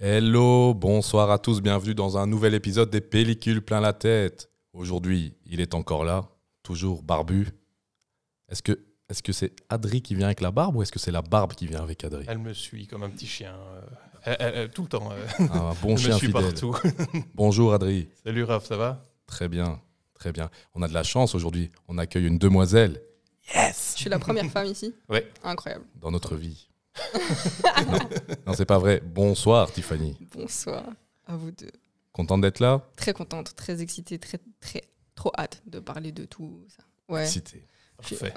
Hello, bonsoir à tous, bienvenue dans un nouvel épisode des Pellicules plein la tête. Aujourd'hui, il est encore là, toujours barbu. Est-ce que est-ce que c'est Adri qui vient avec la barbe ou est-ce que c'est la barbe qui vient avec Adri Elle me suit comme un petit chien, euh, tout le temps. Euh. Ah, bon chien Bonjour Adri. Salut Raph, ça va Très bien, très bien. On a de la chance aujourd'hui, on accueille une demoiselle. Yes Je suis la première femme ici. Ouais. Incroyable. Dans notre vie. non, c'est pas vrai. Bonsoir, Tiffany. Bonsoir à vous deux. Contente d'être là Très contente, très excitée, très, très, trop hâte de parler de tout ça. Ouais. Excitée. Parfait.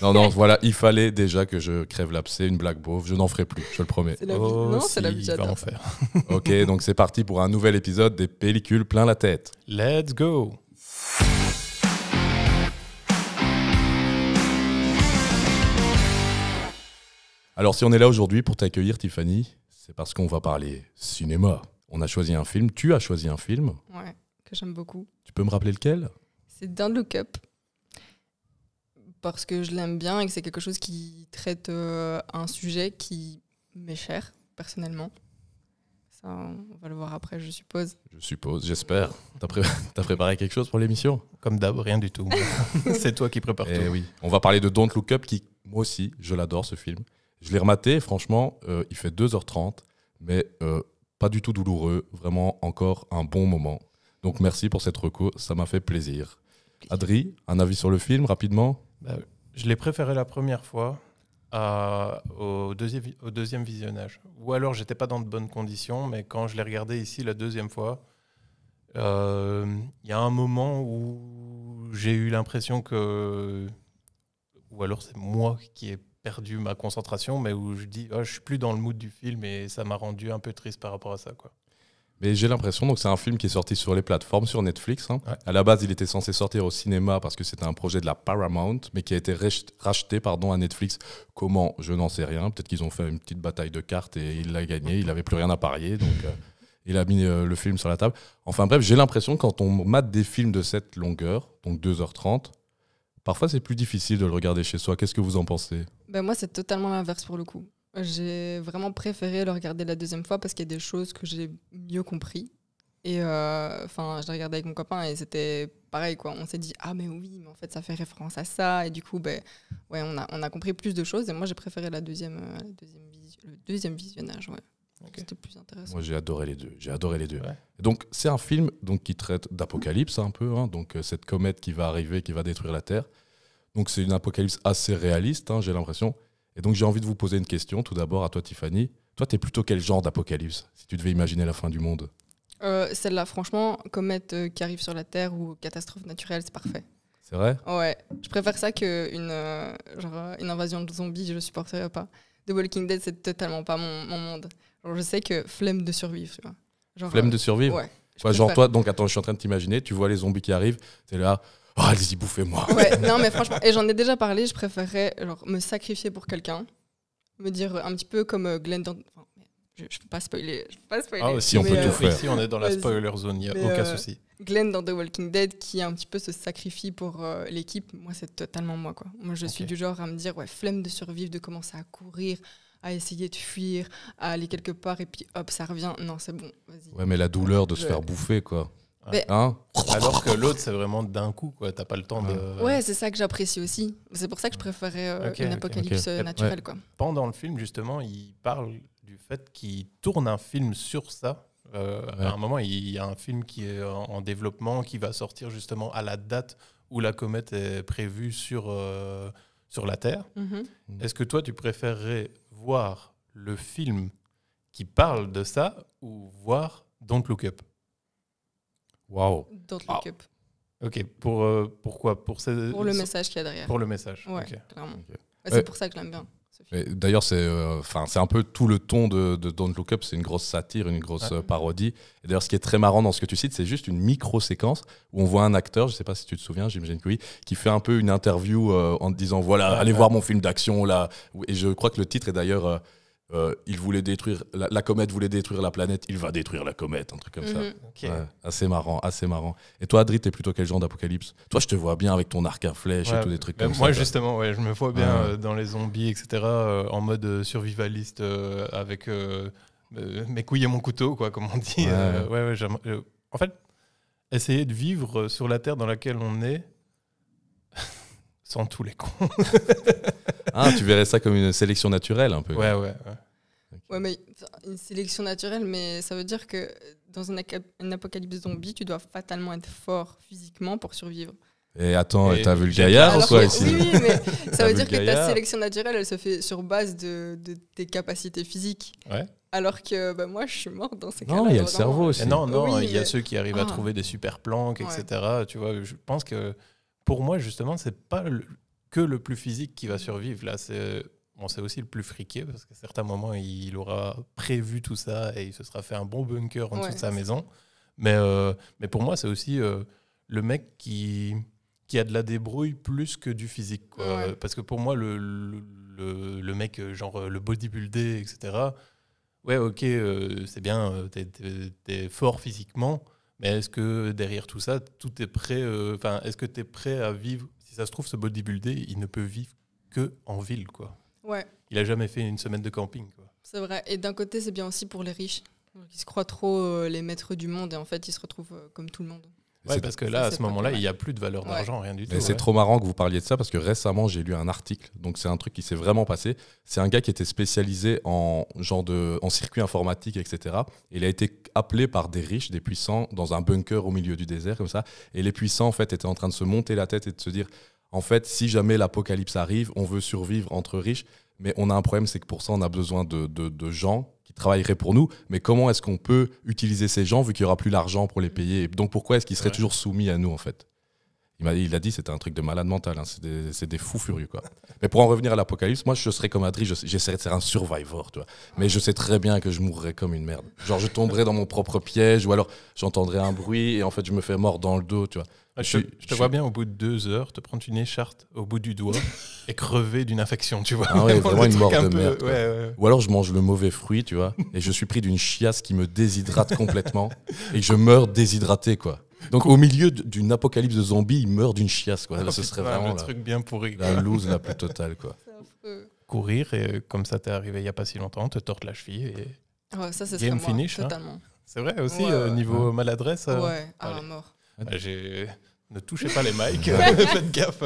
non, non, voilà, il fallait déjà que je crève l'abcès, une blague bof Je n'en ferai plus, je le promets. oh, non, c'est la vie, en faire. ok, donc c'est parti pour un nouvel épisode des pellicules plein la tête. Let's go Alors, si on est là aujourd'hui pour t'accueillir, Tiffany, c'est parce qu'on va parler cinéma. On a choisi un film, tu as choisi un film. Ouais, que j'aime beaucoup. Tu peux me rappeler lequel C'est Don't Look Up. Parce que je l'aime bien et que c'est quelque chose qui traite euh, un sujet qui m'est cher, personnellement. Ça, on va le voir après, je suppose. Je suppose, j'espère. T'as préparé quelque chose pour l'émission Comme d'hab, rien du tout. c'est toi qui prépares eh tout. Oui, on va parler de Don't Look Up, qui, moi aussi, je l'adore ce film. Je l'ai rematé, franchement, euh, il fait 2h30, mais euh, pas du tout douloureux, vraiment encore un bon moment. Donc merci pour cette reco, ça m'a fait plaisir. Adri, un avis sur le film rapidement bah, Je l'ai préféré la première fois euh, au, deuxième, au deuxième visionnage. Ou alors j'étais pas dans de bonnes conditions, mais quand je l'ai regardé ici la deuxième fois, il y a un moment où j'ai eu l'impression que... Ou alors c'est moi qui ai perdu ma concentration, mais où je dis, oh, je suis plus dans le mood du film et ça m'a rendu un peu triste par rapport à ça. Quoi. Mais j'ai l'impression, donc c'est un film qui est sorti sur les plateformes, sur Netflix. Hein. À la base, il était censé sortir au cinéma parce que c'était un projet de la Paramount, mais qui a été racheté pardon, à Netflix. Comment Je n'en sais rien. Peut-être qu'ils ont fait une petite bataille de cartes et il l'a gagné. Il n'avait plus rien à parier, donc euh, il a mis euh, le film sur la table. Enfin bref, j'ai l'impression quand on mate des films de cette longueur, donc 2h30, Parfois, c'est plus difficile de le regarder chez soi. Qu'est-ce que vous en pensez ben Moi, c'est totalement l'inverse pour le coup. J'ai vraiment préféré le regarder la deuxième fois parce qu'il y a des choses que j'ai mieux compris. Et euh, enfin, je l'ai regardé avec mon copain et c'était pareil quoi. On s'est dit ah mais oui, mais en fait ça fait référence à ça et du coup ben ouais on a on a compris plus de choses et moi j'ai préféré la deuxième euh, deuxième le deuxième visionnage plus intéressant. Moi, j'ai adoré les deux. J'ai adoré les deux. Donc, c'est un film donc, qui traite d'apocalypse un peu. Hein. donc, euh, cette comète qui va arriver, qui va détruire la Terre. Donc, c'est une apocalypse assez réaliste, hein, j'ai l'impression. Et donc, j'ai envie de vous poser une question, tout d'abord à toi, Tiffany. Toi, t'es plutôt quel genre d'apocalypse, si tu devais imaginer la fin du monde euh, Celle-là, franchement, comète euh, qui arrive sur la Terre ou catastrophe naturelle, c'est parfait. C'est vrai Ouais. Je préfère ça qu'une une une invasion de zombies, je supporterais pas. The Walking Dead, c'est totalement pas mon, mon monde je sais que flemme de survivre, tu vois. Genre, flemme de euh, survivre Ouais. genre, toi, donc attends, je suis en train de t'imaginer, tu vois les zombies qui arrivent, t'es là. Oh, ah, allez-y, bouffez-moi. Ouais, non, mais franchement, et j'en ai déjà parlé, je préférerais genre, me sacrifier pour quelqu'un, me dire euh, un petit peu comme euh, Glenn dans... je, ne peux pas spoiler. Je pas Ah, si, on peut tout faire. Ici, on est dans la spoiler zone, il n'y a aucun souci. Glenn dans The Walking Dead qui un petit peu se sacrifie pour l'équipe, moi, c'est totalement moi. Quoi. Moi, je suis du genre à me dire, ouais, flemme de survivre, de commencer à courir, à essayer de fuir, à aller quelque part et puis hop, ça revient. Non, c'est bon, Ouais, mais la douleur de se faire bouffer, quoi. Bah, hein Alors que l'autre, c'est vraiment d'un coup, quoi. T'as pas le temps de. Ouais, c'est ça que j'apprécie aussi. C'est pour ça que je préférais euh, une apocalypse euh, naturelle, quoi. Pendant le film, justement, il parle du fait qu'il tourne un film sur ça. Euh, à un moment, il y a un film qui est en développement, qui va sortir justement à la date où la comète est prévue sur, sur la Terre. Mhm. Mm. Est-ce que toi, tu préférerais voir le film qui parle de ça ou voir Don't Look Up Waouh Don't Look Up. Ok, pour, euh, pourquoi pour, pour le message qu'il y a derrière. Pour le message. Ouais, clairement. c'est euh, pour ça que je l'aime bien. D'ailleurs, euh, c'est un peu tout le ton de, Don't Look Up, c'est une grosse satire, une grosse euh, parodie. d'ailleurs, ce qui est très marrant dans ce que tu cites, c'est juste une micro-séquence où on voit un acteur, je ne sais pas si tu te souviens, Jim que qui fait un peu une interview euh, en disant voilà, allez voir mon film d'action là. Et je crois que le titre est d'ailleurs euh, il voulait détruire la, comète voulait détruire la planète, il va détruire la comète, un truc comme ça. Mhm, assez marrant, assez marrant. Et toi, Adri, t'es plutôt quel genre d'apocalypse Toi, je te vois bien avec ton arc à flèche et tout des trucs comme ça. Moi, justement, ouais, je me vois bien euh, dans les zombies, etc. Euh, en mode survivaliste avec mes couilles et mon couteau, quoi, comme on dit. Ouais, ouais. en fait, essayer de vivre sur la terre dans laquelle on est sans tous les cons. ah, tu verrais ça comme une sélection naturelle un peu. Ouais, ouais. Ouais, mais une sélection naturelle, mais ça veut dire que dans un, une apocalypse zombie, tu dois fatalement être fort physiquement pour survivre. Et attends, t'as vu le gaillard ou quoi ici mais ça veut dire que ta sélection naturelle, elle se fait sur base de, tes capacités physiques. Ouais. Alors que bah, moi, je suis mort dans ces cas-là. Non, il y a le cerveau aussi. Eh non, non, il y a ceux qui arrivent à ah. trouver des super planques, etc. Tu vois, je pense que pour moi, justement, c'est pas que le plus physique qui va survivre. Là, c'est bon, aussi le plus friqué, parce qu'à certains moments, il aura prévu tout ça et il se sera fait un bon bunker en dessous de sa maison. Mais, euh, mais pour moi, c'est aussi euh, le mec qui, qui a de la débrouille plus que du physique. Parce que pour moi, le, le, mec, euh, genre le bodybuildé, etc., ouais, ok, c'est bien, t'es es fort physiquement, mais est-ce que derrière tout ça, tout est prêt euh, Enfin, est-ce que tu es prêt à vivre Si ça se trouve, ce bodybuilder, il ne peut vivre que en ville, quoi. Ouais. Il a jamais fait une semaine de camping, quoi. C'est vrai. Et d'un côté, c'est bien aussi pour les riches, qui se croient trop euh, les maîtres du monde et en fait, ils se retrouvent euh, comme tout le monde. Ouais, parce que là, à ce moment-là, il n'y a plus de valeur d'argent, rien du tout. Et c'est trop marrant que vous parliez de ça parce que récemment, j'ai lu un article. Donc, c'est un truc qui s'est vraiment passé. C'est un gars qui était spécialisé en, genre de, en circuit informatique, etc. Il a été appelé par des riches, des puissants, dans un bunker au milieu du désert, comme ça. Et les puissants, en fait, étaient en train de se monter la tête et de se dire en fait, si jamais l'apocalypse arrive, on veut survivre entre riches. Mais on a un problème, c'est que pour ça, on a besoin de, de gens travaillerait pour nous, mais comment est-ce qu'on peut utiliser ces gens vu qu'il n'y aura plus l'argent pour les payer Donc pourquoi est-ce qu'ils seraient toujours soumis à nous en fait il a, il a dit c'était un truc de malade mental, hein, c'est des, fous furieux. Quoi. Mais pour en revenir à l'apocalypse, moi je serais comme Adri, j'essaierais de faire un survivor, tu Mais je sais très bien que je mourrais comme une merde. Genre je tomberais dans mon propre piège, ou alors j'entendrais un bruit et en fait je me fais mordre dans le dos, tu vois. Ah, je, te vois bien au bout de deux heures te prendre une écharpe au bout du doigt et crever d'une infection, tu vois. Ah vraiment, une mort de merde. Ou alors je mange le mauvais fruit, tu vois, et je suis pris d'une chiasse qui me déshydrate complètement et je meurs déshydraté, quoi. Donc au milieu d'une apocalypse de zombies, il meurt d'une chiasse, quoi. Ça ce serait vraiment le truc bien pourri. La loose la plus totale, quoi. Courir et euh, comme ça t'es arrivé il y a pas si longtemps, te torte la cheville et ça, game finish. Hein. C'est vrai aussi euh, niveau maladresse. Euh, ouais, à mort ne touchez pas les mics, faites gaffe.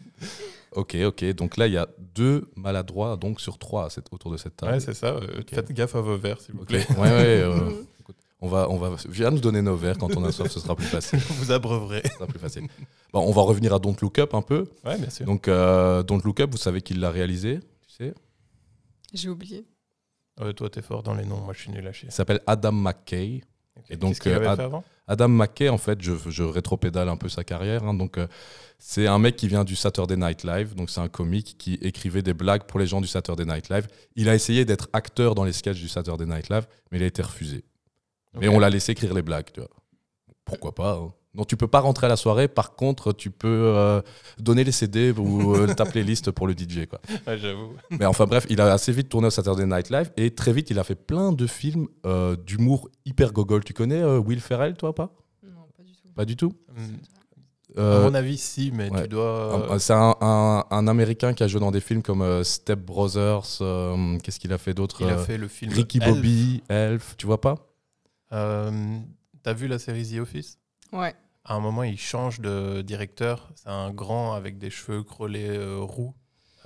ok, ok. Donc là, il y a deux maladroits donc sur trois autour de cette table. Ouais, c'est ça. Faites gaffe à vos verres, s'il vous plaît. Ouais, ouais. Euh, on va, on va. Viens nous donner nos verres quand on a soif, ce sera plus facile. Vous abreuverez. plus facile. Bon, on va revenir à Don't Look Up un peu. Ouais, bien sûr. Donc, euh, Don't Look Up, vous savez qui l'a réalisé, tu sais J'ai oublié. Euh, toi, t'es fort dans les noms. Moi, je suis nul à chier. Il s'appelle Adam McKay. Et donc, Qu'est-ce qu'il avait fait avant Adam McKay, en fait, je, rétropédale un peu sa carrière. Hein. donc, euh, c'est un mec qui vient du Saturday Night Live. Donc, c'est un comique qui écrivait des blagues pour les gens du Saturday Night Live. Il a essayé d'être acteur dans les sketchs du Saturday Night Live, mais il a été refusé. Mais on l'a laissé écrire les blagues, Pourquoi pas hein. Donc tu peux pas rentrer à la soirée, par contre tu peux euh, donner les CD ou taper euh, ta playlist pour le DJ. Quoi. j'avoue. Mais enfin bref, il a assez vite tourné au Saturday Night Live et très vite il a fait plein de films euh, d'humour hyper gogol. Tu connais Will Ferrell toi pas Non, pas du tout. Pas du tout À mon avis, si, mais tu dois. C'est un, américain qui a joué dans des films comme Step Brothers. Qu'est-ce qu'il a fait d'autre Il a fait le film Ricky Bobby, Elf. Tu vois pas T'as vu la série The Office Ouais à un moment, il change de directeur. C'est un grand avec des cheveux crôlés euh, roux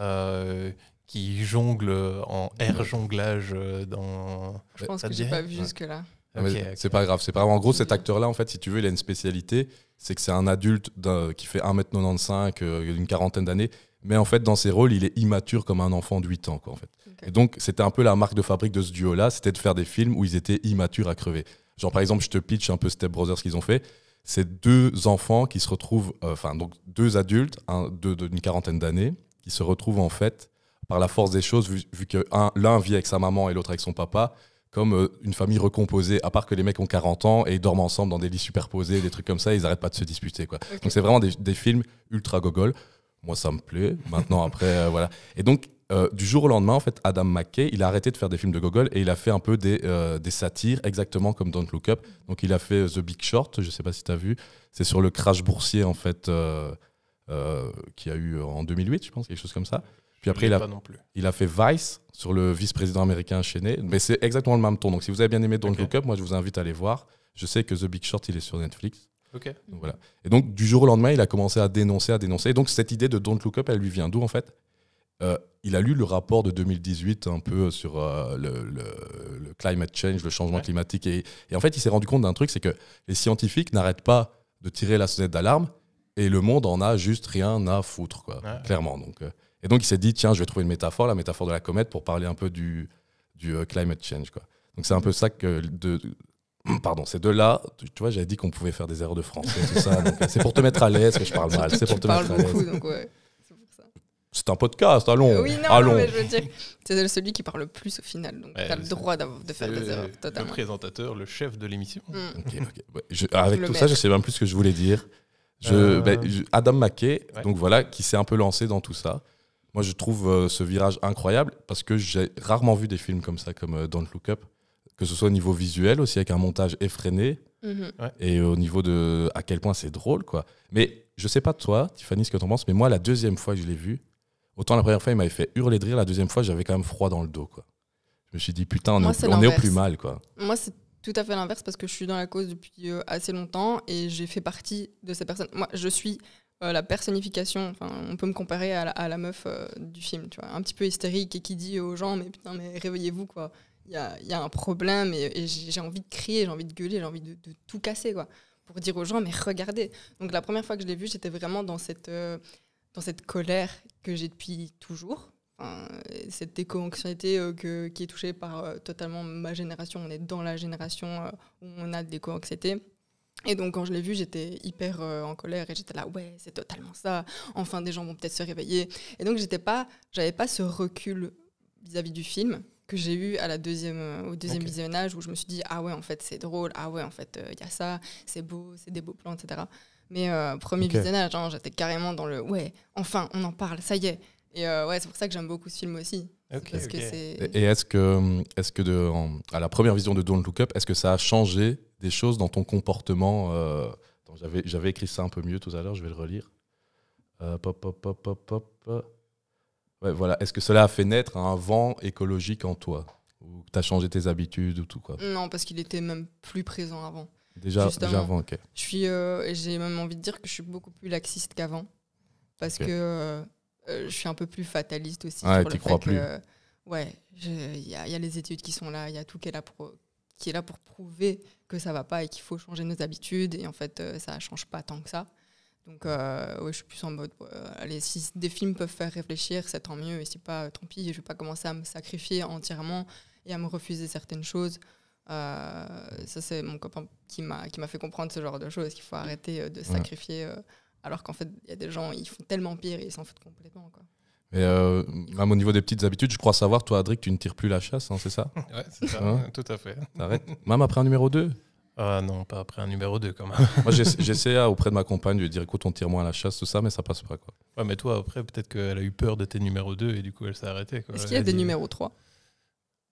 euh, qui jongle en air jonglage euh, dans. Je pense que que j'ai pas vu jusque-là. Ah, c'est pas grave, c'est pas En gros, cet acteur-là, en fait, si tu veux, il a une spécialité, c'est que c'est un adulte qui fait 1m95, une quarantaine d'années, mais en fait, dans ses rôles, il est immature comme un enfant de 8 ans, quoi, en fait. Et donc, c'était un peu la marque de fabrique de ce duo-là, c'était de faire des films où ils étaient immatures à crever. Genre, par exemple, je te pitch un peu Step Brothers qu'ils ont fait c'est deux enfants qui se retrouvent, euh, enfin donc deux adultes d'une quarantaine d'années, qui se retrouvent en fait, par la force des choses, vu, que l'un vit avec sa maman et l'autre avec son papa, comme euh, une famille recomposée, à part que les mecs ont 40 ans et ils dorment ensemble dans des lits superposés, des trucs comme ça, ils n'arrêtent pas de se disputer. Quoi. Donc c'est vraiment des, films ultra gogol. Moi, ça me plaît. Maintenant, après, euh, voilà. Et donc, euh, du jour au lendemain, en fait, Adam McKay, il a arrêté de faire des films de gogol et il a fait un peu des, euh, satires, exactement comme Don't Look Up. Donc, il a fait euh, The Big Short, je ne sais pas si tu as vu. C'est sur le crash boursier, en fait, qui a eu en 2008, je pense, quelque chose comme ça. Puis après, il a, fait Vice sur le vice-président américain enchaîné. Mais c'est exactement le même ton. Donc, si vous avez bien aimé Don't Look Up, moi, je vous invite à aller voir. Je sais que The Big Short, il est sur Netflix. Okay. voilà. Et donc, du jour au lendemain, il a commencé à dénoncer, à dénoncer. Et donc, cette idée de Don't Look Up, elle lui vient d'où, en fait euh, il a lu le rapport de 2018 un peu sur euh, le, climate change, le changement climatique. Et, en fait, il s'est rendu compte d'un truc, c'est que les scientifiques n'arrêtent pas de tirer la sonnette d'alarme et le monde en a juste rien à foutre, clairement. Donc, euh, et donc, il s'est dit, tiens, je vais trouver une métaphore, la métaphore de la comète, pour parler un peu du, du climate change. Donc, c'est un peu ça que... De, Pardon, c'est de là tu, vois, j'avais dit qu'on pouvait faire des erreurs de français, ça. c'est pour te mettre à l'aise que je parle mal. C'est pour te mettre à l'aise. ouais. C'est un podcast, allons. Oui, non, allons. c'est celui qui parle le plus au final, donc tu as le droit de faire des erreurs. Le présentateur, le chef de l'émission. Mm. Ah, avec tout ça, je sais même plus ce que je voulais dire. Euh. Ben, Adam Maquet, donc voilà, qui s'est un peu lancé dans tout ça. Moi, je trouve euh, ce virage incroyable parce que j'ai rarement vu des films comme ça, comme euh, Don't Look Up, que ce soit au niveau visuel aussi, avec un montage effréné, mm-hmm. et au niveau de à quel point c'est drôle, quoi. Mais je sais pas de toi, Tiffany, ce que tu en penses, mais moi, la deuxième fois que je l'ai vu, Autant la première fois, il m'avait fait hurler de rire, la deuxième fois, j'avais quand même froid dans le dos. Quoi. Je me suis dit, putain, on, est, au plus mal. Quoi. Moi, c'est tout à fait l'inverse parce que je suis dans la cause depuis euh, assez longtemps et j'ai fait partie de ces personnes. Moi, je suis euh, la personnification, enfin, on peut me comparer à la, meuf euh, du film, tu vois, un petit peu hystérique et qui dit aux gens, mais putain, mais réveillez-vous, quoi. Il y a, un problème et, j'ai envie de crier, j'ai envie de gueuler, j'ai envie de, tout casser, quoi, pour dire aux gens, mais regardez. Donc la première fois que je l'ai vu, j'étais vraiment dans cette, dans cette colère que j'ai depuis toujours. cette éco-anxiété euh, qui est touchée par euh, totalement ma génération. On est dans la génération euh, où on a de l'éco-anxiété. Et donc, quand je l'ai vu, j'étais hyper en colère et j'étais là, ouais, c'est totalement ça. Enfin, des gens vont peut-être se réveiller. Et donc, j'étais pas, j'avais pas ce recul vis-à-vis du film que j'ai eu à la deuxième, au deuxième visionnage où je me suis dit, ah ouais, en fait, c'est drôle. Ah ouais, en fait, il y a ça. C'est beau, c'est des beaux plans, etc. Mais premier visionnage, j'étais carrément dans le ouais, enfin, on en parle, ça y est. Et ouais, c'est pour ça que j'aime beaucoup ce film aussi. Et est-ce que, est que de, à la première vision de Don't Look Up, est-ce que ça a changé des choses dans ton comportement euh... J'avais écrit ça un peu mieux tout à l'heure, je vais le relire. pop, pop, pop, pop, pop. Ouais, voilà. Est-ce que cela a fait naître un vent écologique en toi Ou tu as changé tes habitudes ou tout quoi Non, parce qu'il était même plus présent avant. Déjà, déjà avant, ok. Je suis, euh, j'ai même envie de dire que je suis beaucoup plus laxiste qu'avant, parce que euh, euh, je suis un peu plus fataliste aussi. Ah, crois plus. ouais, il y, a les études qui sont là, il y a tout qui est là pour qui est là pour prouver que ça va pas et qu'il faut changer nos habitudes et en fait ça change pas tant que ça. Donc, je suis plus en mode, allez, si des films peuvent faire réfléchir, c'est tant mieux. Et si pas, tant pis, je vais pas commencer à me sacrifier entièrement et à me refuser certaines choses euh, ça, c'est mon copain qui m'a fait comprendre ce genre de choses, qu'il faut mm. arrêter euh, de sacrifier, euh, alors qu'en fait, il y a des gens, ils font tellement pire ils s'en foutent complètement. Quoi. même au niveau des petites habitudes, je crois savoir, toi, Adric, tu ne tires plus la chasse, hein, c'est ça Ouais, c'est ça, hein? tout à fait. T'arrêtes Même après un numéro 2 ah, non, pas après un numéro 2 quand même. Moi j'essaie auprès de ma compagne de lui dire écoute on tire moins la chasse, tout ça, mais ça passe pas quoi. Ouais mais toi après peut-être qu'elle a eu peur de tes numéros 2 et du coup elle s'est arrêtée. Est-ce qu'il y a des numéros 3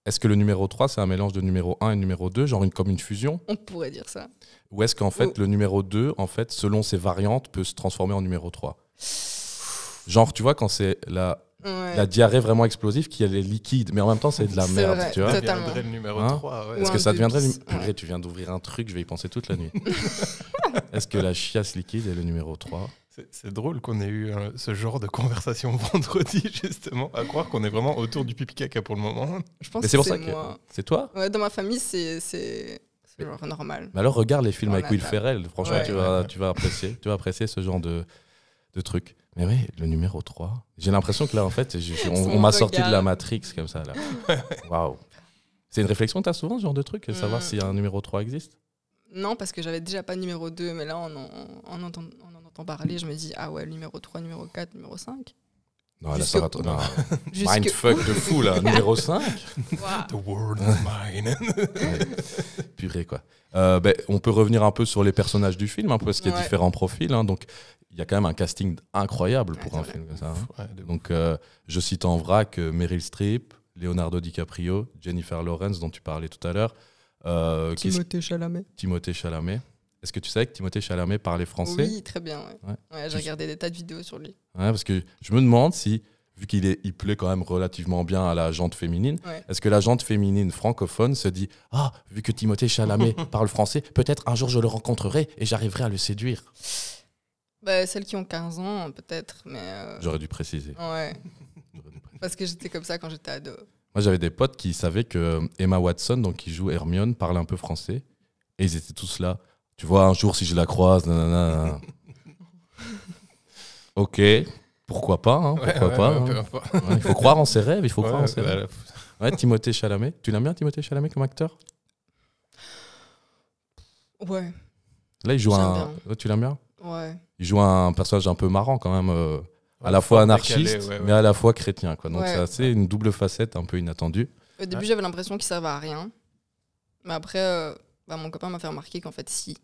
est-ce que le numéro 3, c'est un mélange de numéro 1 et numéro 2, genre une, comme une fusion On pourrait dire ça. Ou est-ce qu'en fait, le numéro 2, en fait, selon ses variantes, peut se transformer en numéro 3 Genre, tu vois, quand c'est la, la diarrhée vraiment explosive qui est liquide, mais en même temps, c'est de la merde. tu vois le numéro hein Est-ce que ça deviendrait. tu viens d'ouvrir un truc, je vais y penser toute la nuit. est-ce que la chiasse liquide est le numéro 3 c'est drôle qu'on ait eu euh, ce genre de conversation vendredi, justement, à croire qu'on est vraiment autour du pipi caca pour le moment. Je pense c'est pour ça que c'est toi Dans ma famille, c'est normal. Mais alors, regarde les films avec Will Ferrell. Franchement, tu, vas, tu, vas apprécier, tu vas apprécier ce genre de, de truc. Mais oui, le numéro 3. J'ai l'impression que là, en fait, on, m'a sorti de la Matrix comme ça. Waouh. C'est une réflexion que tu as souvent, ce genre de truc, savoir mm. si un numéro 3 existe non, parce que j'avais déjà pas numéro 2, mais là, on en, on entend, on en entend parler. Je me dis, ah ouais, numéro 3, numéro 4, numéro 5. Non, là, ça va. Mindfuck de fou, là. numéro 5. The world is mine. Purée, quoi. Euh, ben, on peut revenir un peu sur les personnages du film, peu hein, parce qu'il y a différents profils. Hein. donc, il y a quand même un casting incroyable pour un film comme ça. Hein. donc, euh, je cite en vrac euh, Meryl Streep, Leonardo DiCaprio, Jennifer Lawrence, dont tu parlais tout à l'heure. Euh, Timothée Chalamet. Timothée Chalamet. Est-ce que tu savais que Timothée Chalamet parlait français Oui, très bien. j'ai regardé des tas de vidéos sur lui. parce que je me demande si, vu qu'il il plaît quand même relativement bien à la jante féminine, est-ce que la jante féminine francophone se dit Ah, vu que Timothée Chalamet parle français, peut-être un jour je le rencontrerai et j'arriverai à le séduire bah, Celles qui ont 15 ans, peut-être. mais... Euh, J'aurais dû préciser. Ouais. dû préciser. Parce que j'étais comme ça quand j'étais ado. Moi, j'avais des potes qui savaient que Emma Watson, donc qui joue Hermione, parlait un peu français. Et ils étaient tous là. Tu vois, un jour, si je la croise, nanana. ok, pourquoi pas, hein, hein. Il faut croire en ses rêves, il faut croire en ses rêves. Ouais, Timothée Chalamet. Tu l'aimes bien, Timothée Chalamet, comme acteur Ouais. Là, il joue un. tu l'aimes bien Ouais. Il joue un personnage un peu marrant, quand même. Euh, à la fois anarchiste, mais à la fois chrétien. Quoi. Donc c'est assez une double facette un peu inattendue. Au début, j'avais l'impression qu'il servait à rien. Mais après, euh, bah, mon copain m'a fait remarquer qu'en fait, si.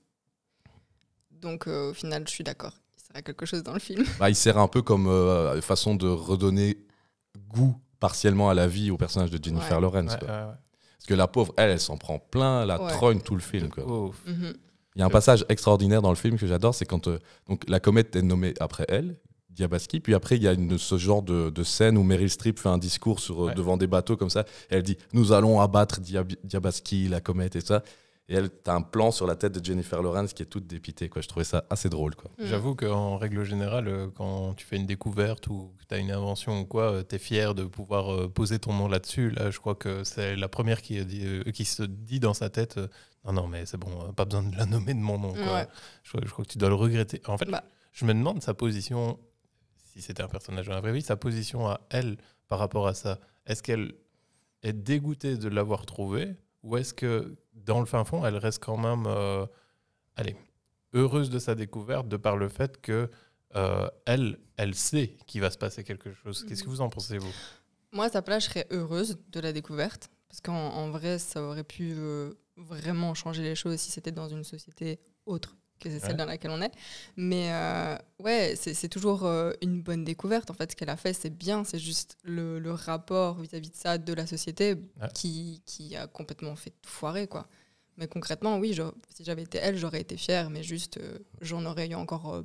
Donc euh, au final, je suis d'accord. Il sert à quelque chose dans le film. Bah, il sert un peu comme euh, façon de redonner goût partiellement à la vie au personnage de Jennifer Lawrence. Parce que la pauvre, elle, elle s'en prend plein, la trogne tout le film. Mhm. Il y a un passage extraordinaire dans le film que j'adore, c'est quand donc la comète est nommée après elle, Diabaski. Puis après, il y a une, ce genre de, scène où Meryl Streep fait un discours euh, devant des bateaux comme ça. elle dit Nous allons abattre Diabaski, la comète et ça. Et elle, t'as un plan sur la tête de Jennifer Lawrence qui est toute dépitée. Quoi. Je trouvais ça assez drôle. Quoi. Mm. J'avoue qu'en règle générale, euh, quand tu fais une découverte ou que tu as une invention ou quoi, euh, tu es fier de pouvoir poser ton nom là-dessus. Là, je crois que c'est la première qui, se dit dans sa tête Non, non, mais c'est bon, pas besoin de la nommer de mon nom. Je, crois que tu dois le regretter. En fait, bah. je me demande sa position si c'était un personnage dans la vraie vie, sa position à elle par rapport à ça, est-ce qu'elle est dégoûtée de l'avoir trouvé ou est-ce que dans le fin fond, elle reste quand même euh, allez, heureuse de sa découverte de par le fait que euh, elle, elle sait qu'il va se passer quelque chose. Qu'est-ce que mhm. vous en pensez, vous Moi, à sa place, je serais heureuse de la découverte, parce qu'en vrai, ça aurait pu euh, vraiment changer les choses si c'était dans une société autre c'est celle dans laquelle on est. Mais euh, ouais, c'est toujours euh, une bonne découverte. En fait, ce qu'elle a fait, c'est bien. C'est juste le, rapport vis-à-vis de ça de la société qui, a complètement fait foirer, quoi. Mais concrètement, oui, si j'avais été elle, j'aurais été fière, mais juste, euh, j'en aurais eu encore.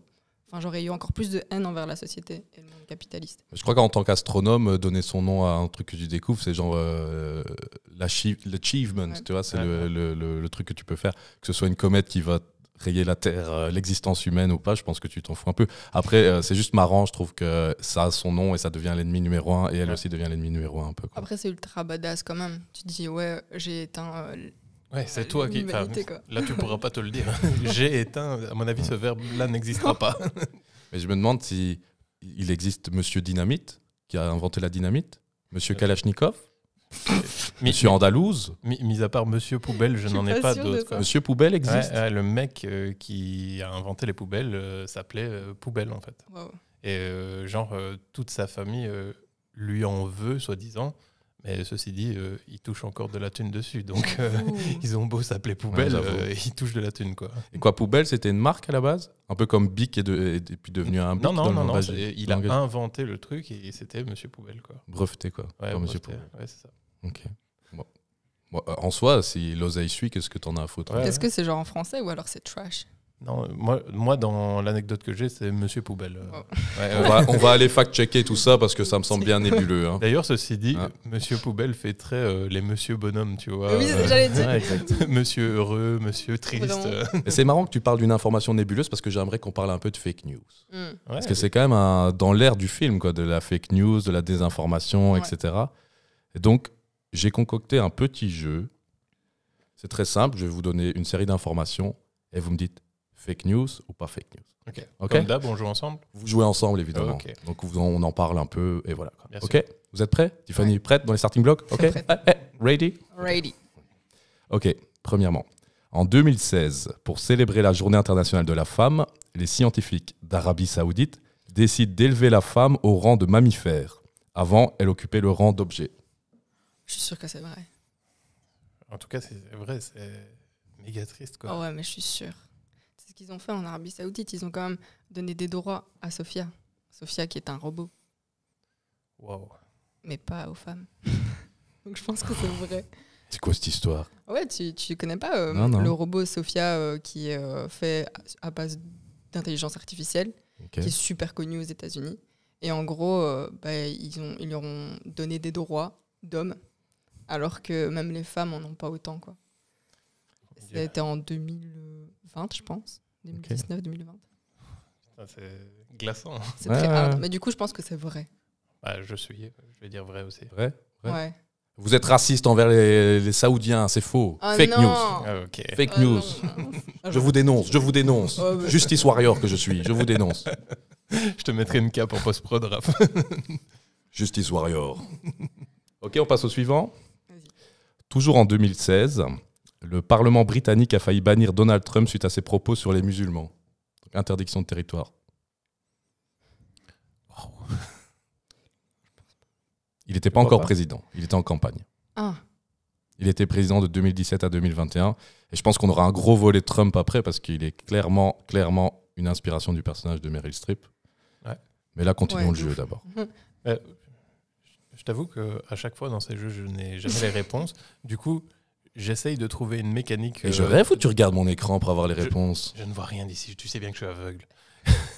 Enfin, j'aurais eu encore plus de haine envers la société et le monde capitaliste. Je crois qu'en tant qu'astronome, donner son nom à un truc que tu découvres, c'est genre l'achievement, tu vois, c'est le, truc que tu peux faire. Que ce soit une comète qui va rayer la Terre, euh, l'existence humaine ou pas, je pense que tu t'en fous un peu. Après, euh, c'est juste marrant, je trouve que ça a son nom et ça devient l'ennemi numéro un, et elle aussi devient l'ennemi numéro un un peu. Après, c'est ultra badass quand même. Tu te dis, ouais, j'ai éteint. Euh, ouais, c'est toi qui. Là, tu pourras pas te le dire. j'ai éteint, à mon avis, ce verbe-là n'existera pas. Mais je me demande si il existe Monsieur Dynamite, qui a inventé la dynamite, Monsieur Kalachnikov, Monsieur Andalouse. Mis à part Monsieur Poubelle, je, n'en ai pas d'autres. Monsieur Poubelle existe. le mec euh, qui a inventé les poubelles euh, s'appelait euh, Poubelle, en fait. Et genre, toute sa famille lui en veut, soi-disant. Mais ceci dit, il touche encore de la thune dessus. Donc, ils ont beau s'appeler Poubelle, il ils touchent de la thune, quoi. Et quoi, Poubelle, c'était une marque à la base Un peu comme Bic est, de, est puis devenu un Bic Non, non, non, non, il a inventé le truc et c'était Monsieur Poubelle, quoi. Breveté, quoi. Ouais, c'est ça. Ok. Euh, en soi, si l'oseille suit, qu'est-ce que t'en as à foutre Est-ce que c'est genre en français ou alors c'est trash non, moi, dans l'anecdote que j'ai, c'est Monsieur Poubelle. Euh, on, va, aller fact-checker tout ça parce que ça me semble bien nébuleux. Hein. D'ailleurs, ceci dit, Monsieur Poubelle fait très euh, les Monsieur Bonhomme, tu vois. Oui, j'allais dire. monsieur Heureux, Monsieur Triste. Et c'est marrant que tu parles d'une information nébuleuse parce que j'aimerais qu'on parle un peu de fake news. Hmm. parce que c'est quand même dans l'ère du film, quoi, de la fake news, de la désinformation, etc. donc, j'ai concocté un petit jeu. C'est très simple, je vais vous donner une série d'informations et vous me dites fake news ou pas fake news. Ok. Comme d'hab, on joue ensemble Vous jouez ensemble, évidemment. Donc on en parle un peu et voilà. ok Vous êtes prêts Tiffany, prête dans les starting blocks Ok Ready Ready. Ok, premièrement. En 2016, pour célébrer la Journée internationale de la femme, les scientifiques d'Arabie saoudite décident d'élever la femme au rang de mammifère. Avant, elle occupait le rang d'objet. Je suis sûre que c'est vrai. En tout cas, c'est vrai, c'est méga triste. Quoi. Oh ouais, mais je suis sûre. C'est ce qu'ils ont fait en Arabie Saoudite. Ils ont quand même donné des droits à Sofia. Sofia qui est un robot. Waouh. Mais pas aux femmes. Donc je pense que c'est vrai. C'est quoi cette histoire Ouais, tu, tu connais pas euh, le robot Sofia euh, qui est euh, fait à base d'intelligence artificielle, qui est super connu aux États-Unis. Et en gros, bah, ils, ont, ils leur ont donné des droits d'hommes alors que même les femmes en ont pas autant. Quoi. Ça en 2020, je pense. 2019-2020. C'est glaçant. C'est très Mais du coup, je pense que c'est vrai. Bah, je suis, je vais dire vrai aussi. Vrai, Vous êtes raciste envers les, Saoudiens, c'est faux. Ah Fake news. Ah, Fake ah news. je vous dénonce, je vous dénonce. Justice warrior que je suis, je vous dénonce. je te mettrai une cape en post-prod, Raph. Justice warrior. Ok, on passe au suivant. Toujours en 2016, le Parlement britannique a failli bannir Donald Trump suite à ses propos sur les musulmans. interdiction de territoire. Il n'était pas encore président, il était en campagne. Ah. Il était président de 2017 à 2021. Et je pense qu'on aura un gros volet Trump après parce qu'il est clairement, clairement une inspiration du personnage de Meryl Streep. Mais là, continuons le jeu d'abord. Euh, je t'avoue qu'à chaque fois dans ces jeux, je n'ai jamais les réponses. Du coup, j'essaye de trouver une mécanique. Et je euh, rêve ou tu regardes mon écran pour avoir les réponses Je ne vois rien d'ici. Tu sais bien que je suis aveugle.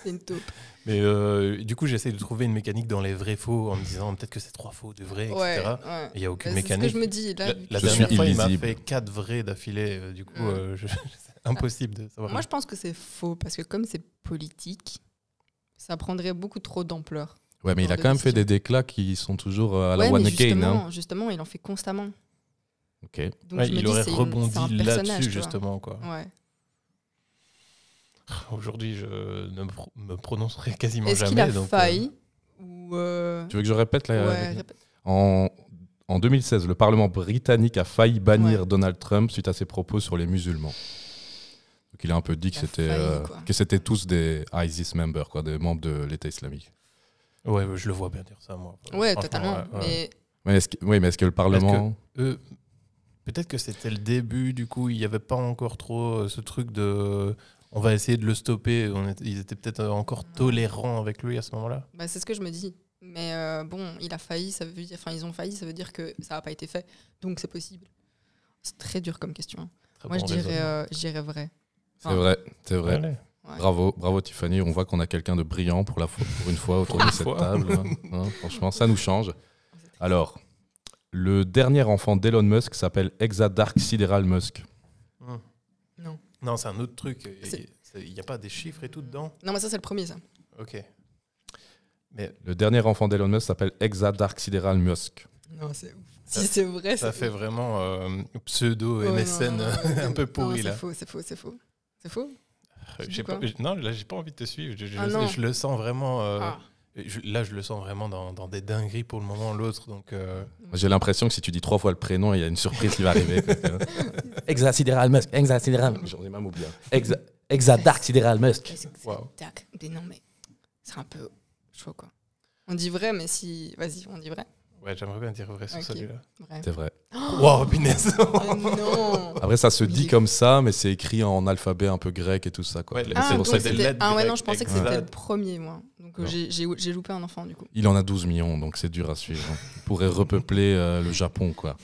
C'est une taupe. Mais euh, du coup, j'essaye de trouver une mécanique dans les vrais faux en me disant peut-être que c'est trois faux, deux vrais, etc. Il n'y a aucune mécanique. Bah, ce que je me dis, la, dernière fois, il m'a fait quatre vrais d'affilée. Euh, du coup, mm. c'est impossible de savoir. Moi, je pense que c'est faux parce que comme c'est politique, ça prendrait beaucoup trop d'ampleur. Ouais, mais il a quand même fait des déclats qui sont toujours euh, à la one again. Hein. justement, Justement, il en fait constamment. Ok. Donc il aurait rebondi là-dessus, justement. Quoi. Ouais. Aujourd'hui, je ne me prononcerai quasiment jamais. Est-ce qu'il a euh, failli euh, Tu veux que je répète En... 2016, le Parlement britannique a failli bannir Donald Trump suite à ses propos sur les musulmans. Donc il a un peu dit que c'était, que tous des ISIS members, quoi, des membres de l'État islamique. Ouais, je le vois bien dire ça, moi. Oui, totalement. Mais... est-ce que, oui, mais est-ce que le Parlement. Euh, peut-être que c'était le début, du coup, il n'y avait pas encore trop euh, ce truc de on va essayer de le stopper. ils étaient peut-être encore ah. tolérants avec lui à ce moment-là. Bah, c'est ce que je me dis. Mais euh, bon, il a failli, ça veut dire, enfin ils ont failli, ça veut dire que ça n'a pas été fait. Donc c'est possible. C'est très dur comme question. Moi je dirais, vrai. c'est vrai, c'est vrai. Bravo, bravo Tiffany. On voit qu'on a quelqu'un de brillant pour, la pour une fois autour de cette table. Hein. Hein, franchement, ça nous change. Alors, le dernier enfant d'Elon Musk s'appelle Hexadark Sidéral Musk. Hum. Non. Non, c'est un autre truc. Il n'y a pas des chiffres et tout dedans Non, mais ça, c'est le premier, Ok. Mais le dernier enfant d'Elon Musk s'appelle Hexadark Sidéral Musk. Non, c'est si c'est vrai, ça fait vraiment euh, pseudo MSN un peu pourri là. C'est faux, c'est faux, c'est faux. C'est faux pas, non, là, j'ai pas envie de te suivre. Je, ah le sens vraiment. Euh, ah. là, je le sens vraiment dans, des dingueries pour le moment, l'autre. Donc, euh. J'ai l'impression que si tu dis trois fois le prénom, il y a une surprise qui va arriver. Exacidéral Musk, J'en ai même oublié. Exa, Sidéral Musk. Wow. mais c'est un peu chaud, quoi. On dit vrai, mais si. Vas-y, on dit vrai. Ouais, j'aimerais bien dire vrai sur celui-là. C'est vrai. Oh wow, punaise oh non. Après, ça se dit comme ça, mais c'est écrit en alphabet un peu grec et tout ça. Quoi. Ouais, ah, ah ouais, non, je pensais que c'était le premier, moi. Donc euh, j'ai loupé un enfant, du coup. Il en a 12 millions, donc c'est dur à suivre. il pourrait repeupler euh, le Japon, quoi.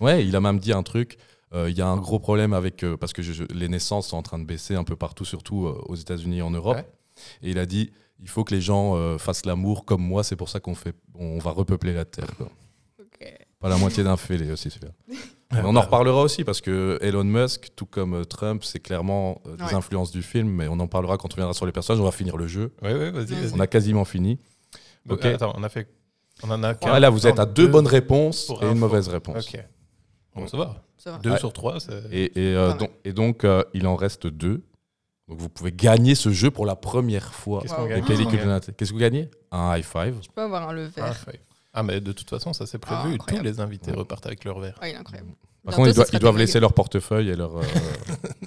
ouais, il a même dit un truc. Euh, il y a un gros problème avec. parce que les naissances sont en train de baisser un peu partout, surtout aux États-Unis et en Europe. Et il a dit il faut que les gens euh, fassent l'amour comme moi, c'est pour ça qu'on fait, on va repeupler la Terre. Pas la moitié d'un fêlé aussi, on en reparlera aussi parce que Elon Musk, tout comme euh, Trump, c'est clairement euh, des influences du film, mais on en parlera quand on viendra sur les personnages. On va finir le jeu. vas -y, On a quasiment fini. Attends, on a fait. On en a ah, là, vous êtes à deux, bonnes réponses et une mauvaise réponse. ça va. Ça Deux sur trois. Et, et, donc, il en reste deux. Donc vous pouvez gagner ce jeu pour la première fois. Qu'est-ce Qu'est-ce que vous gagnez Un high five. Je peux avoir un le verre. Ah, ah mais de toute façon ça c'est prévu. Ah, Tous les invités repartent avec leur verre. Ah, il incroyable. Par contre ils, doivent, laisser leur portefeuille et leur. Euh,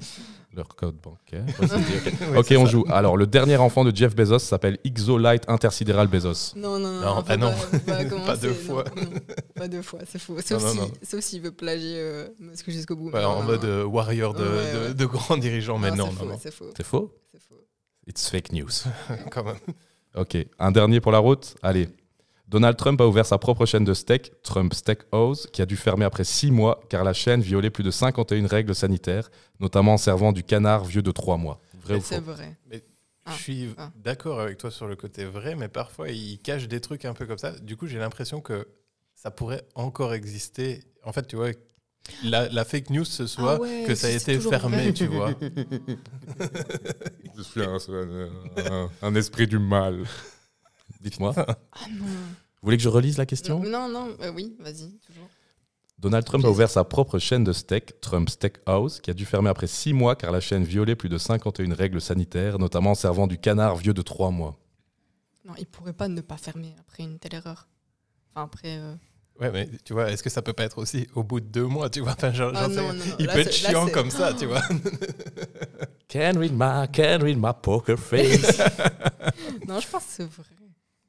Leur code bancaire. ok, on joue. Alors, le dernier enfant de Jeff Bezos s'appelle Ixolite Intersidéral Bezos. Non, non, non. Non, bah non. Pas deux fois. pas deux fois, c'est faux. Sauf Non, non, s'il veut plagier euh, jusqu'au bout. en mode euh, warrior de, Ouais, de- grands dirigeants, mais non, C'est faux, C'est faux c'est faux. It's fake news. quand même. Ok, un dernier pour la route Allez, Donald Trump a ouvert sa propre chaîne de steak, Trump Steakhouse, qui a dû fermer après six mois car la chaîne violait plus de 51 règles sanitaires, notamment en servant du canard vieux de trois mois. C'est vrai. Ah, je suis ah. d'accord avec toi sur le côté vrai, mais parfois il cache des trucs un peu comme ça. Du coup, j'ai l'impression que ça pourrait encore exister. En fait, tu vois, la, fake news ce soir, ah que ça a été fermé, tu vois. Je suis un, un esprit du mal. Dites-moi. Ah non. Vous voulez que je relise la question Non, non, euh, oui, vas-y, toujours. Donald Trump a ouvert sa propre chaîne de steak, Trump Steak House, qui a dû fermer après six mois car la chaîne violait plus de 51 règles sanitaires, notamment en servant du canard vieux de trois mois. Non, il pourrait pas ne pas fermer après une telle erreur. Enfin, après. Euh, ouais, mais tu vois, est-ce que ça peut pas être aussi au bout de deux mois, tu vois ah Il peut être chiant comme ça, tu vois. Can read my, can poker face. non, je pense que c'est vrai.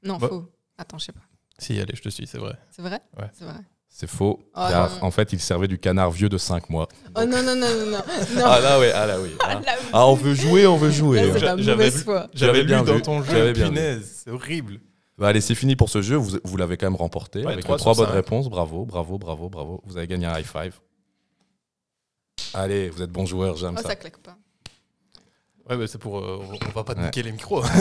Non, faux. Attends, je sais pas. Si, allez, je te suis, c'est vrai. C'est vrai C'est vrai. C'est faux. Oh car en fait, il servait du canard vieux de 5 mois. Oh non, non, non, non, non. Ah, ah là, oui, ah là, oui. Ah, on veut jouer, on veut jouer. Ah, j'avais bien lu dans ton jeu, punaise, c'est horrible. Bah, allez, c'est fini pour ce jeu. Vous, vous l'avez quand même remporté avec trois bonnes réponses. Bravo, bravo, bravo, bravo. Vous avez gagné un high five. Allez, vous êtes bon joueur, j'aime oh, ça. claque pas. Ouais, mais c'est pour. Euh, on va pas te niquer les micros.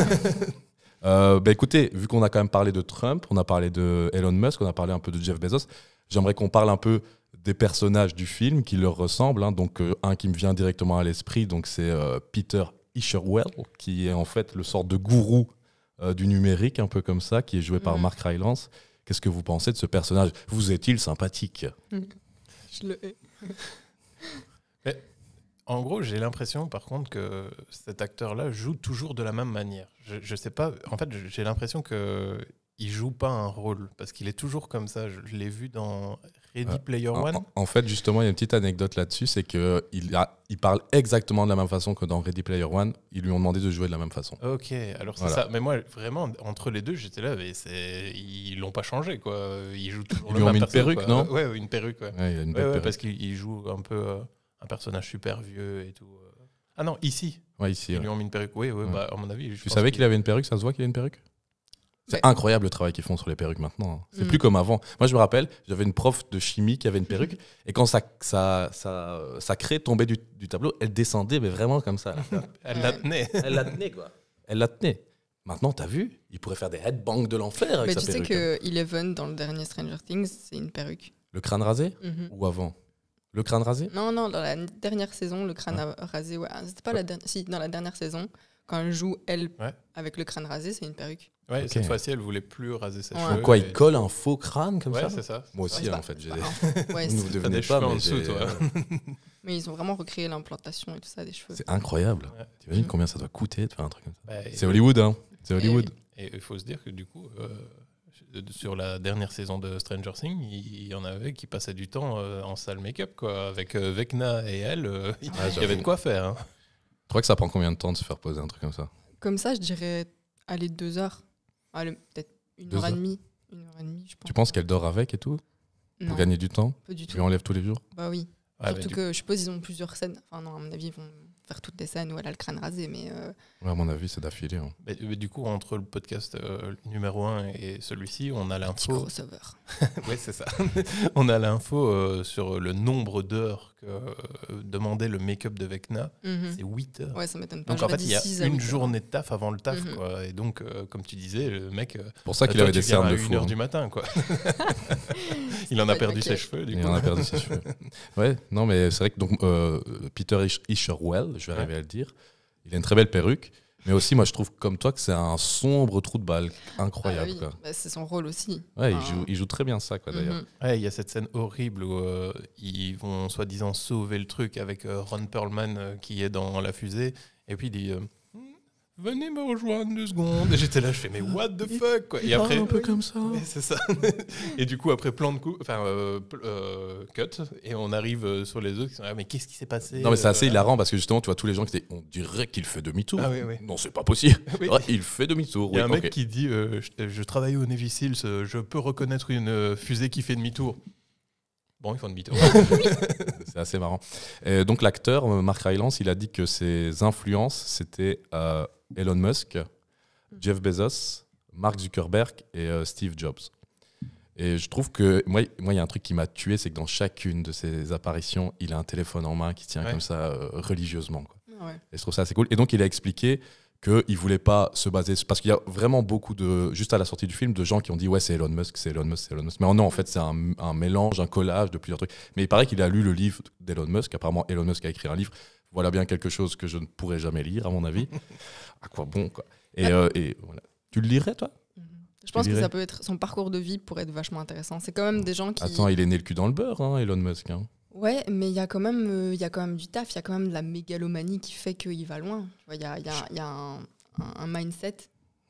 Euh, bah, écoutez, vu qu'on a quand même parlé de Trump, on a parlé de Elon Musk, on a parlé un peu de Jeff Bezos, j'aimerais qu'on parle un peu des personnages du film qui leur ressemblent. Hein. Donc euh, un qui me vient directement à l'esprit, donc c'est euh, Peter Isherwell, qui est en fait le sort de gourou du numérique, un peu comme ça, qui est joué par mm. Mark Rylance. Qu'est-ce que vous pensez de ce personnage Vous est-il sympathique mm. Je le hais. En gros, j'ai l'impression, par contre, que cet acteur-là joue toujours de la même manière. Je, ne sais pas. En fait, j'ai l'impression que il joue pas un rôle parce qu'il est toujours comme ça. Je, l'ai vu dans Ready euh, Player One. En, fait, justement, il y a une petite anecdote là-dessus, c'est que il, il parle exactement de la même façon que dans Ready Player One. Ils lui ont demandé de jouer de la même façon. Ok, alors c'est ça. Mais moi, vraiment, entre les deux, j'étais là, mais ils l'ont pas changé, quoi. Il joue toujours. Ils lui ont mis une perruque, non Ouais, une perruque. Ouais. parce qu'il joue un peu. Euh, un personnage super vieux et tout. Euh. Ah non, ici. Ouais, ici. Ils lui ont mis une perruque. Oui, oui, bah, à mon avis. tu savais qu'il avait une perruque, ça se voit qu'il a une perruque c'est incroyable le travail qu'ils font sur les perruques maintenant. Hein. C'est mm. plus comme avant. Moi, je me rappelle, j'avais une prof de chimie qui avait une mm-hmm. perruque, et quand ça, ça, ça, ça crée tombait du, tableau, elle descendait, mais vraiment comme ça. elle la tenait. elle la tenait, quoi. Elle la tenait. Maintenant, t'as vu Il pourrait faire des headbangs de l'enfer avec mais tu sais que hein. Eleven, dans le dernier Stranger Things, c'est une perruque. Le crâne rasé mm-hmm. Ou avant le crâne rasé Non, non, dans la dernière saison, le crâne rasé, ouais. Ah, c'était pas la dernière. Si, dans la dernière saison, quand elle joue, elle, avec le crâne rasé, c'est une perruque. Ouais, cette fois-ci, elle voulait plus raser ses cheveux. Quoi, il colle un faux crâne comme ça c'est ça. Moi aussi, hein, en fait. J'ai... ouais, Vous devenez pas, mais dessous, toi. mais ils ont vraiment recréé l'implantation et tout ça des cheveux. C'est incroyable. Tu T'imagines mm. combien ça doit coûter de faire un truc comme ça bah, C'est Hollywood, hein C'est Hollywood. Et il faut se dire que du coup. Euh, sur la dernière saison de Stranger Things, il y en avait qui passaient du temps euh, en salle make-up, quoi. Avec euh, Vecna et elle, euh, ah, il y avait de quoi faire. Hein. Tu crois que ça prend combien de temps de se faire poser un truc comme ça Comme ça, je dirais aller deux heures. Peut-être une heure et demie. je pense. Tu penses qu'elle dort avec et tout Pour gagner du temps Pas du tout. Tu lui enlèves tous les jours Bah oui. Ah, Surtout que je suppose ils ont plusieurs scènes. Enfin, non, à mon avis, ils vont faire toutes des scènes où elle a le crâne rasé, mais. À mon avis, c'est d'affilée. Hein. du coup, entre le podcast euh, numéro 1 et celui-ci, on a l'info. oui, c'est ça. on a l'info euh, sur le nombre d'heures que euh, demandait le make-up de Vecna. Mhm. C'est 8 heures. Ouais, ça m'étonne pas. Donc en fait, il y a une journée de taf avant le taf. Mhm. quoi. Et donc, comme tu disais, le mec. pour ça qu'il avait des cernes de fou. 1 h hein. du matin, quoi. il en a perdu ses cheveux, du coup. Il en a perdu ses cheveux. Ouais, non, mais c'est vrai que donc, Peter Isherwell, je vais arriver à le dire. Il a une très belle perruque. Mais aussi, moi, je trouve comme toi que c'est un sombre trou de balle incroyable. Ah bah, c'est son rôle aussi. Ouais, il, joue, très bien ça, quoi, mhm. d'ailleurs. il y a cette scène horrible où euh, ils vont soi-disant sauver le truc avec euh, Ron Perlman euh, qui est dans la fusée. Et puis, il dit venez me rejoindre deux secondes. j'étais là, je fais, mais what the fuck quoi. Et après, un peu comme ça. C'est ça. et du coup, après, plan de coup, enfin, euh, euh, cut, et on arrive euh, sur les autres qui sont là, mais qu'est-ce qui s'est passé Non, mais c'est assez hilarant parce que justement, tu vois, tous les gens qui étaient, on dirait qu'il fait demi-tour. Ah, oui, oui. Non, c'est pas possible. Il fait demi-tour. Il y a un mec qui dit, je, travaille au Navy Seals, je peux reconnaître une fusée qui fait demi-tour. Bon, ils font une tour c'est assez marrant. donc l'acteur, euh, Mark Rylance, il a dit que ses influences, c'était euh, Elon Musk, Jeff Bezos, Mark Zuckerberg et euh, Steve Jobs. Et je trouve que moi, moi, il y a un truc qui m'a tué, c'est que dans chacune de ses apparitions, il a un téléphone en main qui tient comme ça religieusement. Et je trouve ça assez cool. Et donc, il a expliqué qu'il ne voulait pas se baser. Parce qu'il y a vraiment beaucoup de, juste à la sortie du film, de gens qui ont dit Ouais, c'est Elon Musk, c'est Elon Musk, c'est Elon Musk. Mais non, en fait, c'est un, mélange, un collage de plusieurs trucs. Mais il paraît qu'il a lu le livre d'Elon Musk. Apparemment, Elon Musk a écrit un livre. Voilà bien quelque chose que je ne pourrais jamais lire, à mon avis. à quoi bon, quoi. Et, euh, Tu le lirais, toi je pense que ça peut être son parcours de vie pour être vachement intéressant. C'est quand même des gens qui. Attends, il est né le cul dans le beurre, hein, Elon Musk. Hein. Ouais, mais il y, a quand même, euh, y a quand même du taf, il y a quand même de la mégalomanie qui fait qu'il va loin. Il y a, un, mindset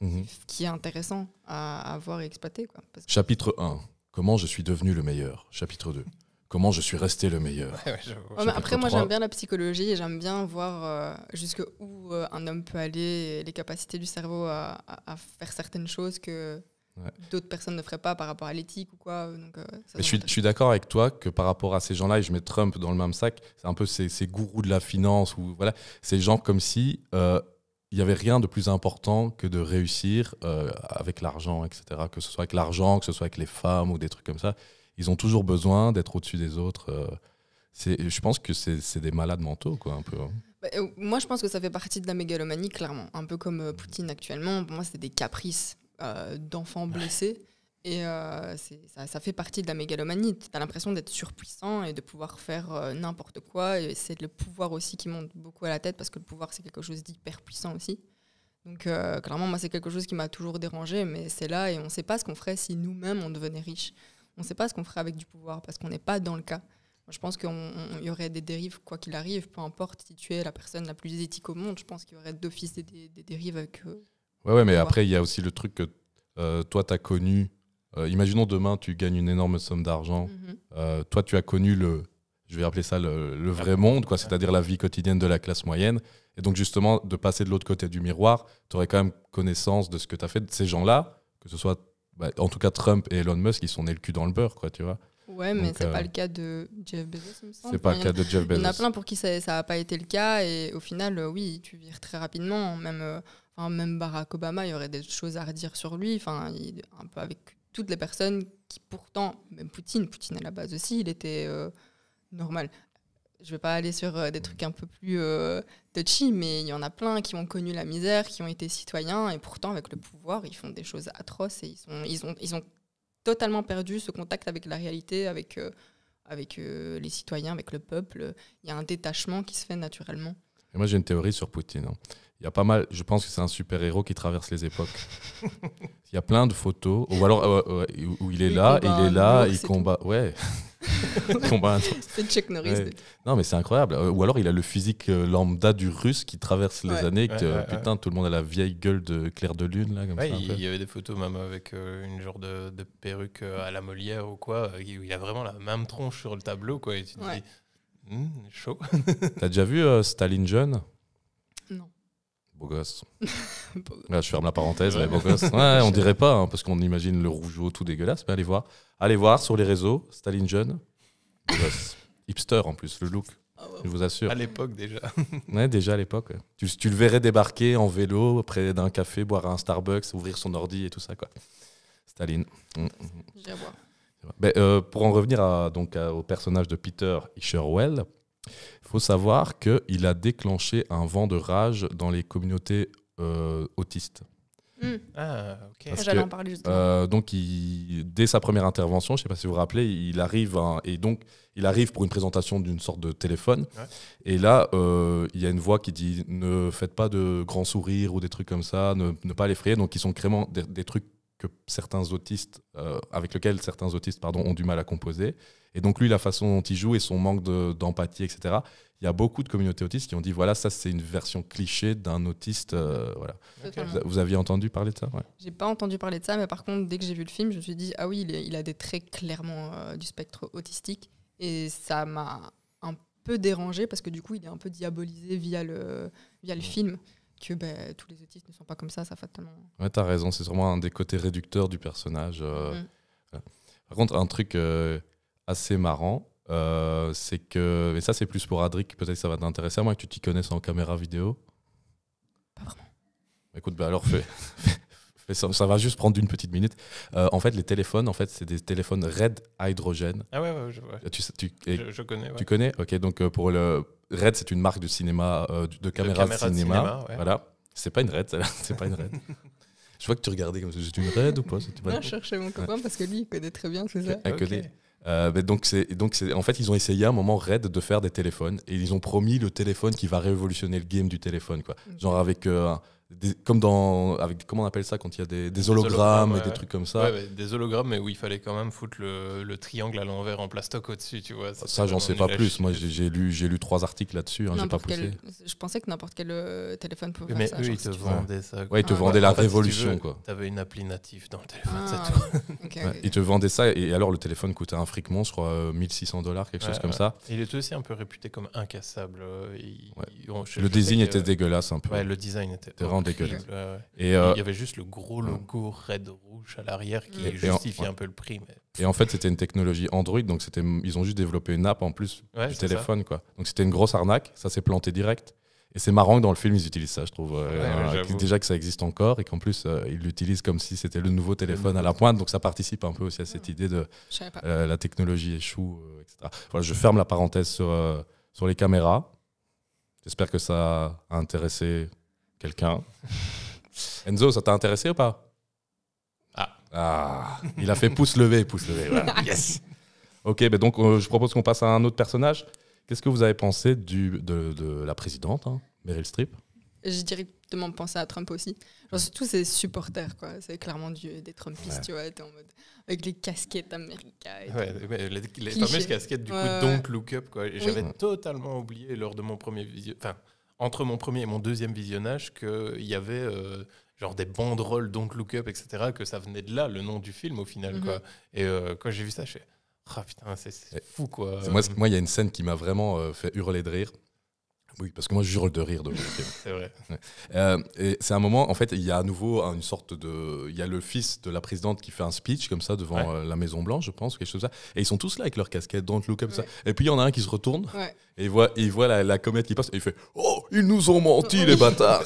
mhm. qui est intéressant à avoir et exploiter. Chapitre 1, comment je suis devenu le meilleur. Chapitre 2, comment je suis resté le meilleur. après, moi, j'aime bien la psychologie et j'aime bien voir euh, jusqu'où euh, un homme peut aller, et les capacités du cerveau à faire certaines choses que d'autres personnes ne feraient pas par rapport à l'éthique ou quoi. Euh, donc, euh, je, suis, d'accord avec toi que par rapport à ces gens-là, et je mets Trump dans le même sac, c'est un peu ces, ces, gourous de la finance, ou voilà, ces gens comme si euh, il n'y avait rien de plus important que de réussir avec l'argent, etc. Que ce soit avec l'argent, que ce soit avec les femmes ou des trucs comme ça. Ils ont toujours besoin d'être au-dessus des autres. je pense que c'est des malades mentaux, quoi, un peu. Hein. Bah, moi, je pense que ça fait partie de la mégalomanie, clairement. Un peu comme Poutine actuellement. Pour moi, c'est des caprices. Euh, d'enfants blessés. Et euh, ça, fait partie de la mégalomanie. Tu as l'impression d'être surpuissant et de pouvoir faire euh, n'importe quoi. Et c'est le pouvoir aussi qui monte beaucoup à la tête parce que le pouvoir, c'est quelque chose d'hyper puissant aussi. Donc, clairement, moi, c'est quelque chose qui m'a toujours dérangé, mais c'est là et on ne sait pas ce qu'on ferait si nous-mêmes, on devenait riches. On ne sait pas ce qu'on ferait avec du pouvoir parce qu'on n'est pas dans le cas. je pense qu'il y aurait des dérives, quoi qu'il arrive, peu importe si tu es la personne la plus éthique au monde, je pense qu'il y aurait d'office des, dérives avec Ouais, ouais mais après, il y a aussi le truc que euh, toi, tu as connu. Euh, imaginons demain, tu gagnes une énorme somme d'argent. Mhm. Euh, toi, tu as connu le, je vais appeler ça le, vrai monde, quoi, c'est-à-dire la vie quotidienne de la classe moyenne. Et donc, justement, de passer de l'autre côté du miroir, tu aurais quand même connaissance de ce que tu as fait. de Ces gens-là, que ce soit, bah, en tout cas, Trump et Elon Musk, ils sont nés le cul dans le beurre, quoi, tu vois. Ouais, mais c'est n'est pas le cas de Jeff Bezos, il me C'est pas le cas de Jeff Bezos. Il y en a plein pour qui ça n'a pas été le cas. Et au final, oui, tu vires très rapidement. Même, Enfin, même Barack Obama, il y aurait des choses à redire sur lui. Enfin, un peu avec toutes les personnes qui, pourtant, même Poutine, Poutine à la base aussi, il était euh, normal. Je ne vais pas aller sur euh, des trucs un peu plus euh, touchy, mais il y en a plein qui ont connu la misère, qui ont été citoyens, et pourtant, avec le pouvoir, ils font des choses atroces et ils, sont, ils, ont, ils ont totalement perdu ce contact avec la réalité, avec, avec les citoyens, avec le peuple. Il y a un détachement qui se fait naturellement. Et moi, j'ai une théorie sur Poutine. Hein. Il y a pas mal, je pense que c'est un super-héros qui traverse les époques. Il y a plein de photos, ou alors euh, où il est là, il est là, il combat. un Ouais. C'est Norris. Non, mais c'est incroyable. Euh, ou alors il a le physique euh, lambda du russe qui traverse les années. que, putain, tout le monde a la vieille gueule de Claire de Lune. Là, comme ça, il y avait des photos même avec une genre de, perruque à la Molière ou quoi, il il a vraiment la même tronche sur le tableau. Quoi, et tu te dis, hmm, chaud. T'as déjà vu Staline jeune beau je ferme la parenthèse, on dirait pas, hein, parce qu'on imagine le rougeau tout dégueulasse, mais allez voir. Allez voir sur les réseaux, Staline jeune, Hipster en plus, le look. Ah je vous assure. À l'époque déjà. ouais, déjà à l'époque. Tu, le verrais débarquer en vélo près d'un café, boire un Starbucks, ouvrir son ordi et tout ça. Quoi. Staline. Mm, mm, mm. Euh, pour en revenir donc, au personnage de Peter Isherwell, il faut savoir qu'il a déclenché un vent de rage dans les communautés autistes. donc, dès sa première intervention, je ne sais pas si vous vous rappelez, il arrive, et donc, il arrive pour une présentation d'une sorte de téléphone. Et là, euh, il y a une voix qui dit ne faites pas de grands sourires ou des trucs comme ça, ne, pas pas l'effrayer. Donc, ils sont créément des, trucs que certains autistes, euh, avec lesquels certains autistes pardon, ont du mal à composer. Et donc lui, la façon dont il joue et son manque d'empathie, etc. Il y a beaucoup de communautés autistes qui ont dit voilà, ça c'est une version cliché d'un autiste. Euh, voilà. Vous, aviez entendu parler de ça ouais. J'ai pas entendu parler de ça, mais par contre, dès que j'ai vu le film, je me suis dit ah oui, il, a des traits clairement euh, du spectre autistique. Et ça m'a un peu dérangé parce que du coup, il est un peu diabolisé via le, via le film que bah, tous les autistes ne sont pas comme ça, ça fatalement. Ouais, as raison, c'est sûrement un des côtés réducteurs du personnage. Euh, mm. Par contre, un truc assez marrant. Euh, c'est que, et ça c'est plus pour Adric, peut-être que ça va t'intéresser, à moins que tu t'y connaisses en caméra vidéo. Pas vraiment. Bah, écoute, bah, alors fais, ça, va juste prendre une petite minute. Euh, en fait, les téléphones, en fait, c'est des téléphones red Hydrogen. hydrogène. Ah ouais, ouais, je, ouais. Ah, tu, tu je, connais. Tu connais Ok, donc euh, pour le red, c'est une marque de cinéma, de, caméra cinéma. Voilà, c'est pas une red, c'est pas une red. je vois que tu regardais comme si C'est une RED ou pas Non, je cherchais mon copain parce que lui, il connaît très bien c'est ça. Okay. Euh, donc c'est donc en fait ils ont essayé à un moment raid de faire des téléphones et ils ont promis le téléphone qui va révolutionner le game du téléphone quoi. Mm. Genre avec euh, comme dans avec comment on appelle ça quand il y a des, hologrammes, et des trucs comme ça. des hologrammes, mais où il fallait quand même foutre le, triangle à l'envers en plastoc au-dessus, tu vois. Ça, j'en sais pas plus. Moi, j'ai lu j'ai lu trois articles là-dessus. Hein, j'ai pas poussé. je pensais que n'importe quel euh, téléphone pouvait faire ça. Mais eux, ils te vendaient ça. Ouais, ils te ah, vendaient la révolution, quoi tu quoi. T'avais une appli native dans le téléphone, ah, c'est tout. Ils te vendaient ça et alors le téléphone coûtait un fric monstre, je crois 1600 dollars, quelque chose comme ça. Il était aussi un peu réputé comme incassable. Euh, le design était dégueulasse un peu. Le design était euh, il y avait juste le gros logo red rouge à l'arrière qui justifie un peu le prix. Mais... Et en fait, c'était une technologie Android, donc c'était, ils ont juste développé une app en plus du téléphone, quoi. Donc c'était une grosse arnaque. Ça s'est planté direct. Et c'est marrant que dans le film, ils utilisent ça, je trouve. Euh, déjà que ça existe encore et qu'en plus, euh, ils l'utilisent comme si c'était le nouveau téléphone à la pointe. Donc ça participe un peu aussi à cette idée de la technologie échoue, etc. Voilà, je ferme la parenthèse sur les caméras. J'espère que ça a intéressé Quelqu'un Enzo, ça t'a intéressé ou pas ah. ah il a fait pouce levé, pouce levé. yes Ok, mais ben donc euh, je propose qu'on passe à un autre personnage. Qu'est-ce que vous avez pensé du, de, la présidente, hein, Meryl Streep J'ai directement pensé à Trump aussi. Genre, surtout ses supporters, quoi. C'est clairement du, des Trumpistes, tu vois. en mode avec les casquettes américaines. Ouais, les, fameuses casquettes du coup Don't Look Up, quoi. J'avais totalement oublié lors de mon premier visio. Enfin, entre mon premier et mon deuxième visionnage qu'il y avait euh, genre des banderoles Don't Look Up, etc., que ça venait de là, le nom du film au final. quoi. Mhm. Et euh, quand j'ai vu ça, je ah putain, c'est fou quoi. Euh, moi, il y a une scène qui m'a vraiment fait hurler de rire. Oui, parce que moi, je jure de rire de C'est vrai. Euh, et c'est un moment, en fait, il y a à nouveau une sorte de. Il y a le fils de la présidente qui fait un speech comme ça devant euh, la Maison-Blanche, je pense, quelque chose comme ça. Et ils sont tous là avec leurs casquettes, don't look comme ça. Et puis, il y en a un qui se retourne et il voit, il voit la, comète qui passe et il fait Oh, ils nous ont menti, les bâtards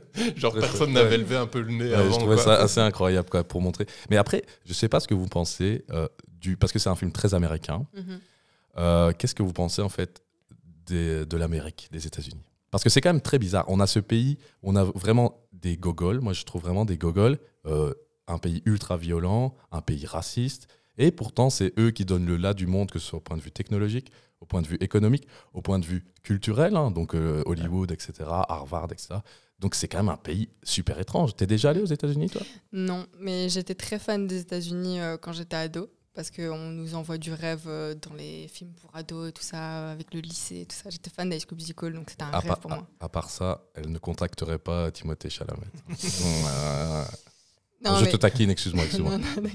Genre, personne n'avait levé un peu le nez avant. Je trouvais ça assez incroyable, quoi, pour montrer. Mais après, je sais pas ce que vous pensez, euh, du... parce que c'est un film très américain. Mm-hmm. Qu'est-ce que vous pensez, en fait de l'Amérique, des États-Unis. Parce que c'est quand même très bizarre. On a ce pays, on a vraiment des gogoles, moi je trouve vraiment des gogoles, euh, un pays ultra violent, un pays raciste, et pourtant c'est eux qui donnent le là du monde, que ce soit au point de vue technologique, au point de vue économique, au point de vue culturel, hein, donc euh, Hollywood, etc., Harvard, etc. Donc c'est quand même un pays super étrange. T'es déjà allé aux États-Unis, toi Non, mais j'étais très fan des États-Unis euh, quand j'étais ado parce qu'on nous envoie du rêve euh, dans les films pour ados, tout ça, avec le lycée, tout ça. J'étais fan d'High School Musical, donc c'était un rêve pour moi. À part ça, elle ne contacterait pas Timothée Chalamet. je te taquine, excuse-moi. non, mais...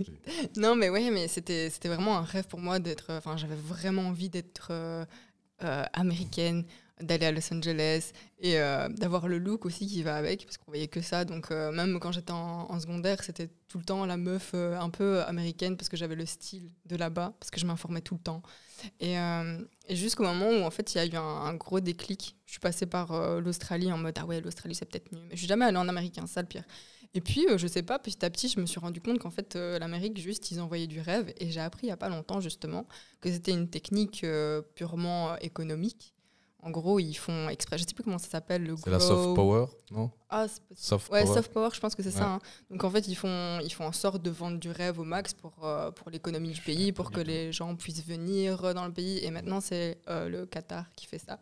non, mais oui, mais c'était vraiment un rêve pour moi d'être. Enfin, j'avais vraiment envie d'être euh, euh, américaine, d'aller à Los Angeles et euh, d'avoir le look aussi qui va avec, parce qu'on voyait que ça. Donc euh, même quand j'étais en, secondaire, c'était tout le temps la meuf euh, un peu américaine, parce que j'avais le style de là-bas, parce que je m'informais tout le temps. Et, jusqu'au moment où en fait il y a eu un, gros déclic, je suis passée par l'Australie en mode ah ouais l'Australie c'est peut-être mieux, mais je suis jamais allée en américain, hein, ça le pire. Et puis je sais pas, petit à petit je me suis rendu compte qu'en fait l'Amérique juste ils envoyaient du rêve, et j'ai appris il n'y a pas longtemps justement que c'était une technique purement économique en gros, ils font exprès. Je sais plus comment ça s'appelle le. C'est la soft power, non Ah, soft ouais, power. soft power. Je pense que c'est ça. Hein. Donc en fait, ils font ils font en sorte de vendre du rêve au max pour euh, pour l'économie du pays, pour que les gens puissent venir euh, dans le pays. Et maintenant, c'est euh, le Qatar qui fait ça.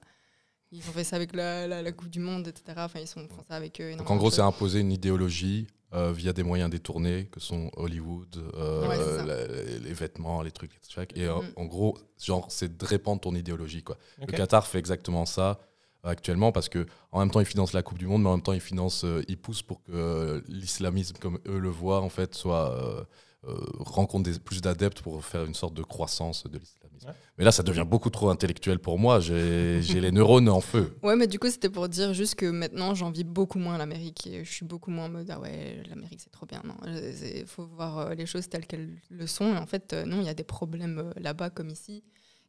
Ils ont fait ça avec la, la, Coupe du Monde, etc. Enfin, ils font ça avec eux. Donc en gros, c'est imposer une idéologie euh, via des moyens détournés que sont Hollywood, euh, les, vêtements, les trucs, et, et mm. euh, en gros, genre, c'est de répandre ton idéologie. Quoi. Le Qatar fait exactement ça actuellement parce qu'en même temps il finance la Coupe du Monde, mais en même temps il finance, il poussent pour que l'islamisme comme eux le voient en fait soit euh, rencontre plus d'adeptes pour faire une sorte de croissance de l'islamisme. Mais là, ça devient beaucoup trop intellectuel pour moi. J'ai les neurones en feu. Ouais, mais du coup, c'était pour dire juste que maintenant, j'en vis beaucoup moins l'Amérique. Je suis beaucoup moins en mode, ah ouais, l'Amérique, c'est trop bien. Non, il faut voir euh, les choses telles qu'elles le sont. Et en fait, euh, non, il y a des problèmes là-bas comme ici.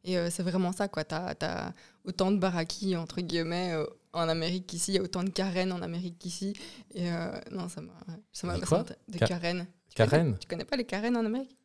Et c'est vraiment ça, quoi. Tu autant de baraquis, entre guillemets, en Amérique qu'ici, il y a autant de carènes en Amérique qu'ici. Et non, ça m'a. De carènes. Karen Tu connais pas les Karen en Amérique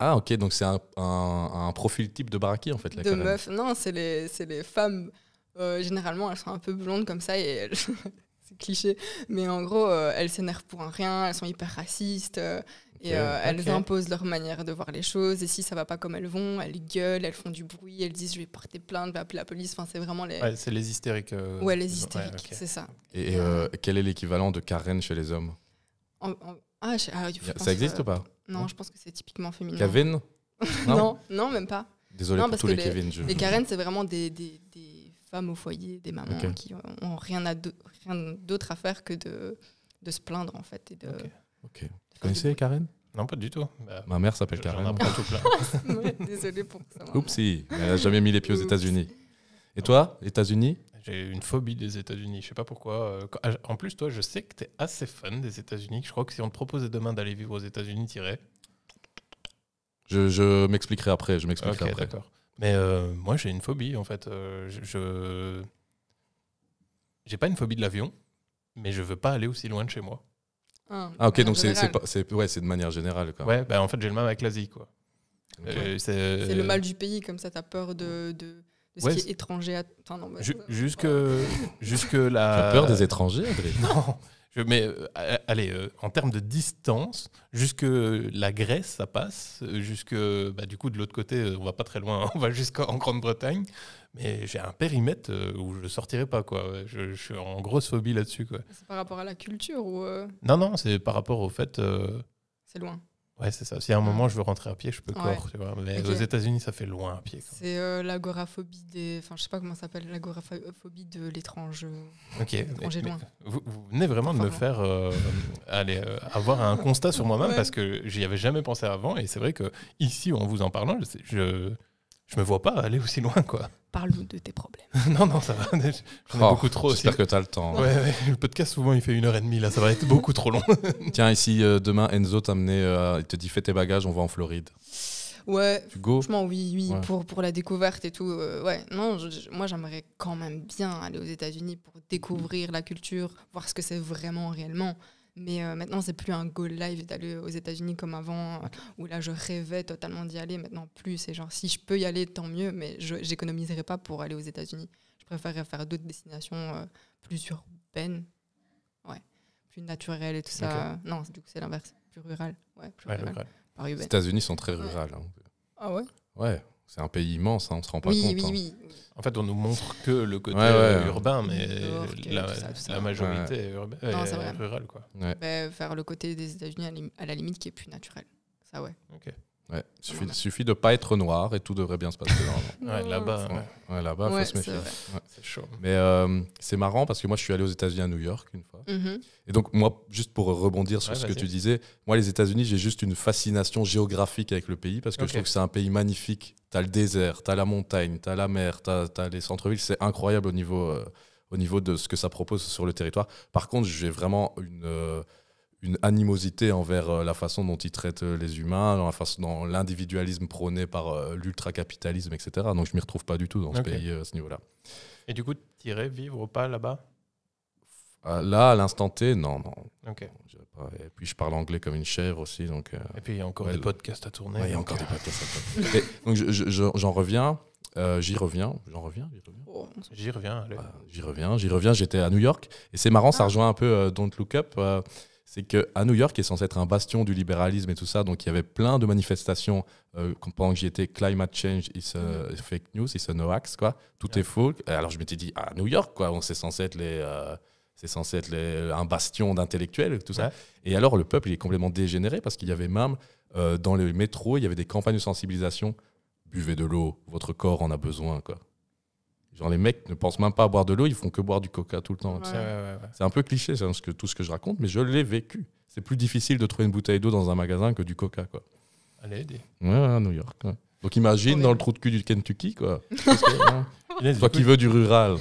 ah, ok, donc c'est un, profil type de baraki en fait. de meuf, non, c'est les, femmes. Euh, généralement, elles sont un peu blondes comme ça et c'est cliché. Mais en gros, euh, elles s'énervent pour un rien, elles sont hyper racistes euh, et elles imposent leur manière de voir les choses. Et si ça va pas comme elles vont, elles gueulent, elles font du bruit, elles disent je vais porter plainte, je vais appeler la police. Enfin, c'est vraiment les. c'est les hystériques. Ouais, les hystériques, c'est ça. Et, quel est l'équivalent de Karen chez les hommes ah, ah Ça existe ou pas Non, je pense que c'est typiquement féminin. Kevin Non. Non, même pas. Désolé pour tous les Kevin. Les Karen, c'est vraiment des, des, femmes au foyer, des mamans qui ont rien, à d'autre à faire que de, de se plaindre, en fait. Et de, Ok. Karen Non, pas du tout. Bah, ma mère s'appelle Karen. Désolée pour ça. Oupsie, elle n'a jamais mis les pieds aux États-Unis. Et toi, États-Unis j'ai une phobie des États-Unis. Je sais pas pourquoi. Euh, ah, en plus, toi, je sais que tu es assez fan des États-Unis. Je crois que si on te proposait demain d'aller vivre aux États-Unis, t'irais. Je, je m'expliquerai après. Je m'expliquerai après. D'accord. Mais euh, moi, j'ai une phobie en fait. Euh, je j'ai pas une phobie de l'avion, mais je veux pas aller aussi loin de chez moi. Ah, ah ok, donc c'est ouais, c'est de manière générale. Ouais, bah, en fait, j'ai le mal avec l'Asie quoi. c'est le mal du pays, comme ça, t'as peur de Jusqu'à ce ouais, étranger jusque, jusque la. peur des étrangers, André Non je, Mais euh, allez, euh, en termes de distance, jusque la Grèce, ça passe. Euh, jusque, bah, du coup, de l'autre côté, on va pas très loin, hein, on va jusqu'en Grande-Bretagne. Mais j'ai un périmètre où je sortirai pas, quoi. Je, je suis en grosse phobie là-dessus, quoi. C'est par rapport à la culture ou. Non, non, c'est par rapport au fait. C'est loin. Ouais, c'est ça. Si à un moment je veux rentrer à pied, je peux corps, tu vois. Mais aux États-Unis, ça fait loin à pied. C'est euh, l'agoraphobie des. Enfin, je sais pas comment ça s'appelle, l'agoraphobie de l'étrange. Euh, ok. Vous, venez vraiment de me faire euh, aller, avoir un constat sur moi-même parce que j'y avais jamais pensé avant. Et c'est vrai que ici, en vous en parlant, je, je, je me vois pas aller aussi loin, quoi. Parle-nous de tes problèmes. non, non, ça va. J'en ai oh, beaucoup trop. J'espère que tu as le temps. Ouais, ouais, le podcast, souvent, il fait une heure et demie. Là, ça va être beaucoup trop long. Tiens, ici, euh, demain, Enzo t'a amené. Euh, il te dit fais tes bagages, on va en Floride. Ouais. go Franchement, oui, oui, pour, pour la découverte et tout. Euh, ouais, non, moi, j'aimerais quand même bien aller aux États-Unis pour découvrir la culture, voir ce que c'est vraiment, réellement. Mais euh, maintenant, c'est plus un goal live d'aller aux États-Unis comme avant, euh, où là, je rêvais totalement d'y aller. Maintenant, plus. C'est genre, si je peux y aller, tant mieux, mais je n'économiserai pas pour aller aux États-Unis. Je préférerais faire d'autres destinations euh, plus urbaines, ouais, plus naturelles et tout ça. Non, du coup, c'est l'inverse, plus rural. Ouais, plus Les États-Unis sont très rurales. Hein. Ah ouais Ouais. C'est un pays immense, hein, on se rend pas compte. Hein. En fait, on nous montre que le côté urbain, mais oh, la, majorité est, rurale. Quoi. vers bah, le côté des États-Unis, à la limite, qui est plus naturel. Ça, ouais. Ouais, suffit, suffit de pas être noir et tout devrait bien se passer ouais, là-bas, ouais. là faut se méfier. C'est chaud. Mais euh, c'est marrant parce que moi, je suis allé aux États-Unis à New York une fois. Mm-hmm. Et donc moi, juste pour rebondir sur ce que tu disais, moi, les États-Unis, j'ai juste une fascination géographique avec le pays parce que je trouve que c'est un pays magnifique. Tu as le désert, as la montagne, tu as la mer, t'as as les centres-villes. C'est incroyable au niveau, euh, au niveau de ce que ça propose sur le territoire. Par contre, j'ai vraiment une euh, une animosité envers euh, la façon dont ils traitent euh, les humains, dans, la façon, dans l'individualisme prôné par euh, l'ultracapitalisme, etc. Donc je ne m'y retrouve pas du tout dans ce pays à ce niveau-là. Et du coup, tu irais vivre ou pas là-bas ah, Là, à l'instant T, non, non. Et puis je parle anglais comme une chèvre aussi. Donc, et puis il y a encore des podcasts à tourner. Il y a encore des podcasts donc j'en reviens. j'y reviens, j'en reviens, j'y reviens. Oh, j'y reviens, ah, j'y reviens, j'y reviens. J'étais à New York et c'est marrant, ça ah. rejoint un peu Don't Look Up c'est à New York, est censé être un bastion du libéralisme et tout ça, donc il y avait plein de manifestations euh, pendant que j'y étais, climate change is a euh, mhm. fake news, is a no axe, quoi, tout est faux. Alors je m'étais dit, à New York, quoi, on c'est censé être les... Euh, c'est censé être un bastion d'intellectuels, tout ça. Et alors, le peuple, est complètement dégénéré parce qu'il y avait même, dans les métros, il y avait des campagnes de sensibilisation. Buvez de l'eau, votre corps en a besoin, quoi. Genre, les mecs ne pensent même pas à boire de l'eau, ils font que boire du coca tout le temps. C'est un peu cliché, hein, que tout ce que je raconte, mais je l'ai vécu. C'est plus difficile de trouver une bouteille d'eau dans un magasin que du coca, quoi. Allez, à New York. Donc imagine dans le trou de cul du Kentucky, quoi. Hein, toi qui veux du rural.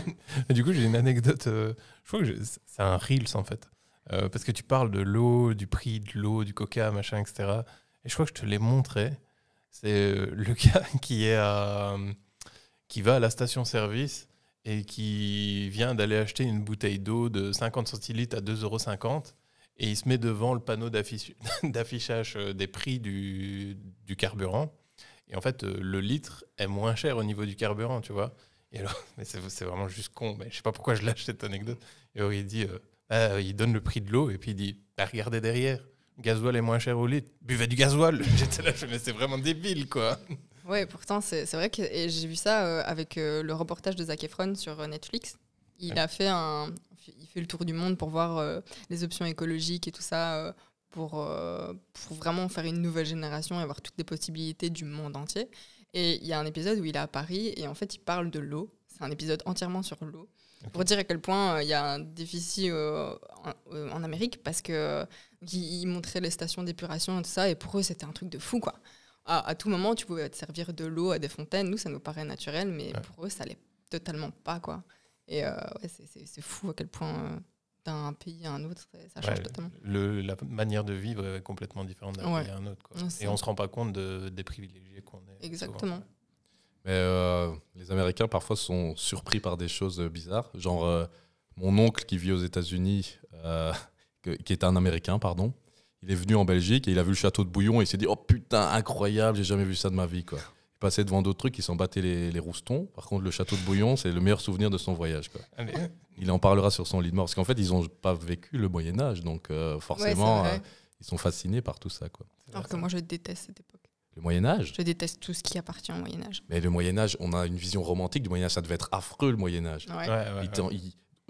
du coup, j'ai une anecdote. Euh, je crois que c'est un Reels, en fait. Euh, parce que tu parles de l'eau, du prix de l'eau, du coca, machin, etc. Et je crois que je te l'ai montré. C'est euh, le gars qui est à qui va à la station-service et qui vient d'aller acheter une bouteille d'eau de 50 centilitres à 2,50 euros et il se met devant le panneau d'affichage euh, des prix du, carburant. Et en fait, euh, le litre est moins cher au niveau du carburant, tu vois. Et alors, mais c'est vraiment juste con. Mais je sais pas pourquoi je lâche cette anecdote. Et alors, il dit, euh, ah, il donne le prix de l'eau et puis il dit, bah, regardez derrière, gasoil est moins cher au litre. Buvez du gasoil. J'étais là, je, mais c'est vraiment débile, quoi. Ouais, pourtant, c'est vrai que j'ai vu ça euh, avec euh, le reportage de Zac Efron sur euh, Netflix. Il a fait un. Il fait le tour du monde pour voir les options écologiques et tout ça, pour, pour vraiment faire une nouvelle génération et avoir toutes les possibilités du monde entier. Et il y a un épisode où il est à Paris et en fait, il parle de l'eau. C'est un épisode entièrement sur l'eau. Pour dire à quel point il y a un déficit en, Amérique parce que montrait les stations d'épuration et tout ça et pour eux c'était un truc de fou quoi à, tout moment, tu pouvais te servir de l'eau à des fontaines. Nous, ça nous paraît naturel, mais pour eux, ça l'est totalement pas. Quoi. Et euh, c'est fou à quel point euh, d'un pays à un autre, ça change totalement. la manière de vivre est complètement différente d'un pays à un autre. Et on ne se rend pas compte de, des privilégiés qu'on est. Exactement. Mais euh, les Américains, parfois, sont surpris par des choses bizarres. Genre, mon oncle qui vit aux États-Unis, qui est un Américain, pardon, il est venu en Belgique et il a vu le château de Bouillon et il s'est dit Oh putain, incroyable, j'ai jamais vu ça de ma vie. Quoi. Il passait devant d'autres trucs, il s'en battait les, roustons. Par contre, le château de Bouillon, c'est le meilleur souvenir de son voyage. Quoi. Il en parlera sur son lit de mort. Parce qu'en fait, ils n'ont pas vécu le Moyen-Âge. Donc, euh, forcément, euh, ils sont fascinés par tout ça. Quoi. Alors que moi, je déteste cette époque. Le Moyen Âge Je déteste tout ce qui appartient au Moyen Âge. Mais le Moyen Âge, on a une vision romantique du Moyen Âge, ça devait être affreux le Moyen Âge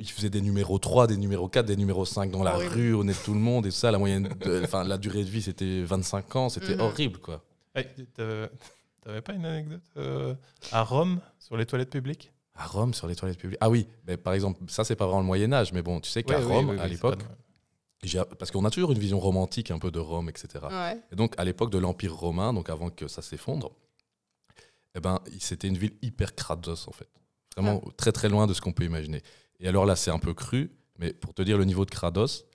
il faisait des numéros 3, des numéros 4, des numéros 5 dans la rue, au nez de tout le monde et ça. La moyenne, enfin la durée de vie c'était 25 ans, c'était mhm. horrible quoi. T'avais pas une anecdote euh, à Rome sur les toilettes publiques À Rome sur les toilettes publiques. Ah oui, mais par exemple, ça c'est pas vraiment le Moyen Âge, mais bon, tu sais qu'à Rome à l'époque. Parce qu'on a toujours une vision romantique un peu de Rome, etc. Et donc, à l'époque de l'Empire romain, donc avant que ça s'effondre, et eh ben, c'était une ville hyper crados, en fait. Vraiment ah. très, très loin de ce qu'on peut imaginer. Et alors là, c'est un peu cru, mais pour te dire le niveau de Crados,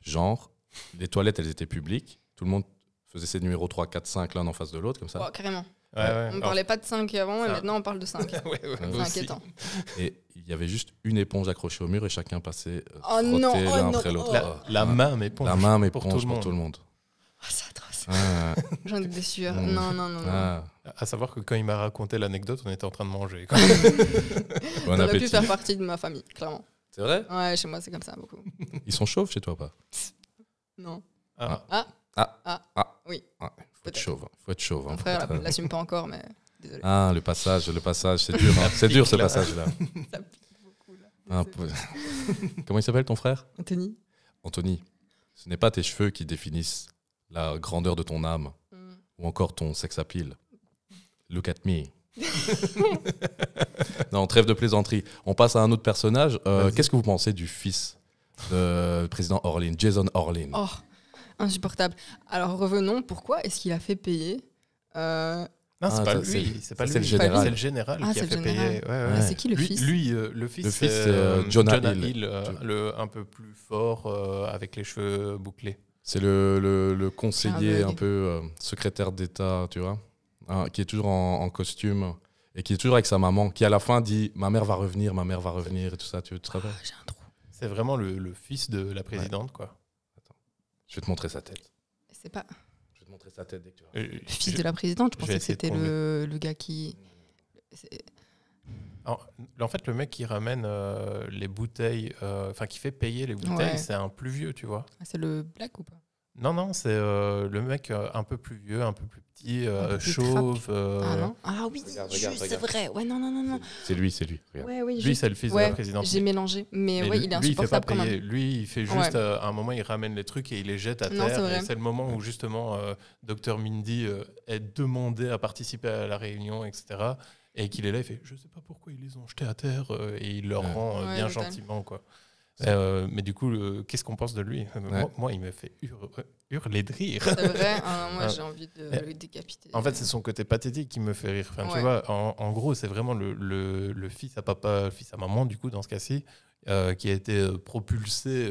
genre, les toilettes, elles étaient publiques. Tout le monde faisait ses numéros 3, 4, 5 l'un en face de l'autre, comme ça. Oh, carrément. On ne parlait pas de 5 avant et maintenant on parle de 5. ouais, c'est inquiétant. Et il y avait juste une éponge accrochée au mur et chacun passait euh, oh oh l'un après l'autre. Oh. La, main éponge. La main mais pour, tout, le monde. Ah. J'en étais sûr. Non, non, non. non. Ah. À savoir que quand il m'a raconté l'anecdote, on était en train de manger. Quand on a pu faire partie de ma famille, clairement. C'est vrai Ouais, chez moi, c'est comme ça, beaucoup. Ils sont chauves chez toi, pas Non. Ah. Ah. Ah. ah. ah. Oui. Hein. Faut être chauve. Hein. Faut être chauve. Mon frère ne l'assume pas encore, mais désolé. Ah, le passage, le passage, c'est dur. Hein. C'est dur, ce passage-là. ça pique beaucoup, là. Comment il s'appelle, ton frère Anthony. Anthony. Ce n'est pas tes cheveux qui définissent la grandeur de ton âme mm. ou encore ton sex appeal. Look at me. non, trêve de plaisanterie. On passe à un autre personnage. Euh, qu'est-ce que vous pensez du fils de président Orlin, Jason Orlin oh, insupportable. Alors revenons, pourquoi est-ce qu'il a fait payer euh, Non, c'est ah, pas lui, c'est pas lui, le général. C'est le général ah, qui a fait payer. Ah, c'est qui euh, le fils le fils, le fils le, un peu plus fort avec les cheveux bouclés. C'est le, conseiller un peu euh, secrétaire d'État, tu vois, hein, qui est toujours en, costume et qui est toujours avec sa maman, qui à la fin dit Ma mère va revenir, ma mère va revenir et tout ça. Tu, te ah, J'ai un trou. C'est vraiment le, fils de la présidente, quoi. Attends. Je vais te montrer sa tête. C'est pas. Je vais te montrer sa tête dès que tu vas. Le fils de la présidente, je pensais que c'était le, le, gars qui en fait, le mec qui ramène euh, les bouteilles, euh, enfin qui fait payer les bouteilles, c'est un plus vieux, tu vois. Ah, c'est le black ou pas Non, non, c'est euh, le mec un peu plus vieux, un peu plus petit, chauve. Ah, non ah oui, c'est vrai. C'est lui, c'est lui. oui, lui, c'est le fils de la présidente. J'ai mélangé, mais, ouais, lui, il est insupportable quand même. Lui, il fait juste à un moment, il ramène les trucs et il les jette à terre terre. C'est le moment où justement, Dr Mindy est demandé à participer à la réunion, etc et qu'il est là, il fait Je sais pas pourquoi ils les ont jetés à terre euh, et il leur rend euh, bien gentiment. quoi. Euh, mais du coup, qu'est-ce qu'on pense de lui moi, moi, il me fait hurler, de rire. C'est vrai, hein, moi j'ai envie de le décapiter. En fait, c'est son côté pathétique qui me fait rire. Enfin, tu vois, en, gros, c'est vraiment le, le, fils à papa, le fils à maman, du coup, dans ce cas-ci, qui a été propulsé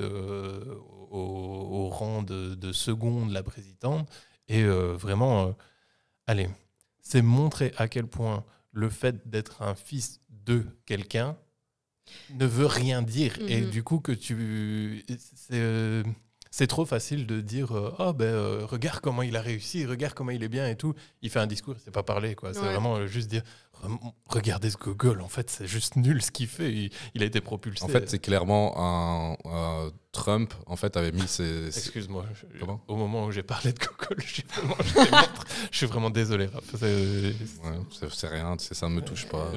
au, rang de, seconde, la présidente. Et vraiment, allez, c'est montrer à quel point le fait d'être un fils de quelqu'un ne veut rien dire. Et mhm. du coup, que tu. Euh, c'est trop facile de dire ah ben euh, regarde comment il a réussi, regarde comment il est bien et tout. Il fait un discours, c'est pas parler quoi. C'est vraiment euh, juste dire regardez ce Google. En fait, c'est juste nul ce qu'il fait. Il, a été propulsé. En fait, c'est clairement un, Trump. En fait, avait mis ses. Excuse-moi. Au moment où j'ai parlé de Google, je suis vraiment, désolé. C'est rien. Ça ne me touche pas.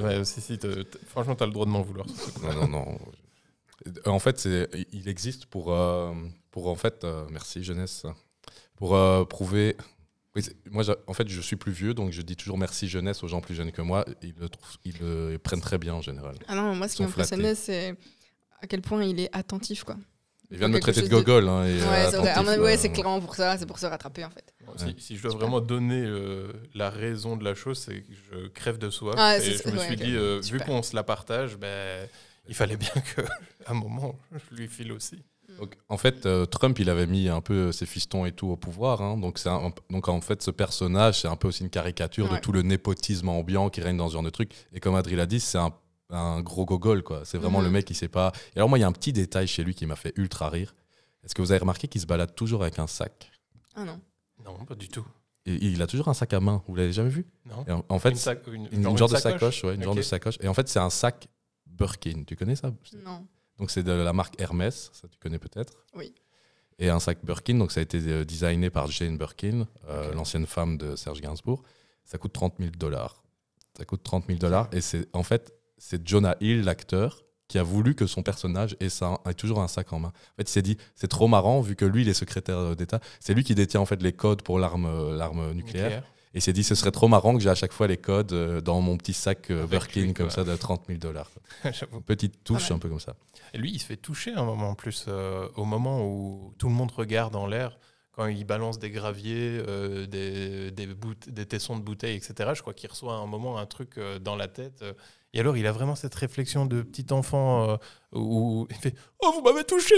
franchement, tu as le droit de m'en vouloir. non, non, non. En fait, il existe pour pour en fait, euh, merci jeunesse, pour euh, prouver. moi, en fait, je suis plus vieux, donc je dis toujours merci jeunesse aux gens plus jeunes que moi. Ils le, prennent très bien en général. Ah non, moi, ce qui m'impressionnait, c'est à quel point il est attentif, quoi. Il vient de me traiter de gogol. Hein, euh, ah, c'est clairement pour ça, c'est pour se rattraper en fait. Si, je dois vraiment donner la raison de la chose, c'est que je crève de soif. Ah, et je me suis dit, vu qu'on se la partage, ben, il fallait bien qu'à un moment, je lui file aussi. Mm. en fait, euh, Trump, il avait mis un peu ses fistons et tout au pouvoir. Hein. donc, donc, en fait, ce personnage, c'est un peu aussi une caricature de tout le népotisme ambiant qui règne dans ce genre de truc. Et comme Adril a dit, c'est un, gros gogol, quoi. C'est vraiment le mm. mec qui sait pas. Et alors, moi, il y a un petit détail chez lui qui m'a fait ultra rire. Est-ce que vous avez remarqué qu'il se balade toujours avec un sac Ah non. Non, pas du tout. il a toujours un sac à main. Vous l'avez jamais vu Non. en, fait, une, de sacoche, une genre de sacoche. Et en fait, c'est un sac Birkin. Tu connais ça Non. Donc c'est de la marque Hermès, ça tu connais peut-être. Oui. Et un sac Birkin, donc ça a été euh, designé par Jane Birkin, euh, l'ancienne femme de Serge Gainsbourg. Ça coûte 30 000 dollars. Ça coûte 30 000 dollars. Et c'est en fait, c'est Jonah Hill, l'acteur, qui a voulu que son personnage ait, toujours un sac en main. En fait, il s'est dit, c'est trop marrant, vu que lui, il est secrétaire euh, d'État. C'est lui qui détient en fait les codes pour l'arme nucléaire. nucléaire et s'est dit ce serait trop marrant que j'ai à chaque fois les codes euh, dans mon petit sac euh, Birkin comme ça de 30 000 dollars. Petite ah touche un peu comme ça. Et lui, il se fait toucher un moment en plus, euh, au moment où tout le monde regarde en l'air quand il balance des graviers, des, bouts des, tessons de bouteilles, etc. Je crois qu'il reçoit un moment un truc dans la tête. Et alors, il a vraiment cette réflexion de petit enfant euh, où il fait Oh, vous m'avez touché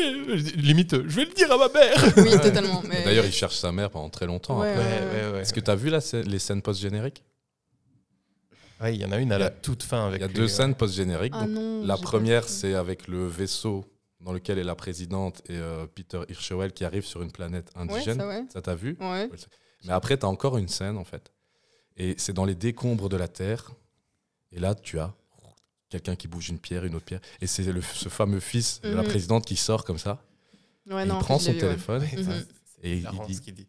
Limite, je vais le dire à ma mère Oui, totalement. D'ailleurs, il cherche sa mère pendant très longtemps. Ouais, ouais, Est-ce que tu as vu là, les scènes post-génériques Oui, il y en a une à la toute fin. Il y a deux euh, scènes post-génériques. Ah la première, c'est avec le vaisseau dans lequel est la présidente et euh, Peter Hirschewell qui arrive sur une planète indigène. ça, t'as vu Mais après, tu as encore une scène, en fait. Et c'est dans les décombres de la Terre. Et là, tu as quelqu'un qui bouge une pierre, une autre pierre. Et c'est ce fameux fils de la mhm. présidente qui sort comme ça. il prend son téléphone mhm. et, il, dit,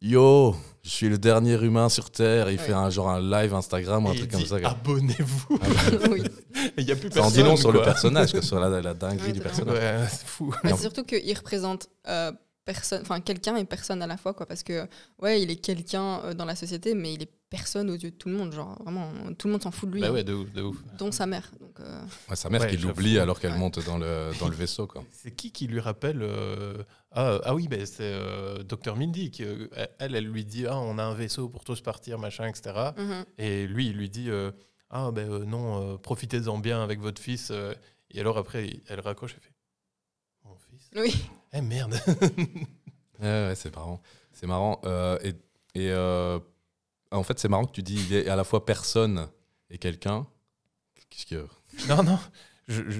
Yo, je suis le dernier humain sur Terre. il fait un genre un live Instagram ou un truc comme ça. Abonnez-vous. Ah il y a plus personne. en non sur le personnage, que sur la, la dinguerie du personnage. c'est fou. Ah, surtout qu'il représente. Euh, personne, enfin quelqu'un et personne à la fois, quoi. Parce que, ouais, il est quelqu'un euh, dans la société, mais il est personne aux yeux de tout le monde. Genre, vraiment, tout le monde s'en fout de lui. Bah hein. de ouf, Dont sa mère. Donc, euh. sa mère qui l'oublie alors qu'elle monte dans le, dans le vaisseau, quoi. C'est qui qui lui rappelle euh, ah, ah, oui, ben, c'est docteur Mindy. Qui, elle, elle lui dit Ah, on a un vaisseau pour tous partir, machin, etc. Mhm. Et lui, il lui dit Ah, ben non, profitez-en bien avec votre fils. Et alors, après, elle raccroche et fait Mon fils Oui. Eh merde eh, C'est marrant. C'est marrant. Euh, et euh, en fait, c'est marrant que tu dis à la fois personne et quelqu'un. Qu'est-ce que. Non, non.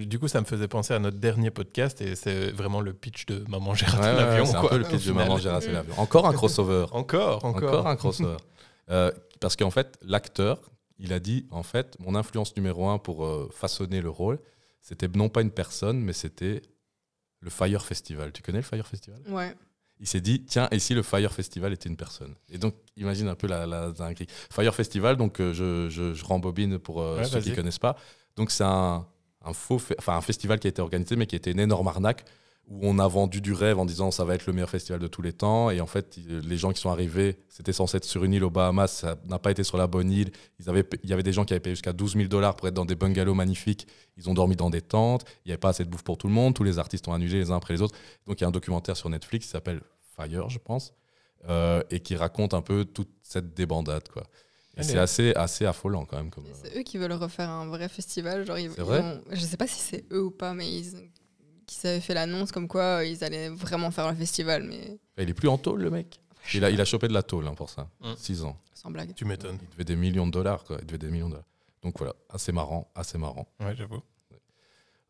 du coup, ça me faisait penser à notre dernier podcast et c'est vraiment le pitch de Maman Gérard ouais, l'avion. c'est un le pitch de Maman l'avion. Encore un crossover. encore, encore. un crossover. Euh, parce qu'en fait, l'acteur, il a dit en fait, mon influence numéro un pour façonner le rôle, c'était non pas une personne, mais c'était le Fire Festival. Tu connais le Fire Festival Ouais. Il s'est dit, tiens, et si le Fire Festival était une personne Et donc, imagine un peu la, la, Fire Festival, donc euh, je, je, je, rembobine pour euh, ceux qui ne connaissent pas. Donc, c'est un, un, faux, enfin, un festival qui a été organisé, mais qui était une énorme arnaque où on a vendu du rêve en disant ça va être le meilleur festival de tous les temps. Et en fait, les gens qui sont arrivés, c'était censé être sur une île aux Bahamas, ça n'a pas été sur la bonne île. Ils avaient, il y avait des gens qui avaient payé jusqu'à 12 000 dollars pour être dans des bungalows magnifiques. Ils ont dormi dans des tentes. Il n'y avait pas assez de bouffe pour tout le monde. Tous les artistes ont annulé les uns après les autres. Donc il y a un documentaire sur Netflix qui s'appelle Fire, je pense, euh, et qui raconte un peu toute cette débandade. quoi. Et ah, c'est assez, assez affolant quand même. C'est eux qui veulent refaire un vrai festival. Genre ils, je sais pas si c'est eux ou pas, mais ils, qu'ils avaient fait l'annonce comme quoi euh, ils allaient vraiment faire le festival. Mais... Il est plus en tôle, le mec. Il a, chopé de la tôle hein, pour ça. 6 mm. ans. Sans blague. Tu m'étonnes. Il devait des millions de dollars. Quoi. Il devait des millions de dollars. Donc voilà, assez marrant, assez marrant. Ouais, j'avoue.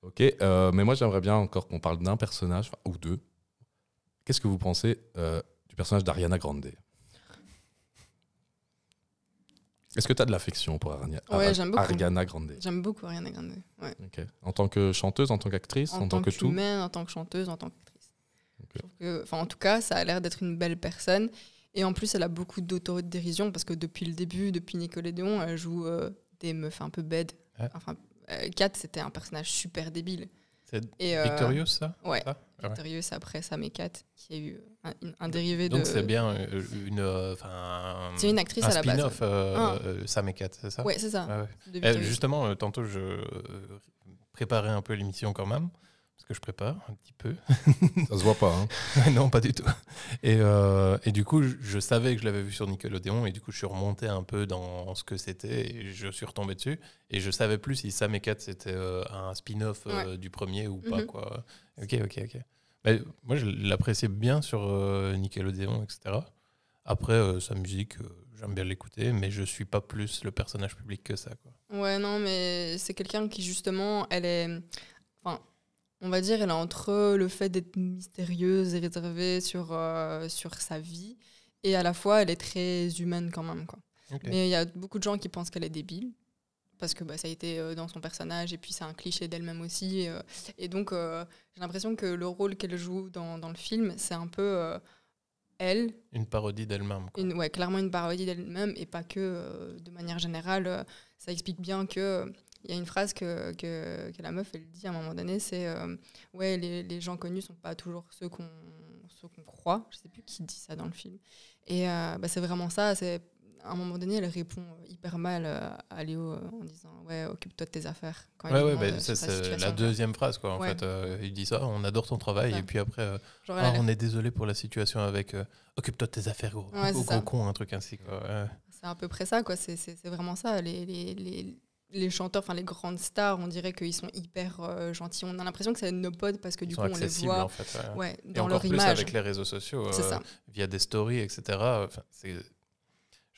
Ok, euh, mais moi j'aimerais bien encore qu'on parle d'un personnage, ou deux. Qu'est-ce que vous pensez euh, du personnage d'Ariana Grande Est-ce que tu as de l'affection pour Ariana, ouais, j'aime beaucoup. Grande J'aime beaucoup Ariana Grande. En tant que chanteuse, en tant qu'actrice, en, tant, que, tout humaine, En tant que chanteuse, en tant qu'actrice. Okay. en tout cas, ça a l'air d'être une belle personne. Et en plus, elle a beaucoup d'autodérision parce que depuis le début, depuis Nickelodeon, elle joue euh, des meufs un peu bêtes. Enfin, euh, Kat, c'était un personnage super débile. Euh, Victorious, ça Ouais. Ah Victorious, après Sam qui a eu un, dérivé de. Donc c'est bien euh, une. Euh, c'est une actrice à la base. spin-off, euh, ah. c'est ça Oui, c'est ça. Ah eh, justement, tantôt, je préparais un peu l'émission quand même je prépare un petit peu. Ça se voit pas. Hein. non, pas du tout. Et, euh, et du coup, je, savais que je l'avais vu sur Nickelodeon et du coup, je suis remonté un peu dans ce que c'était et je suis retombé dessus. Et je savais plus si ça mes quatre c'était euh, un spin-off euh, du premier ou pas. Mhm. Quoi. Ok, ok, ok. Mais, moi, je l'appréciais bien sur Nickelodeon, etc. Après, sa musique j'aime bien l'écouter, mais je suis pas plus le personnage public que ça. Quoi. Ouais, non, mais c'est quelqu'un qui justement, elle est, on va dire, elle a entre le fait d'être mystérieuse et réservée sur, euh, sur sa vie, et à la fois, elle est très humaine quand même. Quoi. Mais il y a beaucoup de gens qui pensent qu'elle est débile, parce que bah, ça a été euh, dans son personnage, et puis c'est un cliché d'elle-même aussi. Et, euh, donc, j'ai l'impression que le rôle qu'elle joue dans, le film, c'est un peu elle. Une parodie d'elle-même. Ouais, clairement une parodie d'elle-même, et pas que, de manière générale. ça explique bien que il y a une phrase que, la meuf, elle dit à un moment donné, c'est euh, Ouais, les, gens connus sont pas toujours ceux qu'on croit. Je sais plus qui dit ça dans le film. Et euh, bah, c'est vraiment ça. C'est à un moment donné, elle répond hyper mal euh, à Léo en disant Ouais, occupe-toi de tes affaires. Bah, c'est la deuxième phrase, quoi. En fait, il dit ça On adore ton travail. Et puis après, ah, on est désolé pour la situation avec Occupe-toi de tes affaires, gros, con, un truc ainsi, C'est à peu près ça, quoi. C'est vraiment ça. les, les, les chanteurs, enfin les grandes stars, on dirait qu'ils sont hyper euh, gentils. On a l'impression que c'est nos potes parce que du coup, on les voit dans Et encore leur plus image. avec les réseaux sociaux, euh, via des stories, etc. je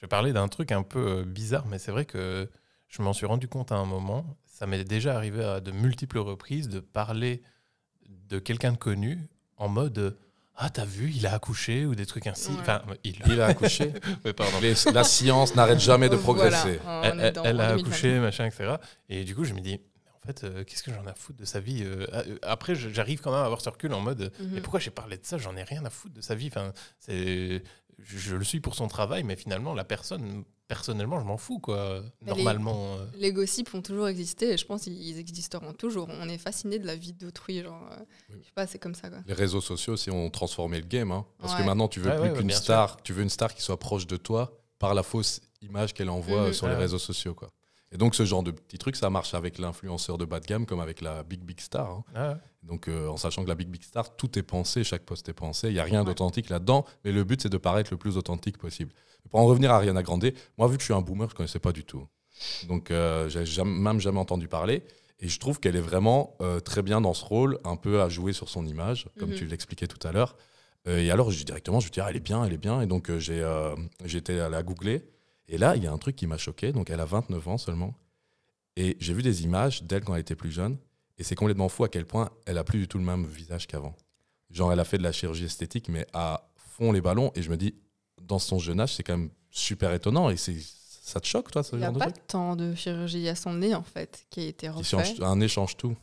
vais parler d'un truc un peu euh, bizarre, mais c'est vrai que je m'en suis rendu compte à un moment. Ça m'est déjà arrivé à de multiples reprises de parler de quelqu'un de connu en mode ah t'as vu il a accouché ou des trucs ainsi enfin il, a accouché mais pardon la science n'arrête jamais de progresser elle, a accouché machin etc et du coup je me dis en fait, euh, qu'est-ce que j'en ai à foutre de sa vie euh, ah, euh, Après, j'arrive quand même à avoir ce recul en mode, mhm. mais pourquoi j'ai parlé de ça J'en ai rien à foutre de sa vie. je le suis pour son travail, mais finalement, la personne personnellement, je m'en fous, quoi. Normalement. Euh. Les, gossips ont toujours existé et je pense qu'ils existeront toujours. On est fasciné de la vie d'autrui, genre. Euh, je pas, c'est comme ça, quoi. Les réseaux sociaux si ont transformé le game, hein. Parce que maintenant, tu veux plus qu'une star, tu veux une star qui soit proche de toi par la fausse image qu'elle envoie mm-hmm. euh, sur les réseaux sociaux, quoi. Et donc, ce genre de petit truc, ça marche avec l'influenceur de bas de gamme comme avec la big, big star. Hein. Ah donc, en sachant que la big, big star, tout est pensé, chaque poste est pensé, il n'y a rien d'authentique là-dedans, mais le but, c'est de paraître le plus authentique possible pour en revenir à Ariana Grande, moi, vu que je suis un boomer, je ne connaissais pas du tout. Donc, euh, j'ai même jamais entendu parler. Et je trouve qu'elle est vraiment euh, très bien dans ce rôle, un peu à jouer sur son image, comme mhm. tu l'expliquais tout à l'heure. Euh, et alors, je, directement, je lui dis, ah, elle est bien, elle est bien. Et donc, j'ai j'étais à la googler. Et là, il y a un truc qui m'a choqué. Donc, elle a 29 ans seulement. Et j'ai vu des images d'elle quand elle était plus jeune. Et c'est complètement fou à quel point elle a plus du tout le même visage qu'avant. Genre, elle a fait de la chirurgie esthétique, mais à fond les ballons. Et je me dis, dans son jeune âge, c'est quand même super étonnant et c'est ça te choque, toi, Il n'y a pas tant de chirurgie à son nez, en fait, qui a été refait. Un nez change tout.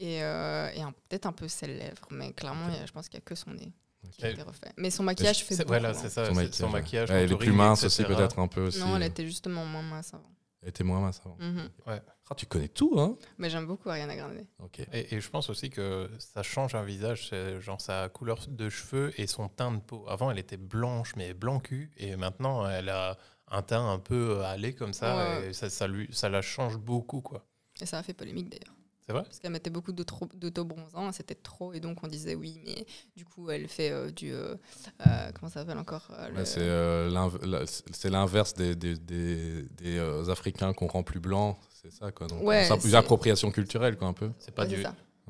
Et, euh, peut-être un peu ses lèvres, mais clairement, je pense qu'il n'y a que son nez. Qui a été refait. Mais son maquillage fait beaucoup. Voilà, c'est hein. ça, son maquillage. elle est plus mince aussi, peut-être un peu. Aussi. Non, elle était justement moins mince avant. Elle était moins mince avant. Mhm. ouais. Ah, tu connais tout, hein Mais j'aime beaucoup Ariana Grande. Et, et, je pense aussi que ça change un visage, genre sa couleur de cheveux et son teint de peau. Avant, elle était blanche, mais blanc et maintenant, elle a un teint un peu allé comme ça, ça, ça, lui, ça la change beaucoup, quoi. Et ça a fait polémique d'ailleurs. Parce qu'elle mettait beaucoup d'autobronzant, hein, c'était trop. Et donc, on disait oui, mais du coup, elle fait euh, du. Euh, euh, comment ça s'appelle encore C'est l'inverse des, des, des, Africains qu'on rend plus blancs. C'est ça, quoi. ouais, c'est une appropriation culturelle, quoi, un peu. C'est pas du.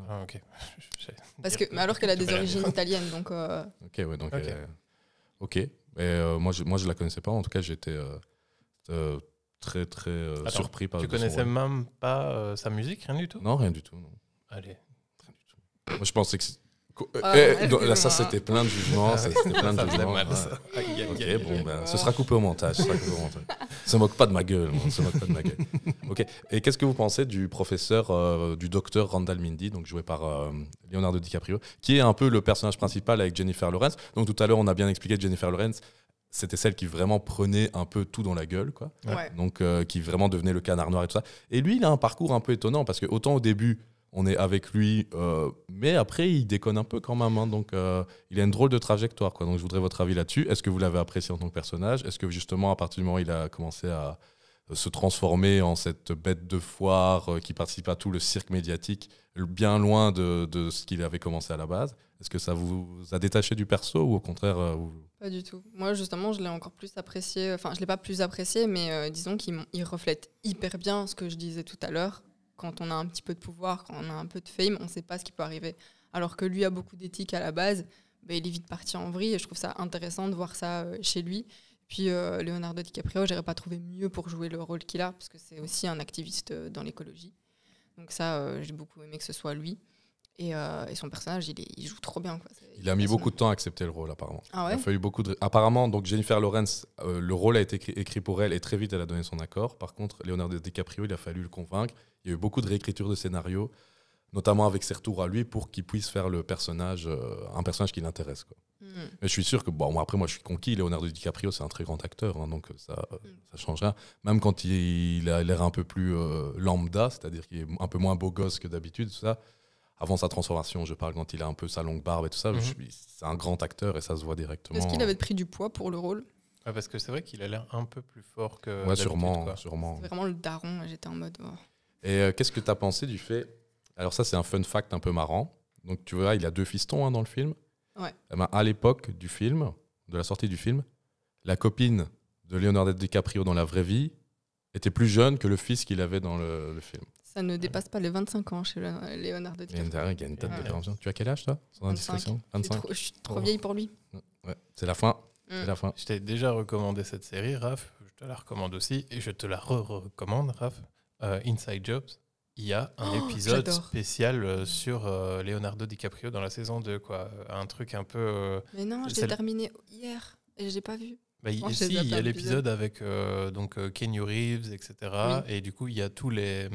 Ah, ok. Parce que, mais alors qu'elle a des origines italiennes, donc. Ok, ouais, donc. Ok. mais moi, je, moi, je la connaissais pas. En tout cas, j'étais très très euh, surpris par. Tu connaissais même pas euh, sa musique, rien du tout Non, rien du tout. Allez. Rien du tout. Moi, je pensais que. Euh, ah, eh, là, ça, hein. c'était plein de jugements. ça, c'était plein de jugements. ok, bon, ce sera coupé au montage. Ça sera se moque pas de ma gueule. moque pas de ma gueule. ok. Et qu'est-ce que vous pensez du professeur, du docteur Randall Mindy, donc joué par Leonardo DiCaprio, qui est un peu le personnage principal avec Jennifer Lawrence. Donc tout à l'heure, on a bien expliqué Jennifer Lawrence c'était celle qui vraiment prenait un peu tout dans la gueule, quoi. Donc, euh, qui vraiment devenait le canard noir et tout ça. Et lui, il a un parcours un peu étonnant parce que autant au début, on est avec lui, euh, mais après, il déconne un peu quand même. Hein. donc, euh, il a une drôle de trajectoire, quoi. Donc, je voudrais votre avis là-dessus. Est-ce que vous l'avez apprécié en tant que personnage Est-ce que justement, à partir du moment où il a commencé à se transformer en cette bête de foire qui participe à tout le cirque médiatique, bien loin de, ce qu'il avait commencé à la base, est-ce que ça vous a détaché du perso ou au contraire pas du tout. Moi, justement, je l'ai encore plus apprécié. Enfin, je l'ai pas plus apprécié, mais euh, disons qu'il reflète hyper bien ce que je disais tout à l'heure. Quand on a un petit peu de pouvoir, quand on a un peu de fame, on ne sait pas ce qui peut arriver. Alors que lui a beaucoup d'éthique à la base, mais bah, il est vite parti en vrille. Et je trouve ça intéressant de voir ça euh, chez lui. Puis euh, Leonardo DiCaprio, j'aurais pas trouvé mieux pour jouer le rôle qu'il a, parce que c'est aussi un activiste dans l'écologie. Donc ça, j'ai beaucoup aimé que ce soit lui. Euh, et, son personnage, il, joue trop bien. Quoi. Il a mis beaucoup de temps à accepter le rôle, apparemment. Ah il a fallu beaucoup de... Apparemment, donc Jennifer Lawrence, euh, le rôle a été écrit, pour elle et très vite, elle a donné son accord. Par contre, Leonardo DiCaprio, il a fallu le convaincre. Il y a eu beaucoup de réécriture de scénario, notamment avec ses retours à lui, pour qu'il puisse faire le personnage, euh, un personnage qui l'intéresse. quoi hmm. Mais je suis sûr que, bon, après, moi, je suis conquis. Leonardo DiCaprio, c'est un très grand acteur, hein, donc ça, ne hmm. ça changera. Même quand il, a l'air un peu plus lambda, c'est-à-dire qu'il est un peu moins beau gosse que d'habitude, tout ça avant sa transformation, je parle quand il a un peu sa longue barbe et tout ça. Mhm. C'est un grand acteur et ça se voit directement. Est-ce qu'il avait pris du poids pour le rôle ah, Parce que c'est vrai qu'il a l'air un peu plus fort que. Ouais, sûrement. sûrement. vraiment le daron. J'étais en mode. Oh. Et euh, qu'est-ce que tu as pensé du fait Alors, ça, c'est un fun fact un peu marrant. Donc, tu vois, il a deux fistons hein, dans le film. Ouais. Eh ben, à l'époque du film, de la sortie du film, la copine de Leonardo DiCaprio dans la vraie vie était plus jeune que le fils qu'il avait dans le film. Ça ne dépasse pas les 25 ans chez Leonardo DiCaprio. Il y a une de Tu as quel âge, toi 25. je suis trop vieille pour lui. Ouais, c'est la fin. La mm. fin. Je t'ai déjà recommandé cette série, Raph. Je te la recommande aussi. Et je te la recommande, Raph. Euh, Inside Jobs. Il y a un oh, épisode spécial euh, sur euh, Leonardo DiCaprio dans la saison 2. Quoi. Un truc un peu. Mais non, je l'ai terminé hier et je l'ai pas vu. Bah, Ici, il, y a l'épisode avec donc, Kenny Reeves, etc. Et du coup, il y a tous les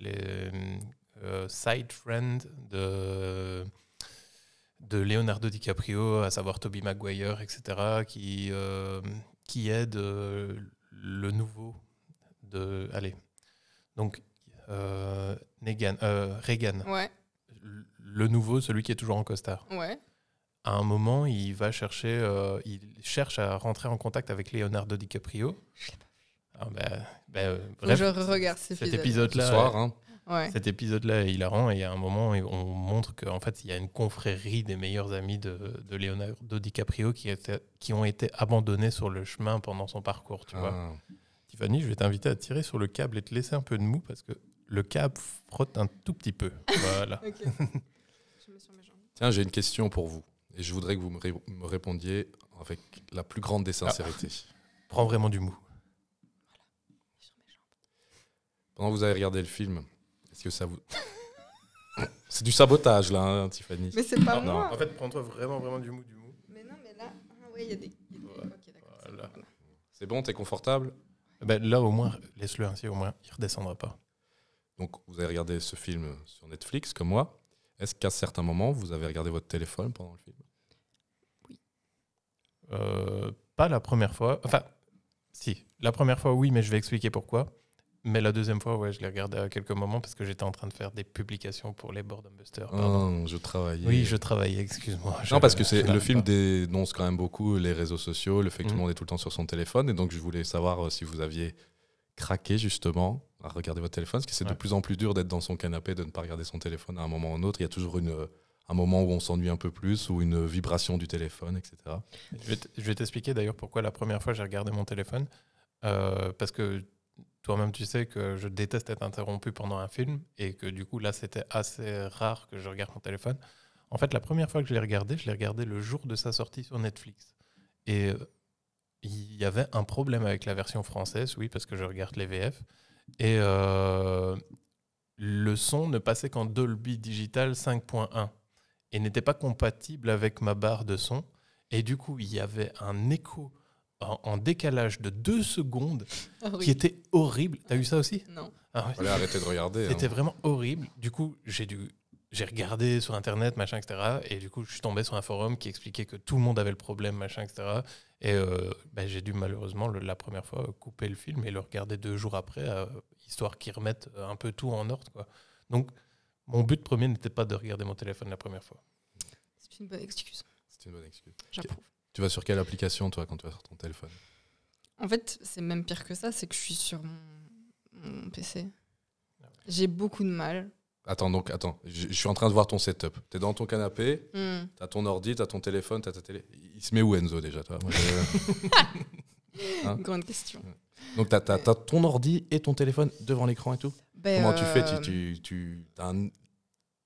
les euh, side friends de de Leonardo DiCaprio, à savoir Toby Maguire, etc., qui, euh, qui aide euh, le nouveau de. Allez. Donc, euh, euh Reagan. Le nouveau, celui qui est toujours en costard. Ouais. À un moment, il va chercher. il cherche à rentrer en contact avec Leonardo DiCaprio. Ah, bah, bah, euh, je regarde cet épisode. là. soir, Cet épisode-là est hein. hilarant et a un moment, on montre qu'en fait, il y a une confrérie des meilleurs amis de, de Leonardo DiCaprio qui, ont été abandonnés sur le chemin pendant son parcours. Tu vois. Ah. Tiffany, je vais t'inviter à tirer sur le câble et te laisser un peu de mou parce que le câble frotte un tout petit peu. Voilà. Tiens, j'ai une question pour vous et je voudrais que vous me, répondiez avec la plus grande des sincérités. Ah, prends vraiment du mou. Pendant que vous avez regardé le film, est-ce que ça vous. c'est du sabotage, là, hein, Tiffany. Mais c'est pas moi. En fait, prends-toi vraiment, vraiment du mou, du mou. Mais non, mais là, ah ouais, il y a des. c'est bon, t'es confortable eh ben, Là, au moins, laisse-le ainsi, au moins, il redescendra pas. Donc, vous avez regardé ce film sur Netflix, comme moi. Est-ce qu'à certains moments, vous avez regardé votre téléphone pendant le film Oui. Euh, pas la première fois. Enfin, si. La première fois, oui, mais je vais expliquer pourquoi. Mais la deuxième fois, ouais, je l'ai regardé à quelques moments parce que j'étais en train de faire des publications pour les Boredom Buster. Non, oh, je travaillais. Oui, je travaillais, excuse-moi. Non, parce que c'est le film dénonce quand même beaucoup les réseaux sociaux, le fait que tout le mhm. monde est tout le temps sur son téléphone. Et donc, je voulais savoir euh, si vous aviez craqué justement à regarder votre téléphone, parce que c'est de plus en plus dur d'être dans son canapé, de ne pas regarder son téléphone à un moment ou un autre. Il y a toujours une euh, un moment où on s'ennuie un peu plus ou une vibration du téléphone, etc. Je vais t'expliquer d'ailleurs pourquoi la première fois j'ai regardé mon téléphone. Euh, parce que toi-même, tu sais que je déteste être interrompu pendant un film et que du coup, là, c'était assez rare que je regarde mon téléphone. En fait, la première fois que je l'ai regardé, je l'ai regardé le jour de sa sortie sur Netflix. Et euh, il y avait un problème avec la version française, oui, parce que je regarde les VF. Et euh, le son ne passait qu'en Dolby Digital 5.1 et n'était pas compatible avec ma barre de son. Et du coup, il y avait un écho en, décalage de deux secondes ah qui était horrible. T'as as eu ça aussi Non. Ah, ouais. arrêtez de regarder. Hein. C'était vraiment horrible. Du coup, j'ai dû j'ai regardé sur internet, machin, etc. Et du coup, je suis tombé sur un forum qui expliquait que tout le monde avait le problème, machin, etc. Et euh, bah, j'ai dû malheureusement, la première fois, couper le film et le regarder deux jours après, euh, histoire qu'ils remettent euh, un peu tout en ordre. Quoi. Donc, mon but premier n'était pas de regarder mon téléphone la première fois. C'est une bonne excuse. C'est une bonne excuse. J'approuve. Tu vas sur quelle application, toi, quand tu vas sur ton téléphone En fait, c'est même pire que ça, c'est que je suis sur mon, PC. J'ai beaucoup de mal. Attends, donc, attends, je, suis en train de voir ton setup. Tu es dans ton canapé, hmm. t'as tu as ton ordi, tu as ton téléphone, tu as ta télé. Il se met où Enzo déjà, toi hein Grande question. Donc, tu as, ton ordi et ton téléphone devant l'écran et tout ben, Comment tu fais euh, Tu, tu, tu as un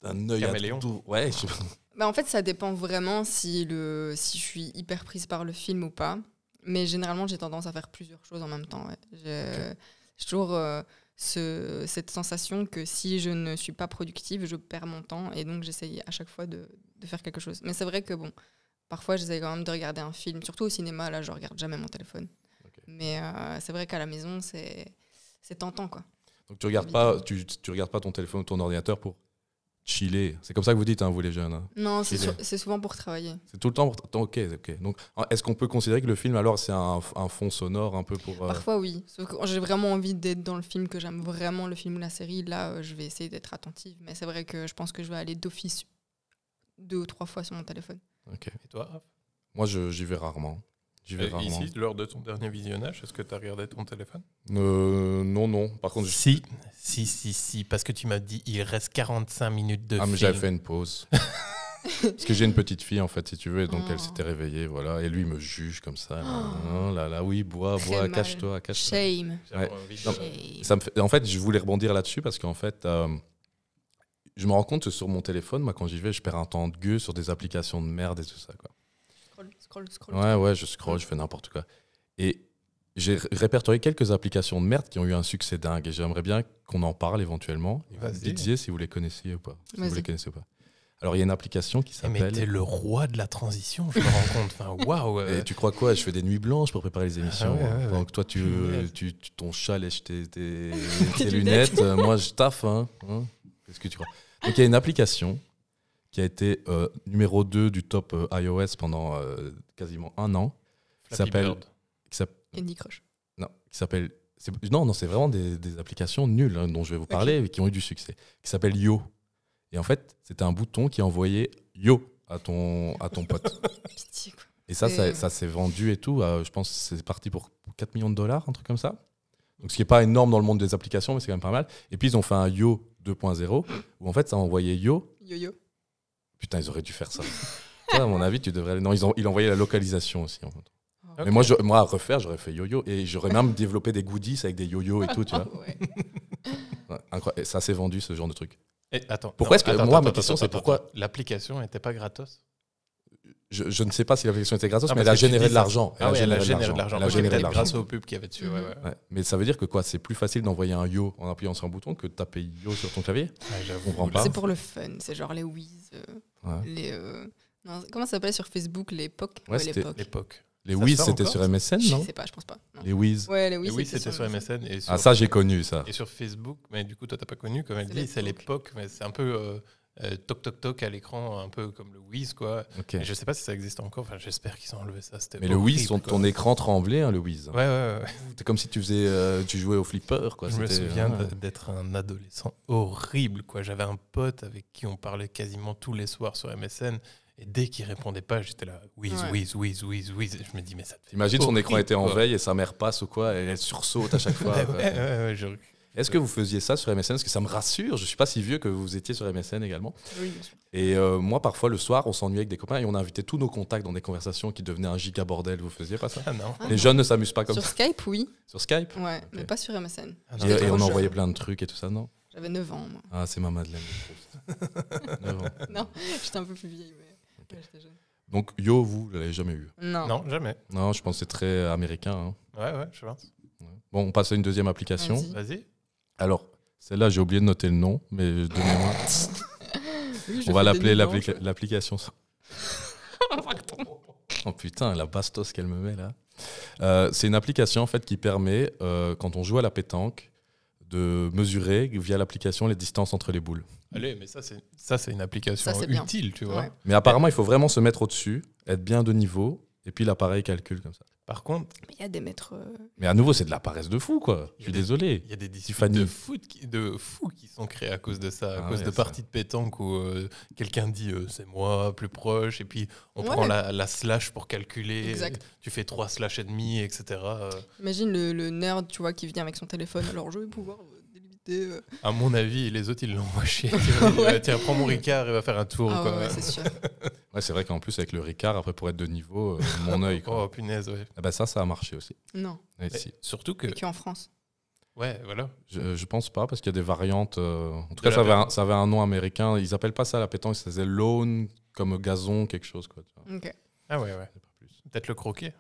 un œil à tout. Ouais, bah, en fait, ça dépend vraiment si, le, si je suis hyper prise par le film ou pas. Mais généralement, j'ai tendance à faire plusieurs choses en même temps. J'ai toujours euh, ce, cette sensation que si je ne suis pas productive, je perds mon temps. Et donc, j'essaye à chaque fois de, de, faire quelque chose. Mais c'est vrai que, bon, parfois, j'essaye quand même de regarder un film. Surtout au cinéma, là, je regarde jamais mon téléphone. Mais euh, c'est vrai qu'à la maison, c'est tentant, quoi. Donc, tu regardes, pas, tu, tu regardes pas ton téléphone ou ton ordinateur pour chiller. C'est comme ça que vous dites, hein, vous les jeunes. Hein. Non, c'est souvent pour travailler. C'est tout le temps pour. Ok, ok. Donc, est-ce qu'on peut considérer que le film, alors, c'est un, fond sonore un peu pour. Euh, Parfois, oui. j'ai vraiment envie d'être dans le film, que j'aime vraiment le film ou la série. Là, euh, je vais essayer d'être attentive. Mais c'est vrai que je pense que je vais aller d'office deux ou trois fois sur mon téléphone. Ok. Et toi Moi, j'y vais rarement. J'y vais Ici, lors de ton dernier visionnage, est-ce que tu as regardé ton téléphone euh, Non, non. Par contre, si, si, si, si, parce que tu m'as dit il reste 45 minutes de ah, mais j'avais fait une pause. parce que j'ai une petite fille en fait, si tu veux, et donc elle oh. s'était réveillée, voilà, et lui me juge comme ça. Oh. Oh là là, oui, bois, bois, cache-toi, cache-toi. Shame. ça me fait... En fait, je voulais rebondir là-dessus parce qu'en fait. Euh, je me rends compte que sur mon téléphone, moi, quand j'y vais, je perds un temps de gueux sur des applications de merde et tout ça. Quoi. Ouais, ouais, je scroll, je fais n'importe quoi. Et j'ai répertorié quelques applications de merde qui ont eu un succès dingue et j'aimerais bien qu'on en parle éventuellement. Dites-y si vous les connaissiez ou pas. vous les connaissez ou pas. Alors, il y a une application qui eh, s'appelle. Mais t'es le roi de la transition, je me rends compte. Enfin, waouh euh. Et tu crois quoi Je fais des nuits blanches pour préparer les ah émissions. Donc, toi, tu, tu, ton chat lèche tes, tes, lunettes. Euh, moi, je taffe. Hein, hein Qu'est-ce que tu crois Donc, il y a une application qui a été euh, numéro 2 du top euh, iOS pendant euh, quasiment un an. Qui s'appelle. Candy Crush. Non, qui s'appelle. Non, non, c'est vraiment des, applications nulles hein, dont je vais vous parler et qui ont eu du succès. Qui s'appelle Yo. Et en fait, c'était un bouton qui envoyait Yo à ton, à ton pote. et ça, ça, s'est vendu et tout. je pense que c'est parti pour 4 millions de dollars, un truc comme ça. Donc, ce qui n'est pas énorme dans le monde des applications, mais c'est quand même pas mal. Et puis, ils ont fait un Yo 2.0 où en fait, ça envoyait Yo. Yo-Yo Putain, ils auraient dû faire ça. à mon avis, tu devrais Non, ils ont, la localisation aussi. En fait. Mais moi, moi, à refaire, j'aurais fait yo-yo. Et j'aurais même développé des goodies avec des yo-yo et tout, tu vois. ouais. ça s'est vendu, ce genre de truc. attends, pourquoi est-ce que moi, ma c'est pourquoi. L'application n'était pas gratos je, ne sais pas si l'application était gratos, mais ah elle a généré de l'argent. elle, a généré de l'argent. Elle a généré de l'argent. Grâce aux pubs qu'il y avait dessus. Mais ça veut dire que quoi C'est plus facile d'envoyer un yo en appuyant sur un bouton que de taper yo sur ton clavier ah, C'est pour le fun. C'est genre les whiz. Euh. Euh, comment ça s'appelait sur Facebook L'époque Ouais, c'était l'époque. Les Wiz, c'était sur MSN, non Je sais pas, je pense pas. Les Wiz. Ouais, les c'était sur, MSN. ah, ça, j'ai connu ça. Et sur Facebook, mais du coup, toi, tu n'as pas connu, comme elle dit, c'est l'époque, mais c'est un peu. Euh, euh, toc toc toc à l'écran, un peu comme le Wiz quoi. je sais pas si ça existe encore. Enfin, j'espère qu'ils ont enlevé ça. Mais le Wiz, ton, ton, écran tremblait, hein, le Wiz. Ouais, ouais, ouais. C'était comme si tu faisais, euh, tu jouais au flipper quoi. Je me souviens ah. d'être un adolescent horrible quoi. J'avais un pote avec qui on parlait quasiment tous les soirs sur MSN. Et dès qu'il répondait pas, j'étais là, whiz, ouais. whiz, whiz, whiz, Je me dis, mais ça te fait Imagine son écran était en veille et sa mère passe ou quoi, et elle sursaute à chaque fois. ouais, ouais, ouais, est-ce que vous faisiez ça sur MSN Parce que ça me rassure, je ne suis pas si vieux que vous étiez sur MSN également. Oui. Et euh, moi, parfois, le soir, on s'ennuyait avec des copains et on invitait tous nos contacts dans des conversations qui devenaient un giga bordel. Vous faisiez pas ça ah non. Les jeunes ne s'amusent pas comme ça. Sur Skype, oui. Sur Skype Ouais, mais pas sur MSN. Ah et, on envoyait plein de trucs et tout ça, non J'avais 9 ans, moi. Ah, c'est ma Madeleine. 9 Non, j'étais un peu plus vieille, mais Donc, Yo, vous, ne l'avez jamais eu non. jamais. Non, je pense que c'est très américain. Hein. Ouais, ouais, je pense. Bon, on passe à une deuxième application. Vas-y. vas y alors, celle-là, j'ai oublié de noter le nom, mais donnez-moi. on va l'appeler l'application. oh putain, la bastos qu'elle me met là. Euh, c'est une application en fait qui permet, euh, quand on joue à la pétanque, de mesurer via l'application les distances entre les boules. Allez, mais ça c'est ça c'est une application utile, tu vois. Mais apparemment, il faut vraiment se mettre au-dessus, être bien de niveau, et puis l'appareil calcule comme ça contre. Mais il y a des maîtres. Euh, mais à nouveau, c'est de la paresse de fou, quoi. Je suis désolé. Il y a des disciplines de, foot qui, de fous qui sont créés à cause de ça, à ah cause de parties de pétanque où euh, quelqu'un dit euh, c'est moi, plus proche, et puis on prend la, slash pour calculer. Tu fais trois slash et demi, etc. Imagine le, le, nerd, tu vois, qui vient avec son téléphone. Alors je vais pouvoir euh. À mon avis, les autres, ils l'ont chier. Tiens, prends mon Ricard et va faire un tour. Ah ouais, c'est sûr. Ouais, c'est vrai qu'en plus, avec le Ricard, après, pour être de niveau, euh, mon œil. oh, punaise, ouais. Ah bah ça, ça a marché aussi. Non, Surtout que. et en France. Ouais, voilà. Je, pense pas, parce qu'il y a des variantes. Euh, en tout cas, ça avait, un, nom américain. Ils appellent pas ça la pétanque, ça faisait lawn, comme gazon, quelque chose. Quoi, Ok. Ah ouais, ouais. Peut-être le croquet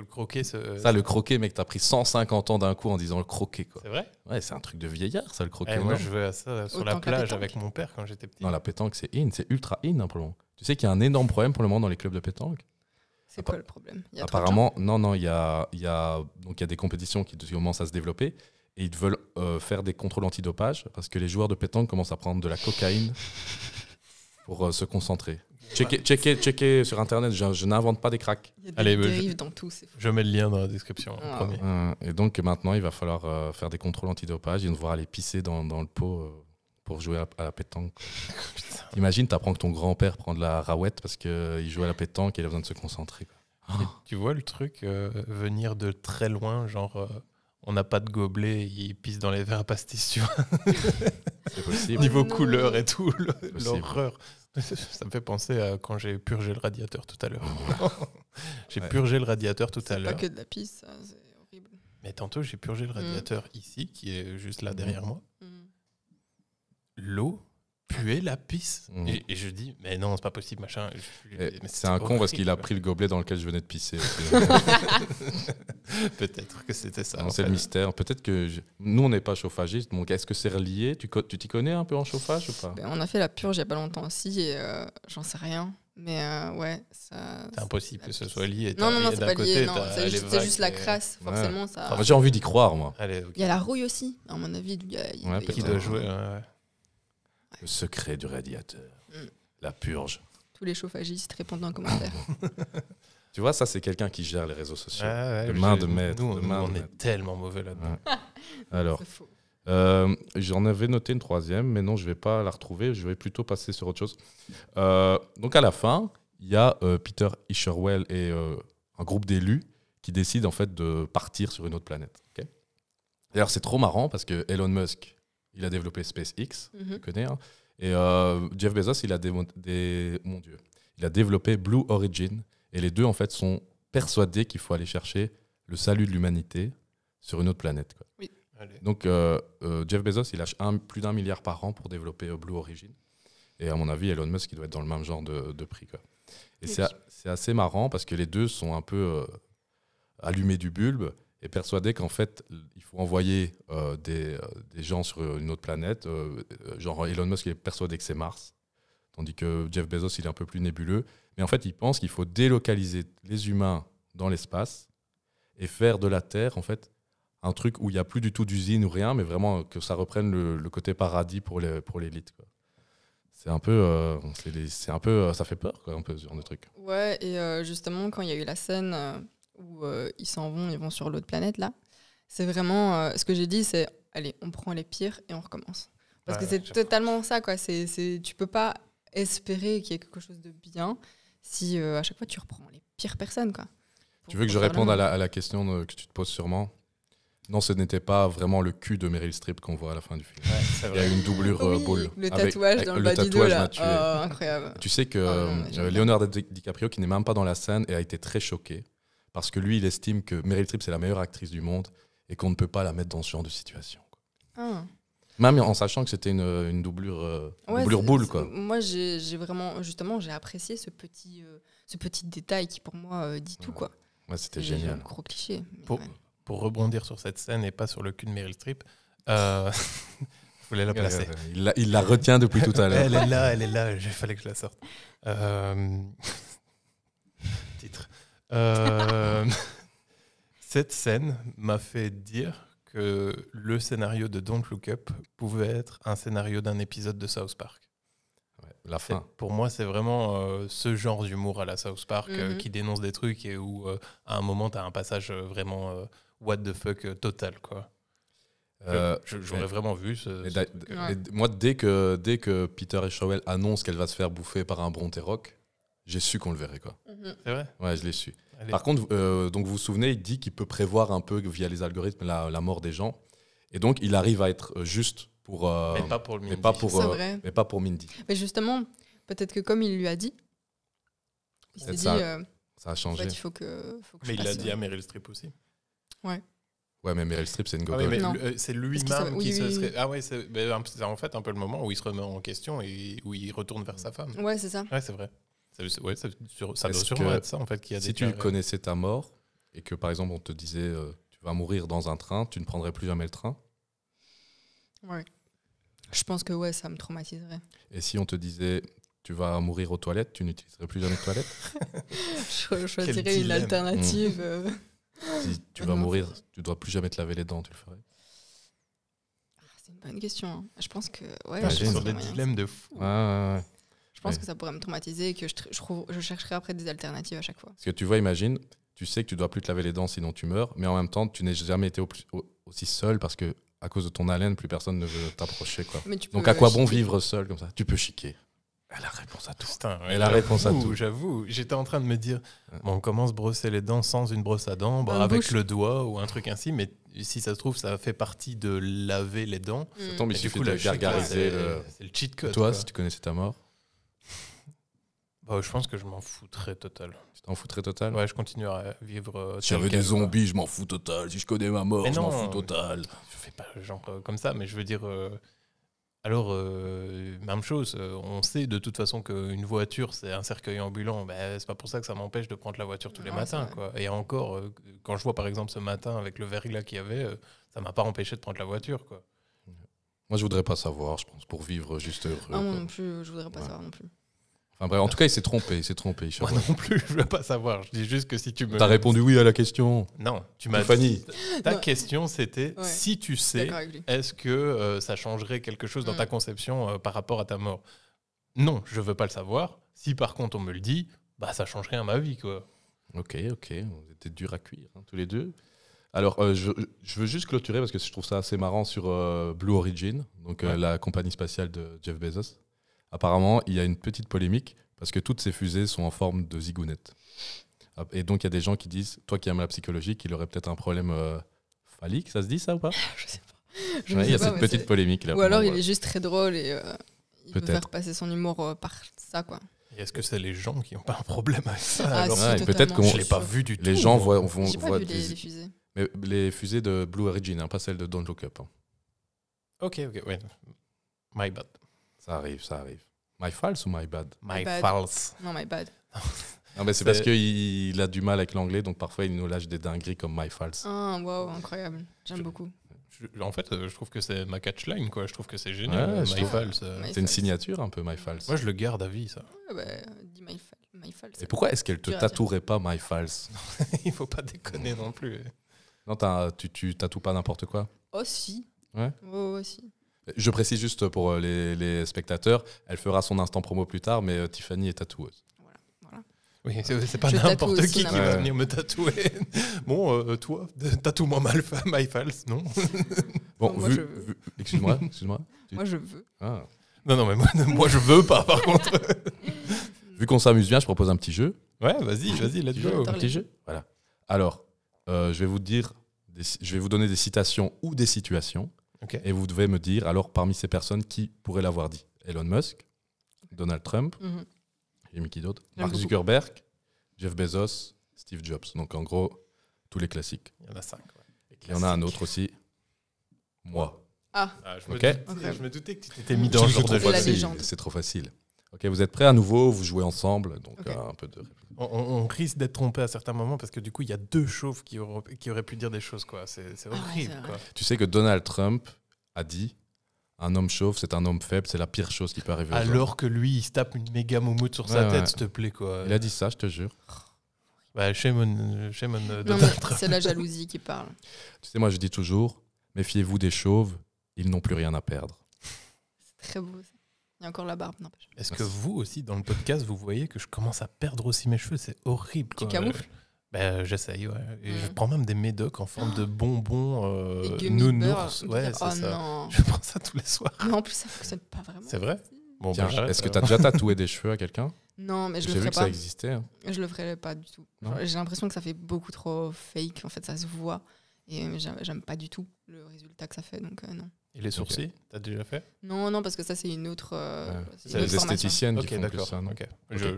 le croquet. Euh, ça, le croquet, mec, t'as pris 150 ans d'un coup en disant le croquet, quoi. C'est vrai Ouais, c'est un truc de vieillard, ça, le croquet. Eh, moi, je veux ça sur la plage avec mon père quand j'étais petit. Non, la pétanque, c'est in, c'est ultra in, hein, Tu sais qu'il y a un énorme problème pour le moment dans les clubs de pétanque. C'est quoi le problème Apparemment, non, non, il y a, a, donc, il y a des compétitions qui commencent à se développer et ils veulent euh, faire des contrôles antidopage parce que les joueurs de pétanque commencent à prendre de la cocaïne pour euh, se concentrer. Checkez, sur internet, je, n'invente pas des cracks. Allez, je, dans tout. Je mets le lien dans la description. Ah. Euh, et donc maintenant, il va falloir euh, faire des contrôles antidopage et devoir aller pisser dans, le pot euh, pour jouer à, la pétanque. Imagine, tu apprends que ton grand-père prend de la raouette parce qu'il joue à la pétanque et il a besoin de se concentrer. Tu vois le truc venir de très loin, genre on n'a pas de gobelet, il pisse dans les verres à pastis, tu vois. C'est possible. Niveau oh couleur et tout, l'horreur. Ça me fait penser à quand j'ai purgé le radiateur tout à l'heure. j'ai purgé le radiateur tout à l'heure. Pas que de la pisse, c'est horrible. Mais tantôt, j'ai purgé le mm. radiateur ici, qui est juste là mm. derrière moi. Mm. L'eau Puer la pisse. Mm. Et, je dis, mais non, c'est pas possible, machin. Eh, c'est un con parce qu'il a pris le gobelet dans lequel je venais de pisser. Peut-être que c'était ça. C'est le mystère. Peut-être que nous, on n'est pas chauffagistes, donc est-ce que c'est relié Tu t'y connais un peu en chauffage ou pas ben, On a fait la purge il n'y a pas longtemps aussi, et euh, j'en sais rien. Mais euh, ouais, C'est impossible que ce soit lié. Non, non, non, c'est pas lié. C'est juste, la crasse, forcément. Ça... J'ai envie d'y croire, moi. Il y a la rouille aussi, à mon avis. Il y a, jouer. Le secret du radiateur. Mm. La purge. Tous les chauffagistes répondent en commentaire. tu vois, ça, c'est quelqu'un qui gère les réseaux sociaux. Ah de main de on est tellement mauvais là-dedans. Alors, euh, j'en avais noté une troisième, mais non, je vais pas la retrouver. Je vais plutôt passer sur autre chose. Euh, donc, à la fin, il y a euh, Peter Isherwell et un groupe d'élus qui décident en fait de partir sur une autre planète. D'ailleurs, c'est trop marrant parce que Elon Musk, il a développé SpaceX, mm connais. Hein. et euh, Jeff Bezos, il a des, mon Dieu, il a développé Blue Origin. Et les deux, en fait, sont persuadés qu'il faut aller chercher le salut de l'humanité sur une autre planète. Donc, euh, euh, Jeff Bezos, il lâche plus d'un milliard par an pour développer Blue Origin. Et à mon avis, Elon Musk, il doit être dans le même genre de, prix. Et c'est assez marrant parce que les deux sont un peu allumés du bulbe. Et persuadé qu'en fait, il faut envoyer euh, euh, des, gens sur une autre planète. Euh, genre Elon Musk est persuadé que c'est Mars, tandis que Jeff Bezos, il est un peu plus nébuleux. Mais en fait, il pense qu'il faut délocaliser les humains dans l'espace et faire de la Terre, en fait, un truc où il n'y a plus du tout d'usine ou rien, mais vraiment que ça reprenne le, côté paradis pour l'élite. Pour c'est un peu, c'est un peu, ça fait peur, quoi, un peu ce genre de truc. Ouais, et justement, quand il y a eu la scène où euh, ils s'en vont, ils vont sur l'autre planète, là, c'est vraiment euh, ce que j'ai dit, c'est allez, on prend les pires et on recommence. Parce que c'est totalement ça, quoi. C'est, c'est, tu peux pas espérer qu'il y ait quelque chose de bien si euh, à chaque fois tu reprends les pires personnes. Quoi, tu veux que je réponde à la, à la, question que tu te poses sûrement Non, ce n'était pas vraiment le cul de Meryl Streep qu'on voit à la fin du film. Il y a une doublure oui, boule. Le tatouage dans le, le tatouage là. Oh, incroyable. Tu sais que Léonard oh, Leonardo DiCaprio, qui n'est même pas dans la scène, et a été très choqué parce que lui, il estime que Meryl Streep, c'est la meilleure actrice du monde et qu'on ne peut pas la mettre dans ce genre de situation. Ah. Même en sachant que c'était une, doublure, euh, boule. Quoi. Moi, j'ai vraiment, justement, j'ai apprécié ce petit, euh, ce petit détail qui, pour moi, euh, dit tout. quoi. c'était génial. Un gros cliché. Pour, rebondir sur cette scène et pas sur le cul de Meryl Streep, la placer. Il la, il la retient depuis tout à l'heure. elle est là, elle est là, il fallait que je la sorte. Titre. Euh, cette scène m'a fait dire que le scénario de Don't Look Up pouvait être un scénario d'un épisode de South Park. la fin. Pour moi, c'est vraiment euh, ce genre d'humour à la South Park euh, mhm. qui dénonce des trucs et où à un moment, t'as un passage vraiment what the fuck total. quoi. J'aurais vraiment vu ce. Moi, dès que, dès que Peter et Shawell annoncent qu'elle va se faire bouffer par un Brontéroc, j'ai su qu'on le verrait, quoi. Mhm. C'est vrai Ouais, je l'ai su. Par contre, euh, donc vous vous souvenez, il dit qu'il peut prévoir un peu via les algorithmes la, mort des gens. Et donc, il arrive à être euh, juste pour. Euh, mais pas pour Mindy. Mais pas pour, mais pas pour Mindy. Mais justement, peut-être que comme il lui a dit, il s'est dit. Ça, a changé. il faut que, mais il l'a dit à Meryl Streep aussi. Ouais. Ouais, mais Meryl Streep, c'est une ah C'est lui-même qui se serait. Ah ouais, c'est en fait un peu le moment où il se remet en question et où il retourne vers sa femme. Ouais, c'est ça. Ouais, c'est vrai. Ça, ouais, ça, doit sûrement être ça, en fait. Y a si tu connaissais ta mort et que, par exemple, on te disait euh, tu vas mourir dans un train, tu ne prendrais plus jamais le train Ouais. Je pense que ouais, ça me traumatiserait. Et si on te disait tu vas mourir aux toilettes, tu n'utiliserais plus jamais les toilettes Je choisirais une alternative. Euh, hmm. Si tu vas mourir, tu ne dois plus jamais te laver les dents, tu le ferais ah, C'est une bonne question. Hein. Je pense que. Ouais, c'est sur des dilemmes de fou. ouais ouais, ouais. Je pense que ça pourrait me traumatiser et que je, je, trouve, je chercherai après des alternatives à chaque fois. Parce que tu vois, imagine, tu sais que tu dois plus te laver les dents sinon tu meurs, mais en même temps, tu n'es jamais été aussi seul parce que à cause de ton haleine, plus personne ne veut t'approcher. Quoi. Donc à quoi bon vivre seul comme ça Tu peux chiquer. Elle a réponse à tout. Putain, réponse à tout. J'avoue, j'étais en train de me dire, on commence à brosser les dents sans une brosse à dents, avec le doigt ou un truc ainsi, mais si ça se trouve, ça fait partie de laver les dents. Ça mm. tombe, il suffit de C'est le cheat code. Toi, si tu connaissais ta mort Oh, je pense que je m'en foutrais total. Tu t'en foutrais total Ouais, je continue à vivre. Euh, si j'avais des zombies, je m'en fous total. Si je connais ma mort, je m'en fous total. Je fais pas genre euh, comme ça, mais je veux dire. Euh, alors, même chose, on sait de toute façon qu'une voiture, c'est un cercueil ambulant. Ce ben, c'est pas pour ça que ça m'empêche de prendre la voiture tous les matins. Quoi. Et encore, quand je vois par exemple ce matin avec le verglas qu'il y avait, ça m'a pas empêché de prendre la voiture. Quoi. Moi, je voudrais pas savoir, je pense, pour vivre juste heureux. moi non plus, je voudrais pas savoir non plus en tout cas, il s'est trompé, il s'est trompé. Moi non plus, je veux pas savoir. Je dis juste que si tu me. T'as répondu oui à la question. Non, tu m'as. Fanny. Ta question, c'était si tu sais, est-ce que euh, ça changerait quelque chose dans ta mm. conception euh, par rapport à ta mort Non, je veux pas le savoir. Si par contre on me le dit, bah ça changerait à ma vie, quoi. Ok, ok. On était dur à cuire hein, tous les deux. Alors, euh, je, veux juste clôturer parce que je trouve ça assez marrant sur Blue Origin, donc la compagnie spatiale de Jeff Bezos. Apparemment, il y a une petite polémique parce que toutes ces fusées sont en forme de zigounette. Ah, et donc, il y a des gens qui disent, toi qui aimes la psychologie, qu'il aurait peut-être un problème euh, phallique, ça se dit ça ou pas Je sais pas. il y a cette petite polémique là. Ou alors, il est juste très drôle et euh, il peut faire passer son humour euh, par ça, quoi. est-ce que c'est les gens qui n'ont pas un problème avec ça ah, Peut-être qu'on. Je l'ai pas vu du tout. Les gens voient, vont, les, fusées. Mais les fusées de Blue Origin, hein, pas celles de Don't Look Up. Hein. Ok, ok, ouais. My bad. Ça arrive, ça arrive. My false ou my bad My, false. Non, my bad. non, mais c'est parce qu'il il a du mal avec l'anglais, donc parfois il nous lâche des dingueries comme my false. Ah, waouh, incroyable. J'aime beaucoup en fait, euh, je trouve que c'est ma catchline, quoi. Je trouve que c'est génial. Euh, my false. Euh. C'est une signature un peu, my false. Moi, je le garde à vie, ça. Ouais, bah, dis my, my false. Et pourquoi est-ce qu'elle te tatouerait pas my false Il faut pas déconner non plus. Non, tu, tu tatoues pas n'importe quoi Oh, si. Ouais. Oh, oh, si. Je précise juste pour euh, les, spectateurs, elle fera son instant promo plus tard, mais euh, Tiffany est tatoueuse. Voilà, Oui, c'est pas n'importe qui qui va venir me tatouer. bon, euh, toi, tatoue-moi mal femme, False, non Bon, vu, excuse-moi, excuse-moi. Moi, je veux. Ah. Non, non, mais moi, moi, je veux pas, par contre. vu qu'on s'amuse bien, je propose un petit jeu. Ouais, vas-y, vas-y, let's go. Un petit jeu. Voilà. Alors, je vais vous dire, je vais vous donner des citations ou des situations. Et vous devez me dire, alors, parmi ces personnes, qui pourrait l'avoir dit Elon Musk, Donald Trump, mhm. et -hmm. d'autres, Mark Zuckerberg, Jeff Bezos, Steve Jobs. Donc, en gros, tous les classiques. Il y en a cinq. Il y en a un autre aussi. Moi. Ah, ah je, me doutais, que tu t'étais mis dans le genre de C'est trop facile vous êtes prêts à nouveau, vous jouez ensemble, donc euh, On, risque d'être trompés à certains moments parce que du coup, il y a deux chauves qui, auraient pu dire des choses, quoi. C'est ah horrible, Tu sais que Donald Trump a dit un homme chauve, c'est un homme faible, c'est la pire chose qui peut arriver. Alors que lui, il se tape une méga moumoute sur sa tête, s'il te plaît, quoi. Il a dit ça, je te jure. Bah, euh, C'est la jalousie qui parle. Tu sais, moi, je dis toujours, méfiez-vous des chauves, ils n'ont plus rien à perdre. C'est très beau, il y a encore la barbe, Est-ce que vous aussi, dans le podcast, vous voyez que je commence à perdre aussi mes cheveux C'est horrible. Tu camoufles ben, J'essaye, ouais. je mm. prends même des médocs en forme de oh. bonbons euh, nounours. Oh je prends ça tous les soirs. en plus, ça fonctionne pas vraiment. C'est vrai bon, ben, Est-ce que euh. tu as déjà tatoué des cheveux à quelqu'un non, mais je le ferais pas. J'ai vu ça existait. Hein. Je le ferais pas du tout. J'ai l'impression que ça fait beaucoup trop fake. En fait, ça se voit. Et euh, j'aime pas du tout le résultat que ça fait. Donc, euh, non. Et les sourcils, t'as déjà fait Non, non, parce que ça, c'est une autre. Euh, c'est les esthéticiennes qui ça. Je,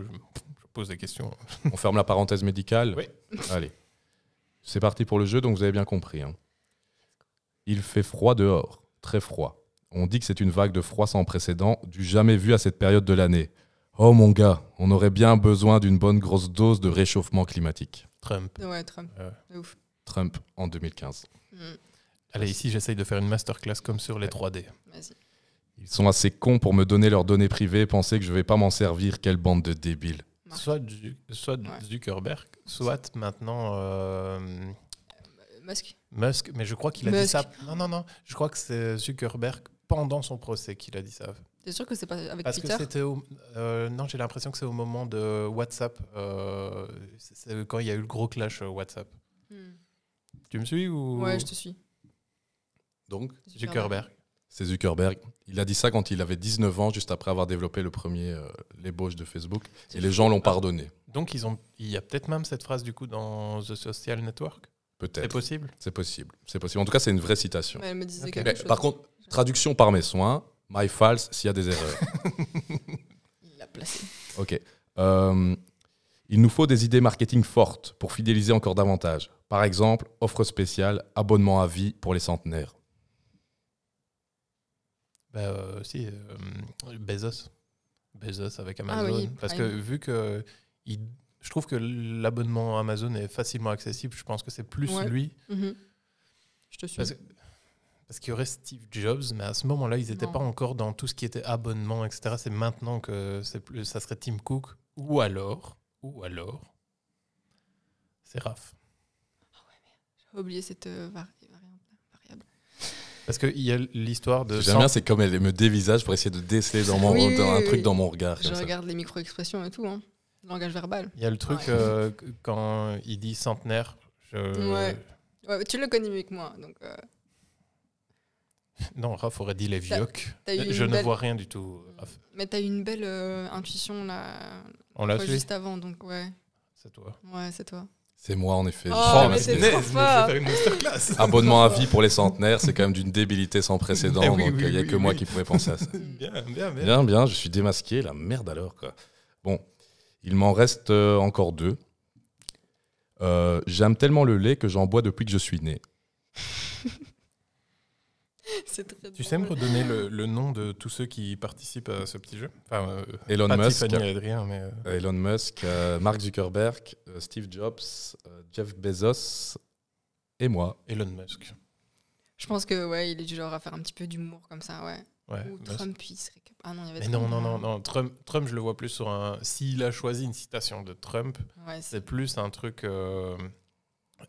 pose des questions. On ferme la parenthèse médicale. Oui. Allez. C'est parti pour le jeu, donc vous avez bien compris. Hein. Il fait froid dehors, très froid. On dit que c'est une vague de froid sans précédent, du jamais vu à cette période de l'année. Oh mon gars, on aurait bien besoin d'une bonne grosse dose de réchauffement climatique. Trump. Ouais, Trump. Trump en 2015. Hum. Allez, ici, j'essaye de faire une masterclass comme sur les 3D. Ils sont assez cons pour me donner leurs données privées, penser que je ne vais pas m'en servir. Quelle bande de débiles. Soit, soit Zuckerberg, soit maintenant. Euh, Musk. Musk, mais je crois qu'il a dit ça. Non, non, non. Je crois que c'est Zuckerberg pendant son procès qu'il a dit ça. T'es sûr que c'est pas avec Parce Twitter que c'était euh, non, j'ai l'impression que c'est au moment de WhatsApp, euh, c'est quand il y a eu le gros clash WhatsApp. Hmm. Tu me suis ou Ouais, je te suis. Donc Zuckerberg. C'est Zuckerberg. Il a dit ça quand il avait 19 ans, juste après avoir développé le premier euh, l'ébauche de Facebook. Et les gens l'ont pardonné. Donc ils ont, il y a peut-être même cette phrase du coup dans The Social Network Peut-être. C'est possible C'est possible. C'est possible. En tout cas, c'est une vraie citation. Par contre, traduction par mes soins, my false, s'il y a des erreurs. il l'a placé. Ok. Euh, il nous faut des idées marketing fortes pour fidéliser encore davantage. Par exemple, offre spéciale, abonnement à vie pour les centenaires. Bah, euh, si, euh, Bezos. Bezos avec ah Amazon. parce que vu que je trouve que l'abonnement Amazon est facilement accessible, je pense que c'est plus lui. Mhm. Je te suis. Parce, qu'il y aurait Steve Jobs, mais à ce moment-là, ils n'étaient pas encore dans tout ce qui était abonnement, etc. C'est maintenant que plus, ça serait Tim Cook. Ou alors, ou alors, c'est Raph. Ah oublié cette euh, parce qu'il y a l'histoire de. J'aime bien, c'est comme elle me dévisage pour essayer de déceler dans mon, un truc dans mon regard. Je regarde les micro-expressions et tout, hein. langage verbal. Il y a le truc euh, quand il dit centenaire. Je... Ouais. tu le connais mieux que moi. Donc, euh. Non, Raph aurait dit les vieux. Je ne vois rien du tout. Mm. Mais tu as une belle euh, intuition là. On l'a Juste avant, donc ouais. C'est toi. Ouais, c'est toi. C'est moi, en effet. Oh, Abonnement à vie pour les centenaires, c'est quand même d'une débilité sans précédent. Eh donc, il n'y a que moi qui pouvais penser à ça. bien, bien, bien. Bien, bien, je suis démasqué. La merde alors, quoi. Bon, il m'en reste euh, encore deux. Euh, j'aime tellement le lait que j'en bois depuis que je suis né. tu sais me redonner le, nom de tous ceux qui participent à ce petit jeu euh, euh, euh, Elon, Musk, Adrien, mais Elon Musk, Mark Zuckerberg, Steve Jobs, Jeff Bezos et moi. Elon Musk. Je pense que ouais, il est du genre à faire un petit peu d'humour comme ça, ouais. Trump, Ah non, il y avait non, non, non, Trump, je le vois plus sur un. S'il a choisi une citation de Trump, c'est... plus un truc.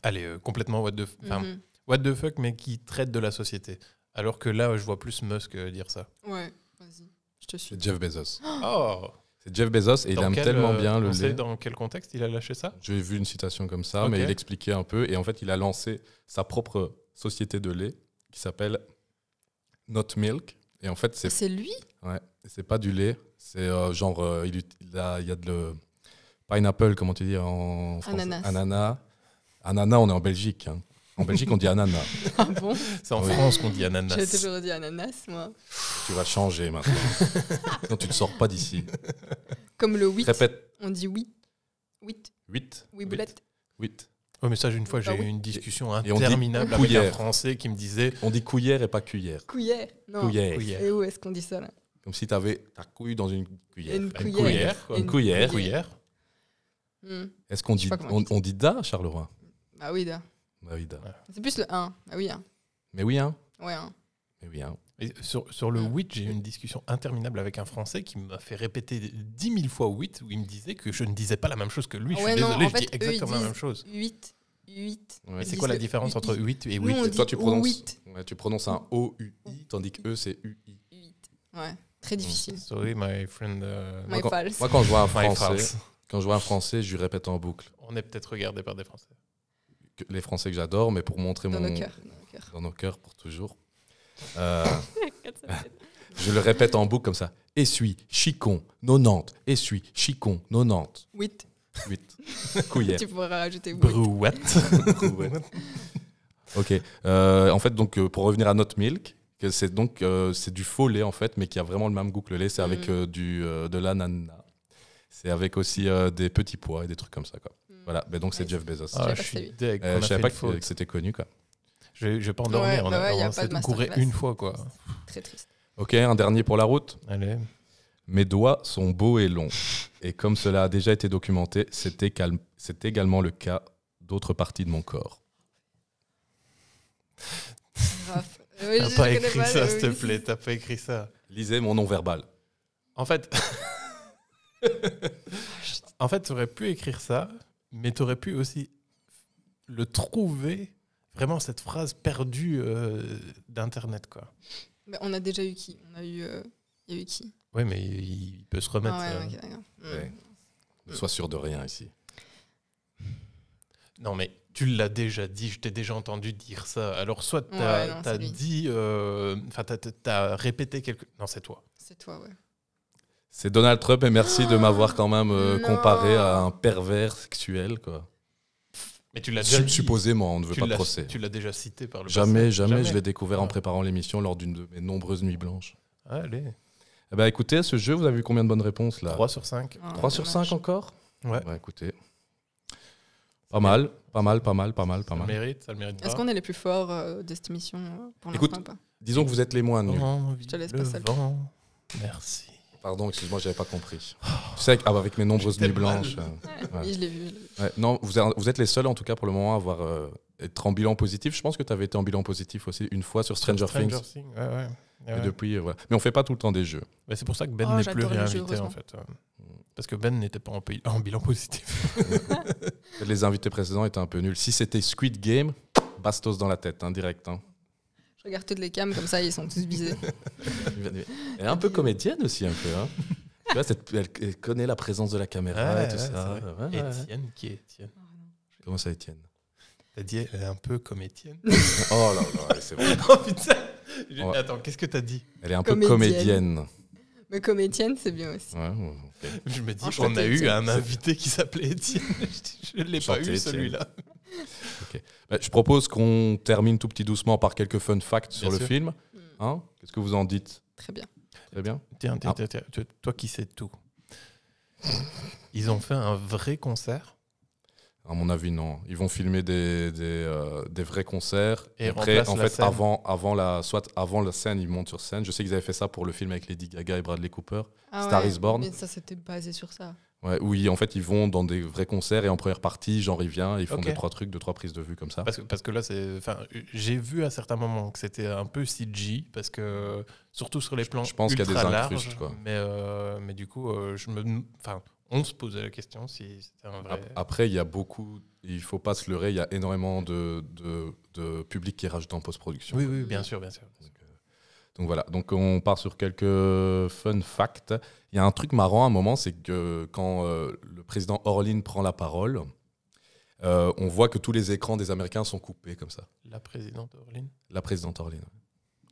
Allez, complètement what the. Mhm. What the fuck, mais qui traite de la société. Alors que là, je vois plus Musk euh, dire ça. Ouais, vas-y, je te suis. C'est Jeff Bezos. Oh, oh C'est Jeff Bezos et il aime tellement euh, bien le. Tu sais dans quel contexte il a lâché ça J'ai vu une citation comme ça, mais il expliquait un peu. Et en fait, il a lancé sa propre société de lait qui s'appelle Not Milk. Et en fait, c'est. C'est lui Ouais. C'est pas du lait. C'est euh, genre. il, il y a de le. Pineapple, comment tu dis en français Ananas. Ananas. Ananas, on est en Belgique. Hein. En Belgique, on dit ananas. Ah bon C'est en France qu'on dit ananas. J'ai toujours dit ananas, moi. Tu vas changer maintenant. non, tu ne sors pas d'ici. Comme le 8. Répète. On dit oui. 8. 8. Oui, boulette. 8. Oui, mais ça, une fois, j'ai eu une discussion interminable avec un Français qui me disait. On dit couillère et pas cuillère. Couillère, non. Couillère. Et où est-ce qu'on dit ça, là Comme si tu avais ta couille dans une cuillère. Une cuillère. Une couillère. Une couillère. Hmm. Est-ce qu'on dit, on, dit da, Charleroi Ah oui, da. C'est plus le 1. Ah Mais oui, 1. Mais oui, hein. Ouais, 1. Mais oui, 1. Et sur, sur, le 8, j'ai eu une discussion interminable avec un Français qui m'a fait répéter 10 000 fois 8, où il me disait que je ne disais pas la même chose que lui. Ouais, je suis désolé, je dis exactement la même chose. 8. 8. Ouais, c'est quoi la différence entre 8 et 8 Nous, Toi, tu prononces, ouais, tu prononces un O-U-I, tandis que E, c'est U-I. 8. Ouais, très difficile. Mm. Sorry, my friend. Euh, my moi, quand, moi, je vois un Français, quand je vois un Français, je lui répète en boucle. On est peut-être regardé par des Français les Français que j'adore, mais pour montrer mon. Nos dans nos cœurs. pour toujours. Euh, je le répète en boucle comme ça. Essuie, chicon, nonante Essuie, chicon, nonante 8. 8. Couillère. Tu pourras rajouter Brouette. ok. Euh, en fait, donc, euh, pour revenir à notre milk, c'est donc c'est du faux lait en fait, mais qui a vraiment le même goût que le lait. C'est avec mm. du, de l'ananas. C'est avec aussi des petits pois et des trucs comme ça. Quoi. Voilà, mais ben donc c'est Jeff Bezos. Ah, je ne euh, savais pas que, c'était connu. Quoi. Je vais pas endormir. dormir, on bah ouais, de couré une fois. quoi. Très triste. Ok, un dernier pour la route. Mes doigts sont beaux et longs. Et comme cela a déjà été documenté, c'est également le cas d'autres parties de mon corps. T'as pas écrit ça, s'il te plaît. T'as pas écrit ça. Lisez mon nom verbal. En fait, en fait, aurais pu écrire ça, mais tu aurais pu aussi le trouver, vraiment cette phrase perdue euh, d'Internet. quoi. on a déjà eu qui On a eu. Euh, il y a eu qui Oui, mais il peut se remettre. Ah euh, sois sûr de rien ici. Non, mais tu l'as déjà dit, je t'ai déjà entendu dire ça. Alors, soit tu as, dit, enfin, as, répété quelque. Non, c'est toi. C'est toi, ouais. C'est Donald Trump et merci de ah. m'avoir quand même euh, comparé à un pervers sexuel. Quoi. Mais tu l'as déjà Supposément, on ne veut pas de procès. Tu l'as déjà cité par le jamais, Jamais, jamais. Je l'ai découvert en ah. préparant l'émission lors d'une de mes nombreuses nuits blanches. Allez. Eh ben, écoutez, ce jeu, vous avez vu combien de bonnes réponses là 3 sur 5. 3 ah, sur 5 encore Ouais. Bah, écoutez. Pas mal, pas mal, pas mal, pas mal, pas mal. Ça mérite, ça le mérite. Est-ce qu'on est les plus forts euh, de cette émission euh, pour Écoute, disons que vous êtes les moins nus. je te laisse le Merci. Pardon, excuse-moi, j'avais pas compris. Tu sais, avec, mes nombreuses nuits blanches. non, vous, êtes les seuls, en tout cas, pour le moment, à avoir, euh, être en bilan positif. Je pense que tu avais été en bilan positif aussi une fois sur Stranger, Things. Ouais, depuis, euh, Mais on fait pas tout le temps des jeux. Mais c'est pour ça que Ben oh, n'est plus réinvité, en fait. Parce que Ben n'était pas en, bilan positif. les invités précédents étaient un peu nuls. Si c'était Squid Game, bastos dans la tête, hein, direct. Hein regarde toutes les cams comme ça, ils sont tous visés. Elle est un peu comédienne aussi, un peu. Hein. tu elle, connaît la présence de la caméra et tout ça. Étienne, qui est Étienne oh, Comment ça, Étienne T'as dit elle est un peu comme Étienne Oh là là, c'est vrai. putain Attends, qu'est-ce que t'as dit Elle est un peu comédienne. Oh oh, Mais comme c'est bien aussi. Je me dis, on a eu un invité qui s'appelait Étienne. Je ne l'ai pas eu celui-là. Bah, je propose qu'on termine tout petit doucement par quelques fun facts sur le film. Mm. Hein Qu'est-ce que vous en dites Très bien. Très bien. Tiens, ah. toi qui sais tout. Ils ont fait un vrai concert à mon avis, non. Ils vont filmer des, des, euh, vrais concerts. Et après, en fait, avant, avant la, soit avant la scène, ils montent sur scène. Je sais qu'ils avaient fait ça pour le film avec Lady Gaga et Bradley Cooper, ah Star is Born. ça, c'était basé sur ça. Ouais, oui, en fait, ils vont dans des vrais concerts et en première partie, j'en reviens ils font deux, trois trucs, deux, trois prises de vue comme ça. Parce que, parce que là, c'est, j'ai vu à certains moments que c'était un peu CG, parce que surtout sur les plans je, pense qu'il y a des incrustes, quoi. Mais, euh, mais du coup, euh, je me, on se posait la question si c'était un vrai. Après, il y a beaucoup, il faut pas se leurrer, il y a énormément de, de, public qui rajouté en post-production. Oui, oui, bien sûr, bien sûr. Euh, donc voilà, donc on part sur quelques fun facts. Il y a un truc marrant à un moment, c'est que quand euh, le président Orlin prend la parole, euh, on voit que tous les écrans des Américains sont coupés comme ça. La présidente Orlin La présidente Orlin.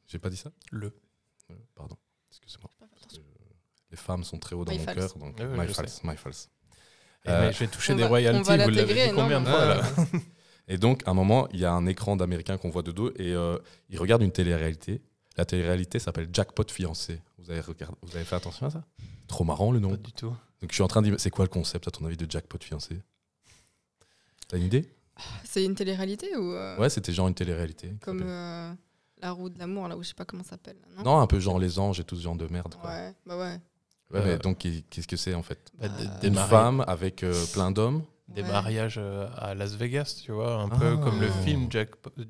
J'ai pas dit ça Le. Euh, pardon, excusez-moi. Les femmes sont très haut dans mon cœur, donc my, false, my false. je vais toucher des royalties, vous l'avez dit combien de fois Et donc, à un moment, il y a un écran d'Américain qu'on voit de dos et il regarde une télé-réalité la télé-réalité s'appelle Jackpot Fiancé. Vous avez, vous avez fait attention à ça Trop marrant le nom. Pas du tout. Donc je suis en train de dire, c'est quoi le concept à ton avis de Jackpot Fiancé T'as une idée C'est une télé-réalité ou euh, Ouais, c'était genre une télé-réalité. Comme euh, La roue de l'amour, là où je sais pas comment ça s'appelle. Non, un peu genre Les Anges et tout ce genre de merde. Quoi. Ouais, bah ouais. Ouais, euh, donc qu'est-ce que c'est en fait bah, Des femmes avec plein d'hommes des mariages à Las Vegas, tu vois, un peu ah. comme le film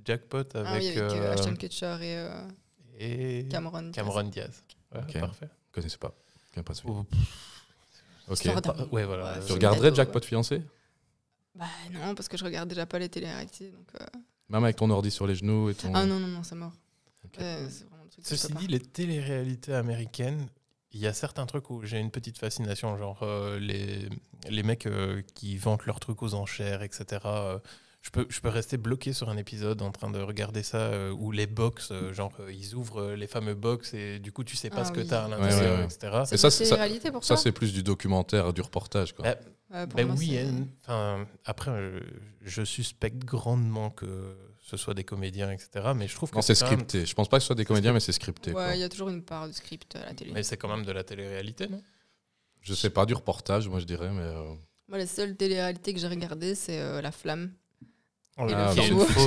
Jackpot ah avec, Ashton Kutcher et et Cameron, Cameron Diaz. Parfait. Je connaissais pas. pas Ok. Bah, tu regarderais Jack Jackpot fiancé Bah non, parce que je regarde déjà pas les télé-réalités. Euh. Même avec ton ordi sur les genoux et ton. Ah non, non, non, c'est mort. Ceci dit, les télé-réalités américaines, il y a certains trucs où j'ai une petite fascination, genre euh, les, les mecs euh, qui vendent leurs trucs aux enchères, etc je peux, je peux rester bloqué sur un épisode en train de regarder ça euh, où les box, euh, genre euh, ils ouvrent les fameux box et du coup tu sais pas ah ce que tu t'as à l'intérieur, ouais, ouais, ouais. etc. ça, c'est ça, ça c'est plus du documentaire, du reportage. Quoi. euh, oui, enfin après je suspecte grandement que ce soit des comédiens, etc. Mais je trouve que c'est scripté. Je pense pas que ce soit des comédiens, mais c'est scripté. il y a toujours une part de script à la télé. Mais c'est quand même de la télé-réalité, non Je sais pas du reportage, moi je dirais, mais. Moi, la seule télé-réalité que j'ai regardée, c'est La Flamme Oh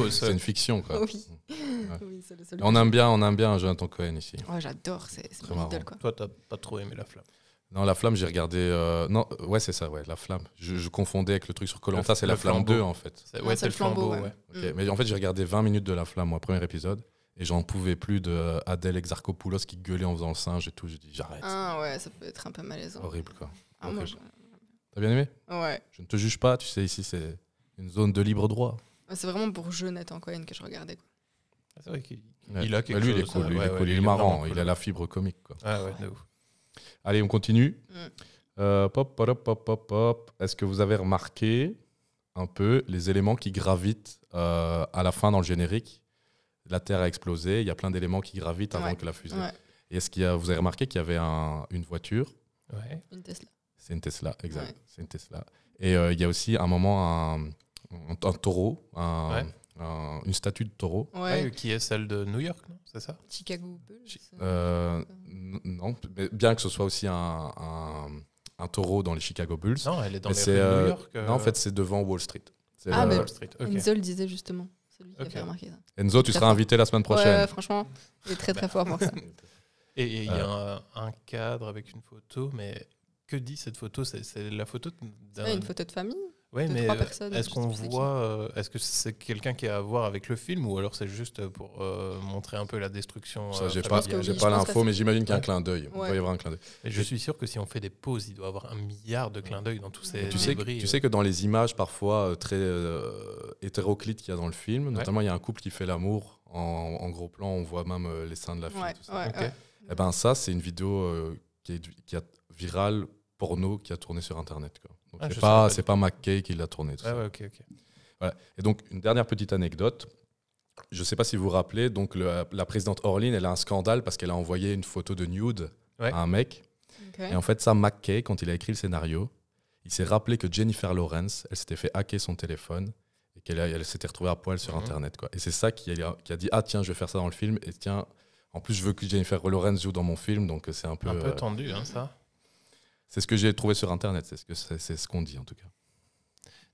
c'est une, fiction, quoi. Oui. le seul on aime bien, on aime bien Jonathan Cohen ici. Oh, j'adore, c'est mon idole, quoi. Toi, t'as pas trop aimé La Flamme. Non, La Flamme, j'ai regardé. Euh, non, euh, ouais, c'est ça, ouais, La Flamme. Je, confondais avec le truc sur Colanta, c'est La Flamme 2, en fait. Ouais, ah, c'est le flambeau. Ouais. Mm. Mais en fait, j'ai regardé 20 minutes de La Flamme, moi, premier épisode. Et j'en pouvais plus de euh, Adèle Exarchopoulos qui gueulait en faisant le singe et tout. J'ai dit, j'arrête. Ah ouais, ça peut être un peu malaisant. Horrible, quoi. Ah, t'as bien aimé Ouais. Je ne te juge pas, tu sais, ici, c'est une zone de libre droit. C'est vraiment pour Jonathan Nathan Cohen que je regardais. Ah, c'est vrai qu'il il a quelque bah, chose. est cool, il, est cool. il, est marrant, il a la fibre comique. Ah, ouais, Allez, on continue. Mm. Euh, pop, pop, pop, pop, Est-ce que vous avez remarqué un peu les éléments qui gravitent euh, à la fin dans le générique La Terre a explosé, il y a plein d'éléments qui gravitent avant que la fusée. Et Est-ce qu'il vous avez remarqué qu'il y avait une voiture Une Tesla. C'est une Tesla, exact. C'est une Tesla. Et euh, il y a aussi un moment un un, taureau, une statue de taureau. qui est celle de New York, c'est ça Chicago Bulls euh, euh, Non, bien que ce soit aussi un, taureau dans les Chicago Bulls. Non, elle est dans les de New euh, York. Non, en fait, c'est devant Wall Street. Ah, Enzo le disait justement. ça. Enzo, tu seras invité la semaine prochaine. franchement, il est très très bah. fort pour ça. Et il y a un, cadre avec une photo, mais que dit cette photo C'est la photo d'un. Une photo de famille oui, mais euh, est-ce qu'on voit, euh, est-ce que c'est quelqu'un qui a à voir avec le film ou alors c'est juste pour euh, montrer un peu la destruction Ça, j'ai pas, j'ai pas l'info, mais j'imagine qu'il y a un clin d'œil. va y avoir un clin d'œil. Je suis sûr que si on fait des pauses, il doit y avoir un milliard de clins d'œil dans tous ces tu sais, que, tu sais que dans les images parfois très hétéroclites qu'il y a dans le film, notamment il y a un couple qui fait l'amour en, gros plan, on voit même les seins de la fille. tout ça. Et eh ben ça, c'est une vidéo qui, est, qui a virale porno qui a tourné sur Internet. Quoi. Ah, c'est pas, c'est pas McKay qui l'a tourné. Et donc, une dernière petite anecdote. Je ne sais pas si vous vous rappelez, donc la présidente Orlin, elle a un scandale parce qu'elle a envoyé une photo de nude à un mec. Et en fait, ça, McKay, quand il a écrit le scénario, il s'est rappelé que Jennifer Lawrence, elle s'était fait hacker son téléphone et qu'elle elle s'était retrouvée à poil sur mhm. Internet. Quoi. Et c'est ça qui a, qui a, dit Ah, tiens, je vais faire ça dans le film. Et tiens, en plus, je veux que Jennifer Lawrence joue dans mon film. Donc, c'est un peu. Un peu euh, tendu, hein, ça. C'est ce que j'ai trouvé sur Internet, c'est ce qu'on c'est ce qu'on dit en tout cas.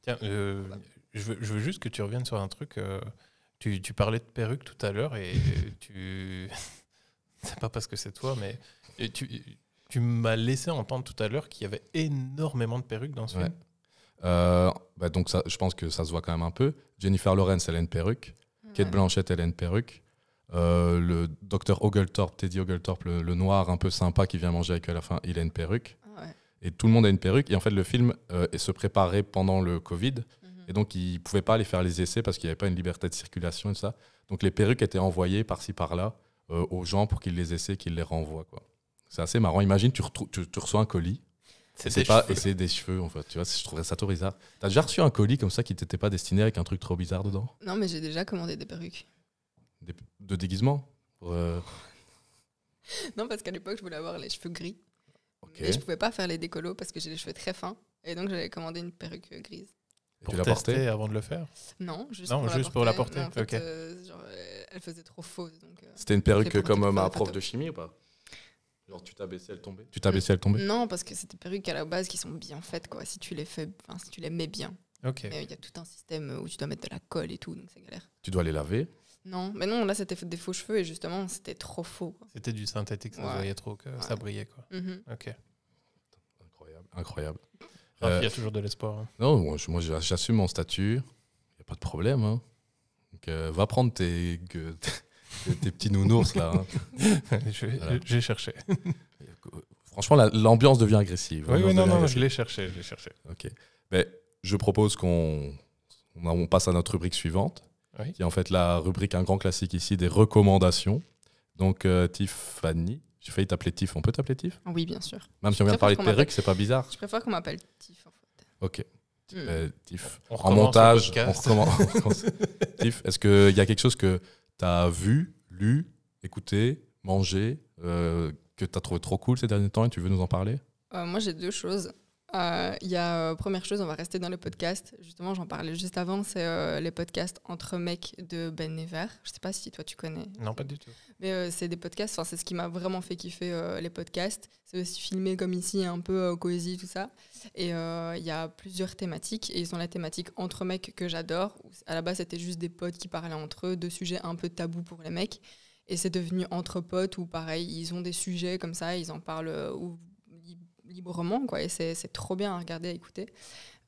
Tiens, euh, je, veux, juste que tu reviennes sur un truc. Euh, tu, parlais de perruque tout à l'heure et tu. c'est pas parce que c'est toi, mais tu, tu m'as laissé entendre tout à l'heure qu'il y avait énormément de perruques dans ce film. Euh, bah, donc ça, je pense que ça se voit quand même un peu. Jennifer Lawrence, elle a une perruque. Kate Blanchett, elle a une perruque. le docteur Oglethorpe, Teddy Oglethorpe, le, le, noir un peu sympa qui vient manger avec elle à la fin, il a une perruque et tout le monde a une perruque. Et en fait, le film euh, se préparait pendant le Covid. Mhm. Et donc, ils ne pouvaient pas aller faire les essais parce qu'il n'y avait pas une liberté de circulation et tout ça. Donc, les perruques étaient envoyées par-ci, par-là euh, aux gens pour qu'ils les essaient, qu'ils les renvoient. C'est assez marrant. Imagine, tu, tu, tu reçois un colis. C'est pas, essayer des cheveux en fait. Tu vois, je trouverais ça trop bizarre. T'as déjà reçu un colis comme ça qui t'était pas destiné avec un truc trop bizarre dedans Non, mais j'ai déjà commandé des perruques. de déguisement euh, Non, parce qu'à l'époque, je voulais avoir les cheveux gris. Okay. je pouvais pas faire les décolos parce que j'ai les cheveux très fins. Et donc, j'avais commandé une perruque grise. pour tu avant de le faire Non, juste, pour, juste pour la porter. Euh, euh, elle faisait trop fausse. Euh, C'était une perruque comme ma prof de chimie ou pas Genre tu t'as elle tombait. Tu t'abaissais, Non, parce que c'est des perruques à la base qui sont bien faites quoi. Si tu les fais, si tu les mets bien. il y a tout un système où tu dois mettre de la colle et tout, donc c'est galère. Tu dois les laver. Non, mais non, là c'était des faux cheveux et justement c'était trop faux. C'était du synthétique, ça brillait quoi. Mhm. Incroyable, incroyable. il y a euh, toujours de l'espoir. Hein. Non, moi j'assume mon statut, il n'y a pas de problème. Hein. Euh, va prendre tes, petits nounours là. Hein. J'ai cherché. Franchement, l'ambiance devient agressive. Oui, non, non, je l'ai cherché, je Ok. Mais ben, je propose qu'on passe à notre rubrique suivante oui. qui est en fait la rubrique, un grand classique ici, des recommandations. Donc, euh, Tiffany, j'ai failli t'appeler Tiff, on peut t'appeler Tiff Oui, bien sûr. Même si on vient de parler de perruque, c'est pas bizarre. Je préfère qu'on m'appelle Tiff, en Ok. Hmm. Euh, Tiff, en montage, on recommence. Tiff, est-ce qu'il y a quelque chose que tu as vu, lu, écouté, mangé, euh, que tu as trouvé trop cool ces derniers temps et tu veux nous en parler euh, Moi, j'ai deux choses. Il euh, y a, euh, première chose, on va rester dans le podcast. Justement, j'en parlais juste avant, c'est euh, les podcasts Entre mecs de Ben Never. Je sais pas si toi tu connais. Non, pas du tout. Mais c'est des podcasts, c'est ce qui m'a vraiment fait kiffer les podcasts. C'est aussi filmé comme ici, un peu cozy tout ça. Et il y a plusieurs thématiques. Et ils ont la thématique Entre mecs que j'adore. À la base, c'était juste des potes qui parlaient entre eux de sujets un peu tabous pour les mecs. Et c'est devenu Entre potes où, pareil, ils ont des sujets comme ça, ils en parlent librement, quoi. Et c'est trop bien à regarder, à écouter.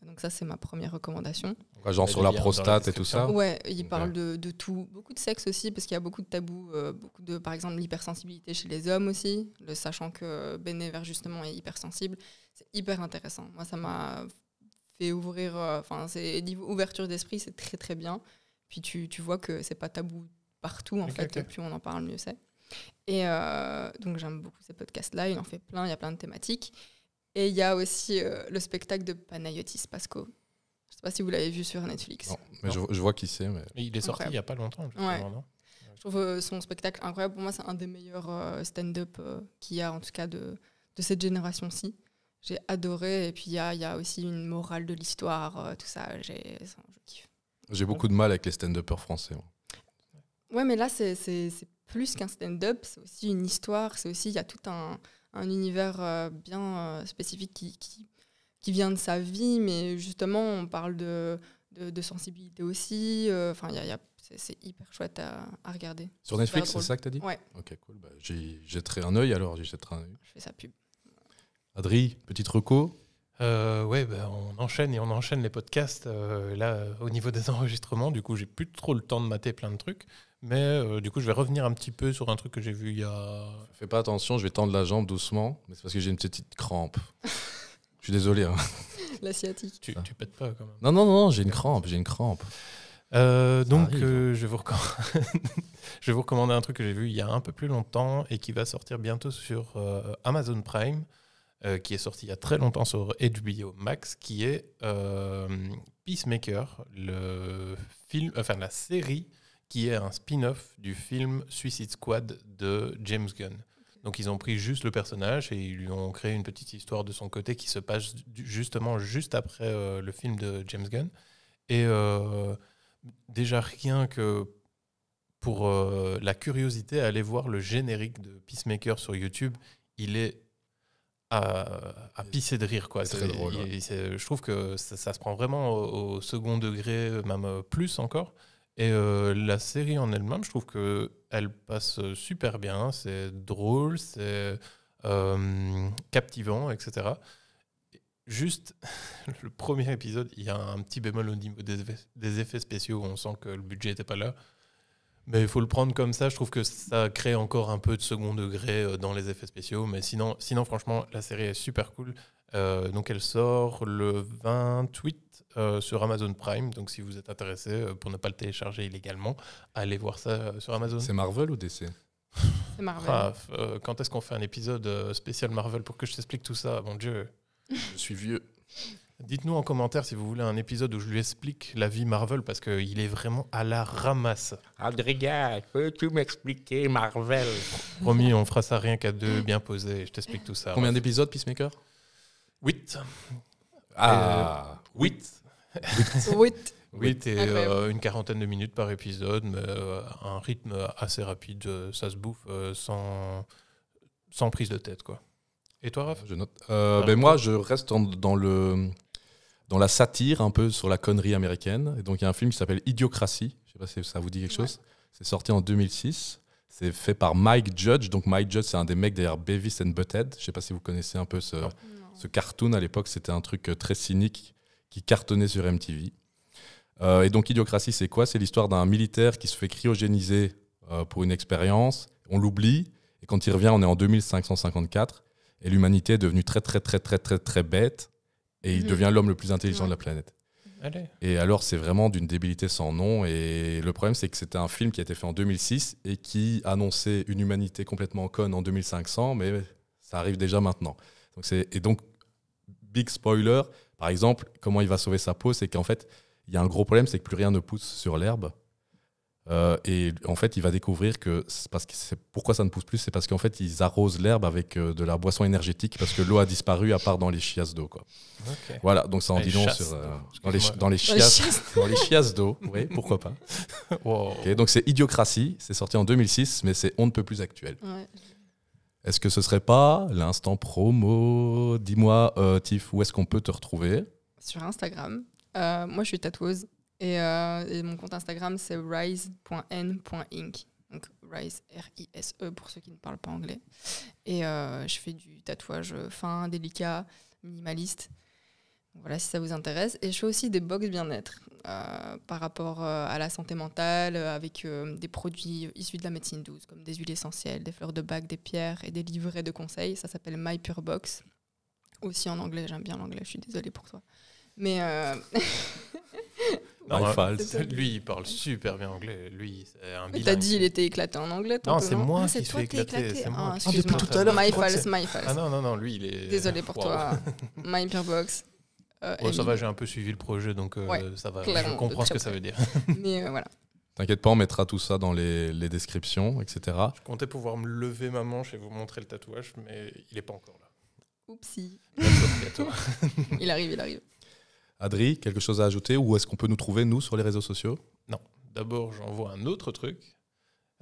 Donc ça, c'est ma première recommandation. genre bah, sur la prostate et tout ça Ouais, il parle de, tout. Beaucoup de sexe aussi, parce qu'il y a beaucoup de tabous. Euh, beaucoup de, par exemple, l'hypersensibilité chez les hommes aussi, le sachant que Bénévert, justement, est hypersensible. C'est hyper intéressant. Moi, ça m'a fait ouvrir... Euh, enfin, c'est ouverture d'esprit, c'est très, très bien. Puis tu, vois que c'est pas tabou partout, en fait. Plus on en parle, mieux c'est. Et euh, donc j'aime beaucoup ces podcasts-là, il en fait plein, il y a plein de thématiques. Et il y a aussi euh, le spectacle de Panayotis Pasco. Je ne sais pas si vous l'avez vu sur Netflix. Non, mais Je, vois qui c'est. Mais... Il est sorti il n'y a pas longtemps. je trouve euh, son spectacle incroyable. Pour moi, c'est un des meilleurs stand-up qu'il y a, en tout cas, de, de cette génération-ci. J'ai adoré. Et puis, il y a, y a, aussi une morale de l'histoire, tout ça. J'ai, J'ai beaucoup de mal avec les stand-uppers français. Ouais, mais là, c'est plus qu'un stand-up, c'est aussi une histoire, c'est aussi, il y a tout un, univers euh, bien euh, spécifique qui, qui, vient de sa vie, mais justement, on parle de, de, sensibilité aussi. Euh, enfin, y a, c'est hyper chouette à, regarder. Sur Netflix, c'est ça que tu as dit Ouais. Ok, cool. Bah, j'y jetterai un œil alors, un Je fais sa pub. Adri, petite reco euh, ouais, bah, on enchaîne et on enchaîne les podcasts. là, au niveau des enregistrements, du coup, j'ai plus trop le temps de mater plein de trucs. Mais euh, du coup, je vais revenir un petit peu sur un truc que j'ai vu il y a. Fais pas attention, je vais tendre la jambe doucement, mais c'est parce que j'ai une petite crampe. je suis désolé. Hein. La Tu, pètes pas quand même. Non, non, non, j'ai une crampe, j'ai une crampe. Euh, donc, euh, hein. je, vais vous je vous recommander un truc que j'ai vu il y a un peu plus longtemps et qui va sortir bientôt sur Amazon Prime, qui est sorti il y a très longtemps sur HBO Max, qui est Peacemaker, le film, enfin la série qui est un spin-off du film Suicide Squad de James Gunn. Donc ils ont pris juste le personnage et ils lui ont créé une petite histoire de son côté qui se passe justement juste après euh, le film de James Gunn. Et euh, déjà rien que pour euh, la curiosité, aller voir le générique de Peacemaker sur YouTube. Il est à, à pisser de rire. quoi. Très drôle. je trouve que ça, se prend vraiment au second degré, même plus encore. Et euh, la série en elle-même, je trouve que elle passe super bien. C'est drôle, c'est euh, captivant, etc. Juste, le premier épisode, il y a un petit bémol au niveau des effets, spéciaux. On sent que le budget n'était pas là. Mais il faut le prendre comme ça. Je trouve que ça crée encore un peu de second degré euh, dans les effets spéciaux. Mais sinon, sinon franchement, la série est super cool. Euh, donc elle sort le 28 euh, sur Amazon Prime. Donc si vous êtes intéressé, euh, pour ne pas le télécharger illégalement, allez voir ça sur Amazon. C'est Marvel ou DC C'est Marvel. Ah, quand est-ce qu'on fait un épisode spécial Marvel pour que je t'explique tout ça Mon Dieu. je suis vieux. Dites-nous en commentaire si vous voulez un épisode où je lui explique la vie Marvel parce qu'il est vraiment à la ramasse. Adrien, peux-tu m'expliquer Marvel Promis, on fera ça rien qu'à deux, bien posé. Je t'explique tout ça. Combien d'épisodes, Peacemaker 8. Ah, 8. 8. 8 et euh, une quarantaine de minutes par épisode, mais euh, un rythme assez rapide, euh, ça se bouffe sans, sans prise de tête. quoi. Et toi, Raph Je note. Ben moi, je reste dans, le, dans la satire un peu sur la connerie américaine. Et donc, il y a un film qui s'appelle Idiocratie. Je sais pas si ça vous dit quelque chose. C'est sorti en 2006. C'est fait par Mike Judge. Donc, Mike Judge, c'est un des mecs derrière Beavis and Butthead. Je sais pas si vous connaissez un peu ce ce cartoon à l'époque, c'était un truc euh, très cynique qui cartonnait sur MTV. Euh, et donc, Idiocratie, c'est quoi C'est l'histoire d'un militaire qui se fait cryogéniser euh, pour une expérience. On l'oublie, et quand il revient, on est en 2554, et l'humanité est devenue très, très, très, très, très, très bête, et il mhm. devient l'homme le plus intelligent de la planète. Et alors, c'est vraiment d'une débilité sans nom. Et le problème, c'est que c'était un film qui a été fait en 2006 et qui annonçait une humanité complètement conne en 2500, mais ça arrive déjà maintenant. Donc et donc, big spoiler, par exemple, comment il va sauver sa peau, c'est qu'en fait, il y a un gros problème, c'est que plus rien ne pousse sur l'herbe. Euh, et en fait, il va découvrir que parce que c'est pourquoi ça ne pousse plus, c'est parce qu'en fait, ils arrosent l'herbe avec euh, de la boisson énergétique parce que l'eau a disparu à part dans les chiasses d'eau. Quoi. Voilà, donc ça en dit long sur euh, dans, les, dans les chiasses, dans les chiasses d'eau. Oui, pourquoi pas. donc c'est Idiocratie, c'est sorti en 2006, mais c'est on ne peut plus actuel. Ouais. Est-ce que ce serait pas l'instant promo Dis-moi, euh, Tiff, où est-ce qu'on peut te retrouver Sur Instagram. Euh, moi, je suis tatoueuse. Et, euh, et mon compte Instagram, c'est rise.n.inc. Donc Rise, R-I-S-E, pour ceux qui ne parlent pas anglais. Et je fais du tatouage fin, délicat, minimaliste. Voilà, si ça vous intéresse. Et je fais aussi des box bien-être euh, par rapport euh, à la santé mentale, euh, avec des produits issus de la médecine douce, comme des huiles essentielles, des fleurs de bac, des pierres et des livrets de conseils. Ça s'appelle My Pure Box. Aussi en anglais, j'aime bien l'anglais, je suis désolée pour toi. Mais. Euh... non, lui, il parle super bien anglais. Lui, c'est T'as dit il était éclaté en anglais Non, c'est moi ah, qui suis éclaté. éclaté. Ah, ah My False, My False. Ah non, non, non, lui, il est. Désolée pour toi. My Pure Box. Euh, ça va, j'ai un peu suivi le projet, donc euh, ça va, je comprends ce que ça veut dire. Mais euh, voilà. T'inquiète pas, on mettra tout ça dans les, descriptions, etc. Je comptais pouvoir me lever ma manche et vous montrer le tatouage, mais il n'est pas encore là. Oupsie. il arrive, il arrive. Adri, quelque chose à ajouter Ou est-ce qu'on peut nous trouver, nous, sur les réseaux sociaux Non. D'abord, j'envoie un autre truc.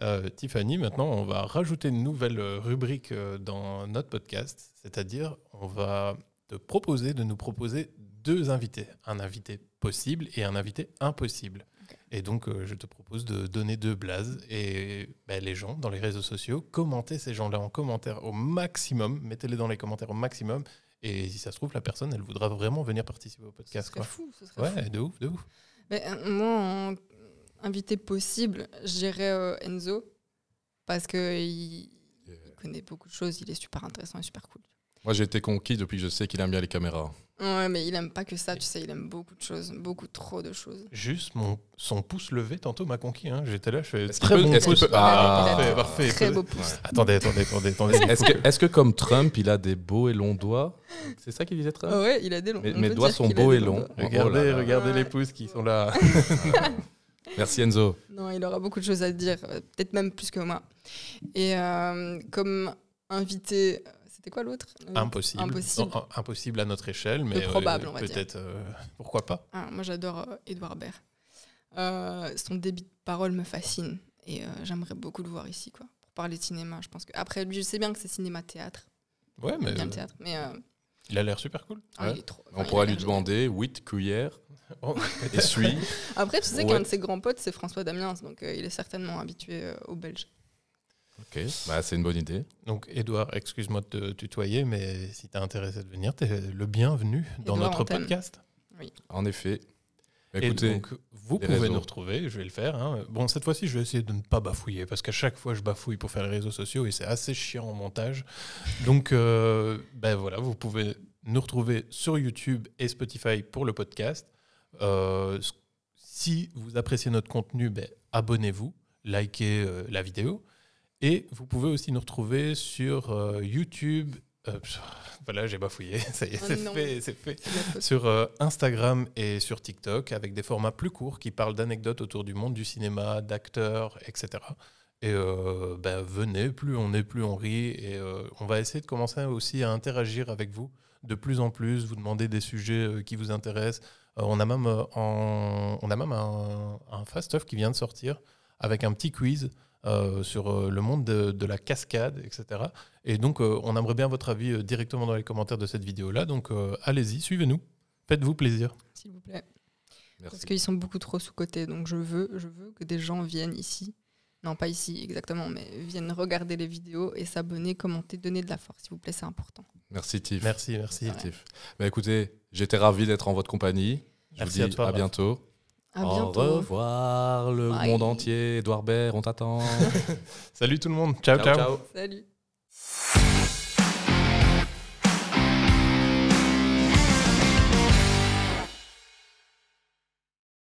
Euh, Tiffany, maintenant, on va rajouter une nouvelle rubrique dans notre podcast, c'est-à-dire on va te proposer de nous proposer deux invités, un invité possible et un invité impossible. Et donc, euh, je te propose de donner deux blazes et ben, les gens dans les réseaux sociaux, commentez ces gens-là en commentaire au maximum, mettez-les dans les commentaires au maximum. Et si ça se trouve, la personne, elle voudra vraiment venir participer au podcast. Ce fou, ce serait Ouais, de ouf, de ouf. Ben, euh, moi, invité possible, j'irais euh, Enzo parce qu'il il connaît beaucoup de choses, il est super intéressant et super cool. Moi, j'ai été conquis depuis que je sais qu'il aime bien les caméras. Ouais, mais il aime pas que ça, tu sais, il aime beaucoup de choses, beaucoup trop de choses. Juste mon, son pouce levé, tantôt m'a conquis. Hein. J'étais là, je fais très bon pouce. Ah, parfait, parfait. Très beau pouce. Attendez, attendez, attendez. attendez. Est-ce que, est que, comme Trump, il a des beaux et longs doigts C'est ça qu'il disait Trump Ouais, il a des longs. Mais, mes doigts sont beaux et longs. Oh regardez, regardez les pouces qui sont là. Merci Enzo. Non, il aura beaucoup de choses à dire, euh, peut-être même plus que moi. Et euh, comme invité c'était quoi l'autre euh, Impossible. Impossible. Oh, oh, impossible. à notre échelle, mais euh, peut-être. Euh, pourquoi pas ah, Moi, j'adore Edouard Baird. son débit de parole me fascine et j'aimerais beaucoup le voir ici, quoi, pour parler de cinéma. Je pense que après, je sais bien que c'est cinéma-théâtre. Ouais, mais. Il a l'air super cool. Ah, on pourra lui demander huit cuillères, oh. essuie. Après, tu sais qu'un de ses grands potes, c'est François Damiens, donc il est certainement habitué aux Belges. Ok, bah, c'est une bonne idée. Donc, Edouard, excuse-moi de te tutoyer, mais si tu as intéressé à venir, tu es le bienvenu dans notre podcast. Oui. En effet. Bah, écoutez, donc, vous pouvez nous retrouver, je vais le faire. Hein. Bon, cette fois-ci, je vais essayer de ne pas bafouiller, parce qu'à chaque fois, je bafouille pour faire les réseaux sociaux et c'est assez chiant en montage. Donc, euh, ben voilà, vous pouvez nous retrouver sur YouTube et Spotify pour le podcast. Euh, si vous appréciez notre contenu, ben, abonnez-vous, likez euh, la vidéo. Et vous pouvez aussi nous retrouver sur euh, YouTube. Euh, voilà, j'ai bafouillé, ça y est, oh c'est fait, c'est fait. Sur euh, Instagram et sur TikTok, avec des formats plus courts qui parlent d'anecdotes autour du monde du cinéma, d'acteurs, etc. Et ben, venez, plus on est, plus on rit. Et on va essayer de commencer aussi à interagir avec vous de plus en plus, vous demander des sujets qui vous intéressent. on a même, on a même un, un fast off qui vient de sortir avec un petit quiz euh, sur euh, le monde de, la cascade, etc. Et donc, euh, on aimerait bien votre avis directement dans les commentaires de cette vidéo-là. Donc, allez-y, suivez-nous. Faites-vous plaisir. S'il vous plaît. Parce qu'ils sont beaucoup trop sous-cotés. Donc, je veux, je veux que des gens viennent ici. Non, pas ici exactement, mais viennent regarder les vidéos et s'abonner, commenter, donner de la force, s'il vous plaît, c'est important. Merci Tiff. Merci, merci. Tiff. Bah, écoutez, j'étais ravi d'être en votre compagnie. Je merci vous dis à bientôt. Au revoir le monde entier. Edouard Baird, on t'attend. Salut tout le monde. ciao. ciao. Salut.